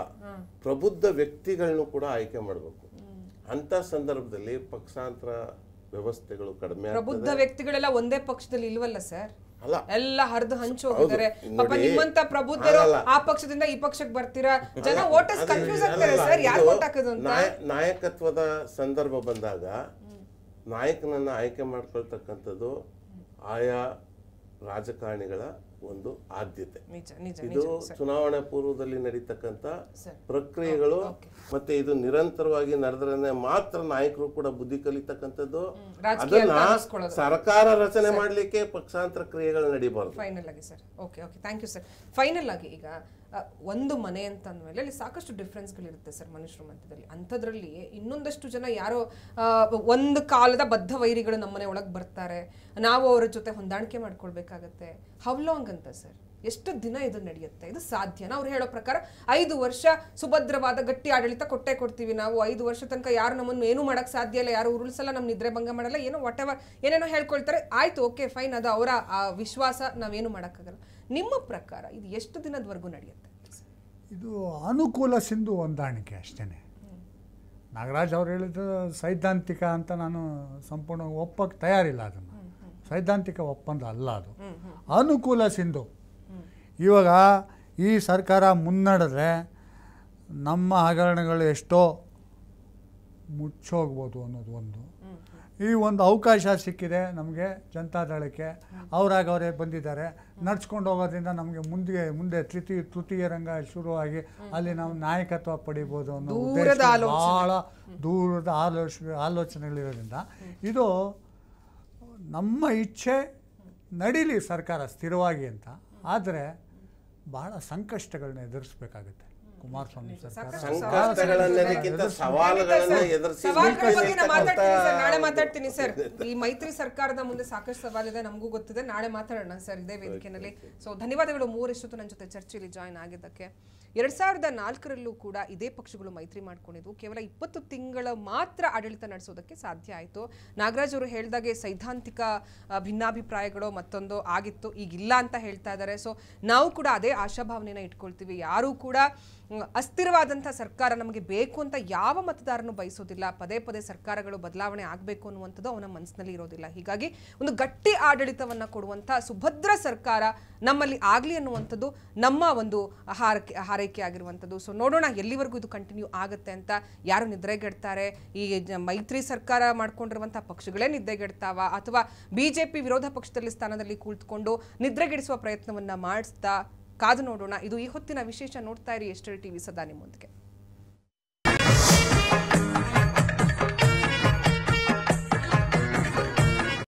ಪ್ರಬುದ್ಧ ವ್ಯಕ್ತಿಗಳನ್ನು ಕೂಡ ಆಯ್ಕೆ ಮಾಡಬೇಕು ಅಂತ ಸಂದರ್ಭದಲ್ಲಿ ಪಕ್ಷಾಂತರ ವ್ಯವಸ್ಥೆಗಳು ಕಡಿಮೆ ಪ್ರಬುದ್ಧ ವ್ಯಕ್ತಿಗಳೆಲ್ಲ ಒಂದೇ ಪಕ್ಷದಲ್ಲಿ ಇಲ್ವಲ್ಲ ಸರ್ ಎಲ್ಲ ಹರಿದು ಹಂಚಿ ಹೋಗಿದ್ದಾರೆ ನಿಮ್ಮಂತ ಪ್ರಬುದ್ಧರು ಆ ಪಕ್ಷದಿಂದ ಈ ಪಕ್ಷಕ್ಕೆ ಬರ್ತೀರಾ ಜನ ವೋಟರ್ಸ್ ಕನ್ಫ್ಯೂಸ್ ಆಗ್ತಾರೆ ಸರ್ ಯಾರು ವೋಟ್ ಹಾಕೋದು ನಾಯಕತ್ವದ ಸಂದರ್ಭ ಬಂದಾಗ ನಾಯಕನನ್ನು ಆಯ್ಕೆ ಮಾಡ್ಕೊಳ್ತಕ್ಕಂಥದ್ದು ಆಯಾ ರಾಜಕಾರಣಿಗಳ ಒಂದು ಆದ್ಯತೆ ಇದು ಚುನಾವಣೆ ಪೂರ್ವದಲ್ಲಿ ನಡೀತಕ್ಕಂಥ ಪ್ರಕ್ರಿಯೆಗಳು ಮತ್ತೆ ಇದು ನಿರಂತರವಾಗಿ ನಡೆದ್ರೆ ಮಾತ್ರ ನಾಯಕರು ಕೂಡ ಬುದ್ಧಿ ಕಲಿತಕ್ಕಂಥದ್ದು ಅದನ್ನ ಸರ್ಕಾರ ರಚನೆ ಮಾಡಲಿಕ್ಕೆ ಪಕ್ಷಾಂತರ ಕ್ರಿಯೆಗಳು ನಡೀಬಾರ್ದು ಫೈನಲ್ ಆಗಿ sir okay okay thank you sir final ಆಗಿ ಈಗ ಒಂದು ಮನೆ ಅಂತ ಅಂದಮೇಲೆ ಅಲ್ಲಿ ಸಾಕಷ್ಟು ಡಿಫ್ರೆನ್ಸ್ಗಳಿರುತ್ತೆ ಸರ್ ಮನುಷ್ಯರ ಮಧ್ಯದಲ್ಲಿ ಅಂಥದ್ರಲ್ಲಿ ಇನ್ನೊಂದಷ್ಟು ಜನ ಯಾರೋ ಒಂದು ಕಾಲದ ಬದ್ಧ ವೈರಿಗಳು ನಮ್ಮನೆ ಒಳಗೆ ಬರ್ತಾರೆ ನಾವು ಅವರ ಜೊತೆ ಹೊಂದಾಣಿಕೆ ಮಾಡ್ಕೊಳ್ಬೇಕಾಗತ್ತೆ ಹೌ ಲಾಂಗ್ ಅಂತ ಸರ್ ಎಷ್ಟು ದಿನ ಇದು ನಡೆಯುತ್ತೆ ಇದು ಸಾಧ್ಯನ ಅವ್ರು ಹೇಳೋ ಪ್ರಕಾರ ಐದು ವರ್ಷ ಸುಭದ್ರವಾದ ಗಟ್ಟಿ ಆಡಳಿತ ಕೊಟ್ಟೆ ಕೊಡ್ತೀವಿ ನಾವು ಐದು ವರ್ಷ ತನಕ ಯಾರು ನಮ್ಮನ್ನು ಏನೂ ಮಾಡೋಕ್ಕೆ ಸಾಧ್ಯ ಇಲ್ಲ ಯಾರು ಉರುಳಿಸಲ್ಲ ನಮ್ಮ ನಿದ್ರೆ ಭಂಗ ಮಾಡಲ್ಲ ಏನೋ ವಾಟ್ ಎವರ್ ಏನೇನೋ ಹೇಳ್ಕೊಳ್ತಾರೆ ಆಯ್ತು ಓಕೆ ಫೈನ್ ಅದು ಅವರ ವಿಶ್ವಾಸ ನಾವೇನು ಮಾಡೋಕ್ಕಾಗಲ್ಲ ನಿಮ್ಮ ಪ್ರಕಾರ ಇದು ಎಷ್ಟು ದಿನದವರೆಗೂ ನಡೆಯುತ್ತೆ ಇದು ಅನುಕೂಲ ಸಿಂಧು ಹೊಂದಾಣಿಕೆ ಅಷ್ಟೇ ನಾಗರಾಜ್ ಅವ್ರು ಹೇಳಿದ ಸೈದ್ಧಾಂತಿಕ ಅಂತ ನಾನು ಸಂಪೂರ್ಣ ಒಪ್ಪಕ್ಕೆ ತಯಾರಿಲ್ಲ ಅದನ್ನು ಸೈದ್ಧಾಂತಿಕ ಒಪ್ಪಂದ ಅಲ್ಲ ಅದು ಅನುಕೂಲ ಸಿಂಧು ಇವಾಗ ಈ ಸರ್ಕಾರ ಮುನ್ನಡೆದ್ರೆ ನಮ್ಮ ಹಗರಣಗಳು ಎಷ್ಟೋ ಮುಚ್ಚೋಗ್ಬೋದು ಅನ್ನೋದು ಒಂದು ಈ ಒಂದು ಅವಕಾಶ ಸಿಕ್ಕಿದೆ ನಮಗೆ ಜನತಾದಳಕ್ಕೆ ಅವರೇ ಬಂದಿದ್ದಾರೆ ನಡ್ಸ್ಕೊಂಡು ಹೋಗೋದ್ರಿಂದ ನಮಗೆ ಮುಂದೆ ಮುಂದೆ ತೃತೀಯ ತೃತೀಯ ರಂಗ ಶುರುವಾಗಿ ಅಲ್ಲಿ ನಾವು ನಾಯಕತ್ವ ಪಡಿಬೋದು ಅನ್ನೋ ಭಾಳ ದೂರದ ಆಲೋಚನೆ ಆಲೋಚನೆಗಳಿರೋದ್ರಿಂದ ಇದು ನಮ್ಮ ಇಚ್ಛೆ ನಡೀಲಿ ಸರ್ಕಾರ ಸ್ಥಿರವಾಗಿ ಅಂತ ಆದರೆ ಭಾಳ ಸಂಕಷ್ಟಗಳನ್ನ ಎದುರಿಸ್ಬೇಕಾಗುತ್ತೆ ಕುಮಾರಸ್ವಾಮಿ ನಾಳೆ ಮಾತಾಡ್ತೀನಿ ಸರ್ ಈ ಮೈತ್ರಿ ಸರ್ಕಾರದ ಮುಂದೆ ಸಾಕಷ್ಟು ಇದೆ ನಮಗೂ ಗೊತ್ತಿದೆ ನಾಳೆ ಮಾತಾಡೋಣ ಸರ್ ಇದೇ ವೇದಿಕೆನಲ್ಲಿ ಸೊ ಧನ್ಯವಾದಗಳು ಮೂರಷ್ಟು ನನ್ನ ಜೊತೆ ಚರ್ಚೆಯಲ್ಲಿ ಜಾಯಿನ್ ಆಗಿದ್ದಕ್ಕೆ ಎರಡ್ ಸಾವಿರದ ನಾಲ್ಕರಲ್ಲೂ ಕೂಡ ಇದೇ ಪಕ್ಷಗಳು ಮೈತ್ರಿ ಮಾಡ್ಕೊಂಡಿದ್ವು ಕೇವಲ ಇಪ್ಪತ್ತು ತಿಂಗಳ ಮಾತ್ರ ಆಡಳಿತ ನಡೆಸೋದಕ್ಕೆ ಸಾಧ್ಯ ಆಯಿತು ನಾಗರಾಜ್ ಅವರು ಹೇಳ್ದಾಗೆ ಸೈದ್ಧಾಂತಿಕ ಭಿನ್ನಾಭಿಪ್ರಾಯಗಳು ಮತ್ತೊಂದು ಆಗಿತ್ತು ಈಗಿಲ್ಲ ಅಂತ ಹೇಳ್ತಾ ಇದ್ದಾರೆ ಸೊ ನಾವು ಕೂಡ ಅದೇ ಆಶಾಭಾವನೆನ ಇಟ್ಕೊಳ್ತೀವಿ ಯಾರೂ ಕೂಡ ಅಸ್ಥಿರವಾದಂಥ ಸರ್ಕಾರ ನಮಗೆ ಬೇಕು ಅಂತ ಯಾವ ಮತದಾರನು ಬಯಸೋದಿಲ್ಲ ಪದೇ ಪದೇ ಸರ್ಕಾರಗಳು ಬದಲಾವಣೆ ಆಗಬೇಕು ಅನ್ನುವಂಥದ್ದು ಅವನ ಮನಸ್ಸಿನಲ್ಲಿ ಇರೋದಿಲ್ಲ ಹೀಗಾಗಿ ಒಂದು ಗಟ್ಟಿ ಆಡಳಿತವನ್ನು ಕೊಡುವಂಥ ಸುಭದ್ರ ಸರ್ಕಾರ ನಮ್ಮಲ್ಲಿ ಆಗಲಿ ಅನ್ನುವಂಥದ್ದು ನಮ್ಮ ಒಂದು ಹಾರಕೆ ಹಾರೈಕೆ ಆಗಿರುವಂಥದ್ದು ಸೊ ನೋಡೋಣ ಎಲ್ಲಿವರೆಗೂ ಇದು ಕಂಟಿನ್ಯೂ ಆಗುತ್ತೆ ಅಂತ ಯಾರು ನಿದ್ರೆಗೆಡ್ತಾರೆ ಈ ಮೈತ್ರಿ ಸರ್ಕಾರ ಮಾಡ್ಕೊಂಡಿರುವಂಥ ಪಕ್ಷಗಳೇ ನಿದ್ರೆಗೆಡ್ತಾವ ಅಥವಾ ಬಿ ಜೆ ಪಿ ವಿರೋಧ ಪಕ್ಷದಲ್ಲಿ ಸ್ಥಾನದಲ್ಲಿ ಕುಳಿತುಕೊಂಡು ನಿದ್ರೆಗೆಡಿಸುವ ಪ್ರಯತ್ನವನ್ನು ಮಾಡಿಸ್ತಾ ಕಾದು ನೋಡೋಣ ಇದು ಈ ಹೊತ್ತಿನ ವಿಶೇಷ ನೋಡ್ತಾ ಇರಿ ಎಸ್ ಟಿವಿ ಸದಾ ನಿಮ್ಮೊಂದಿಗೆ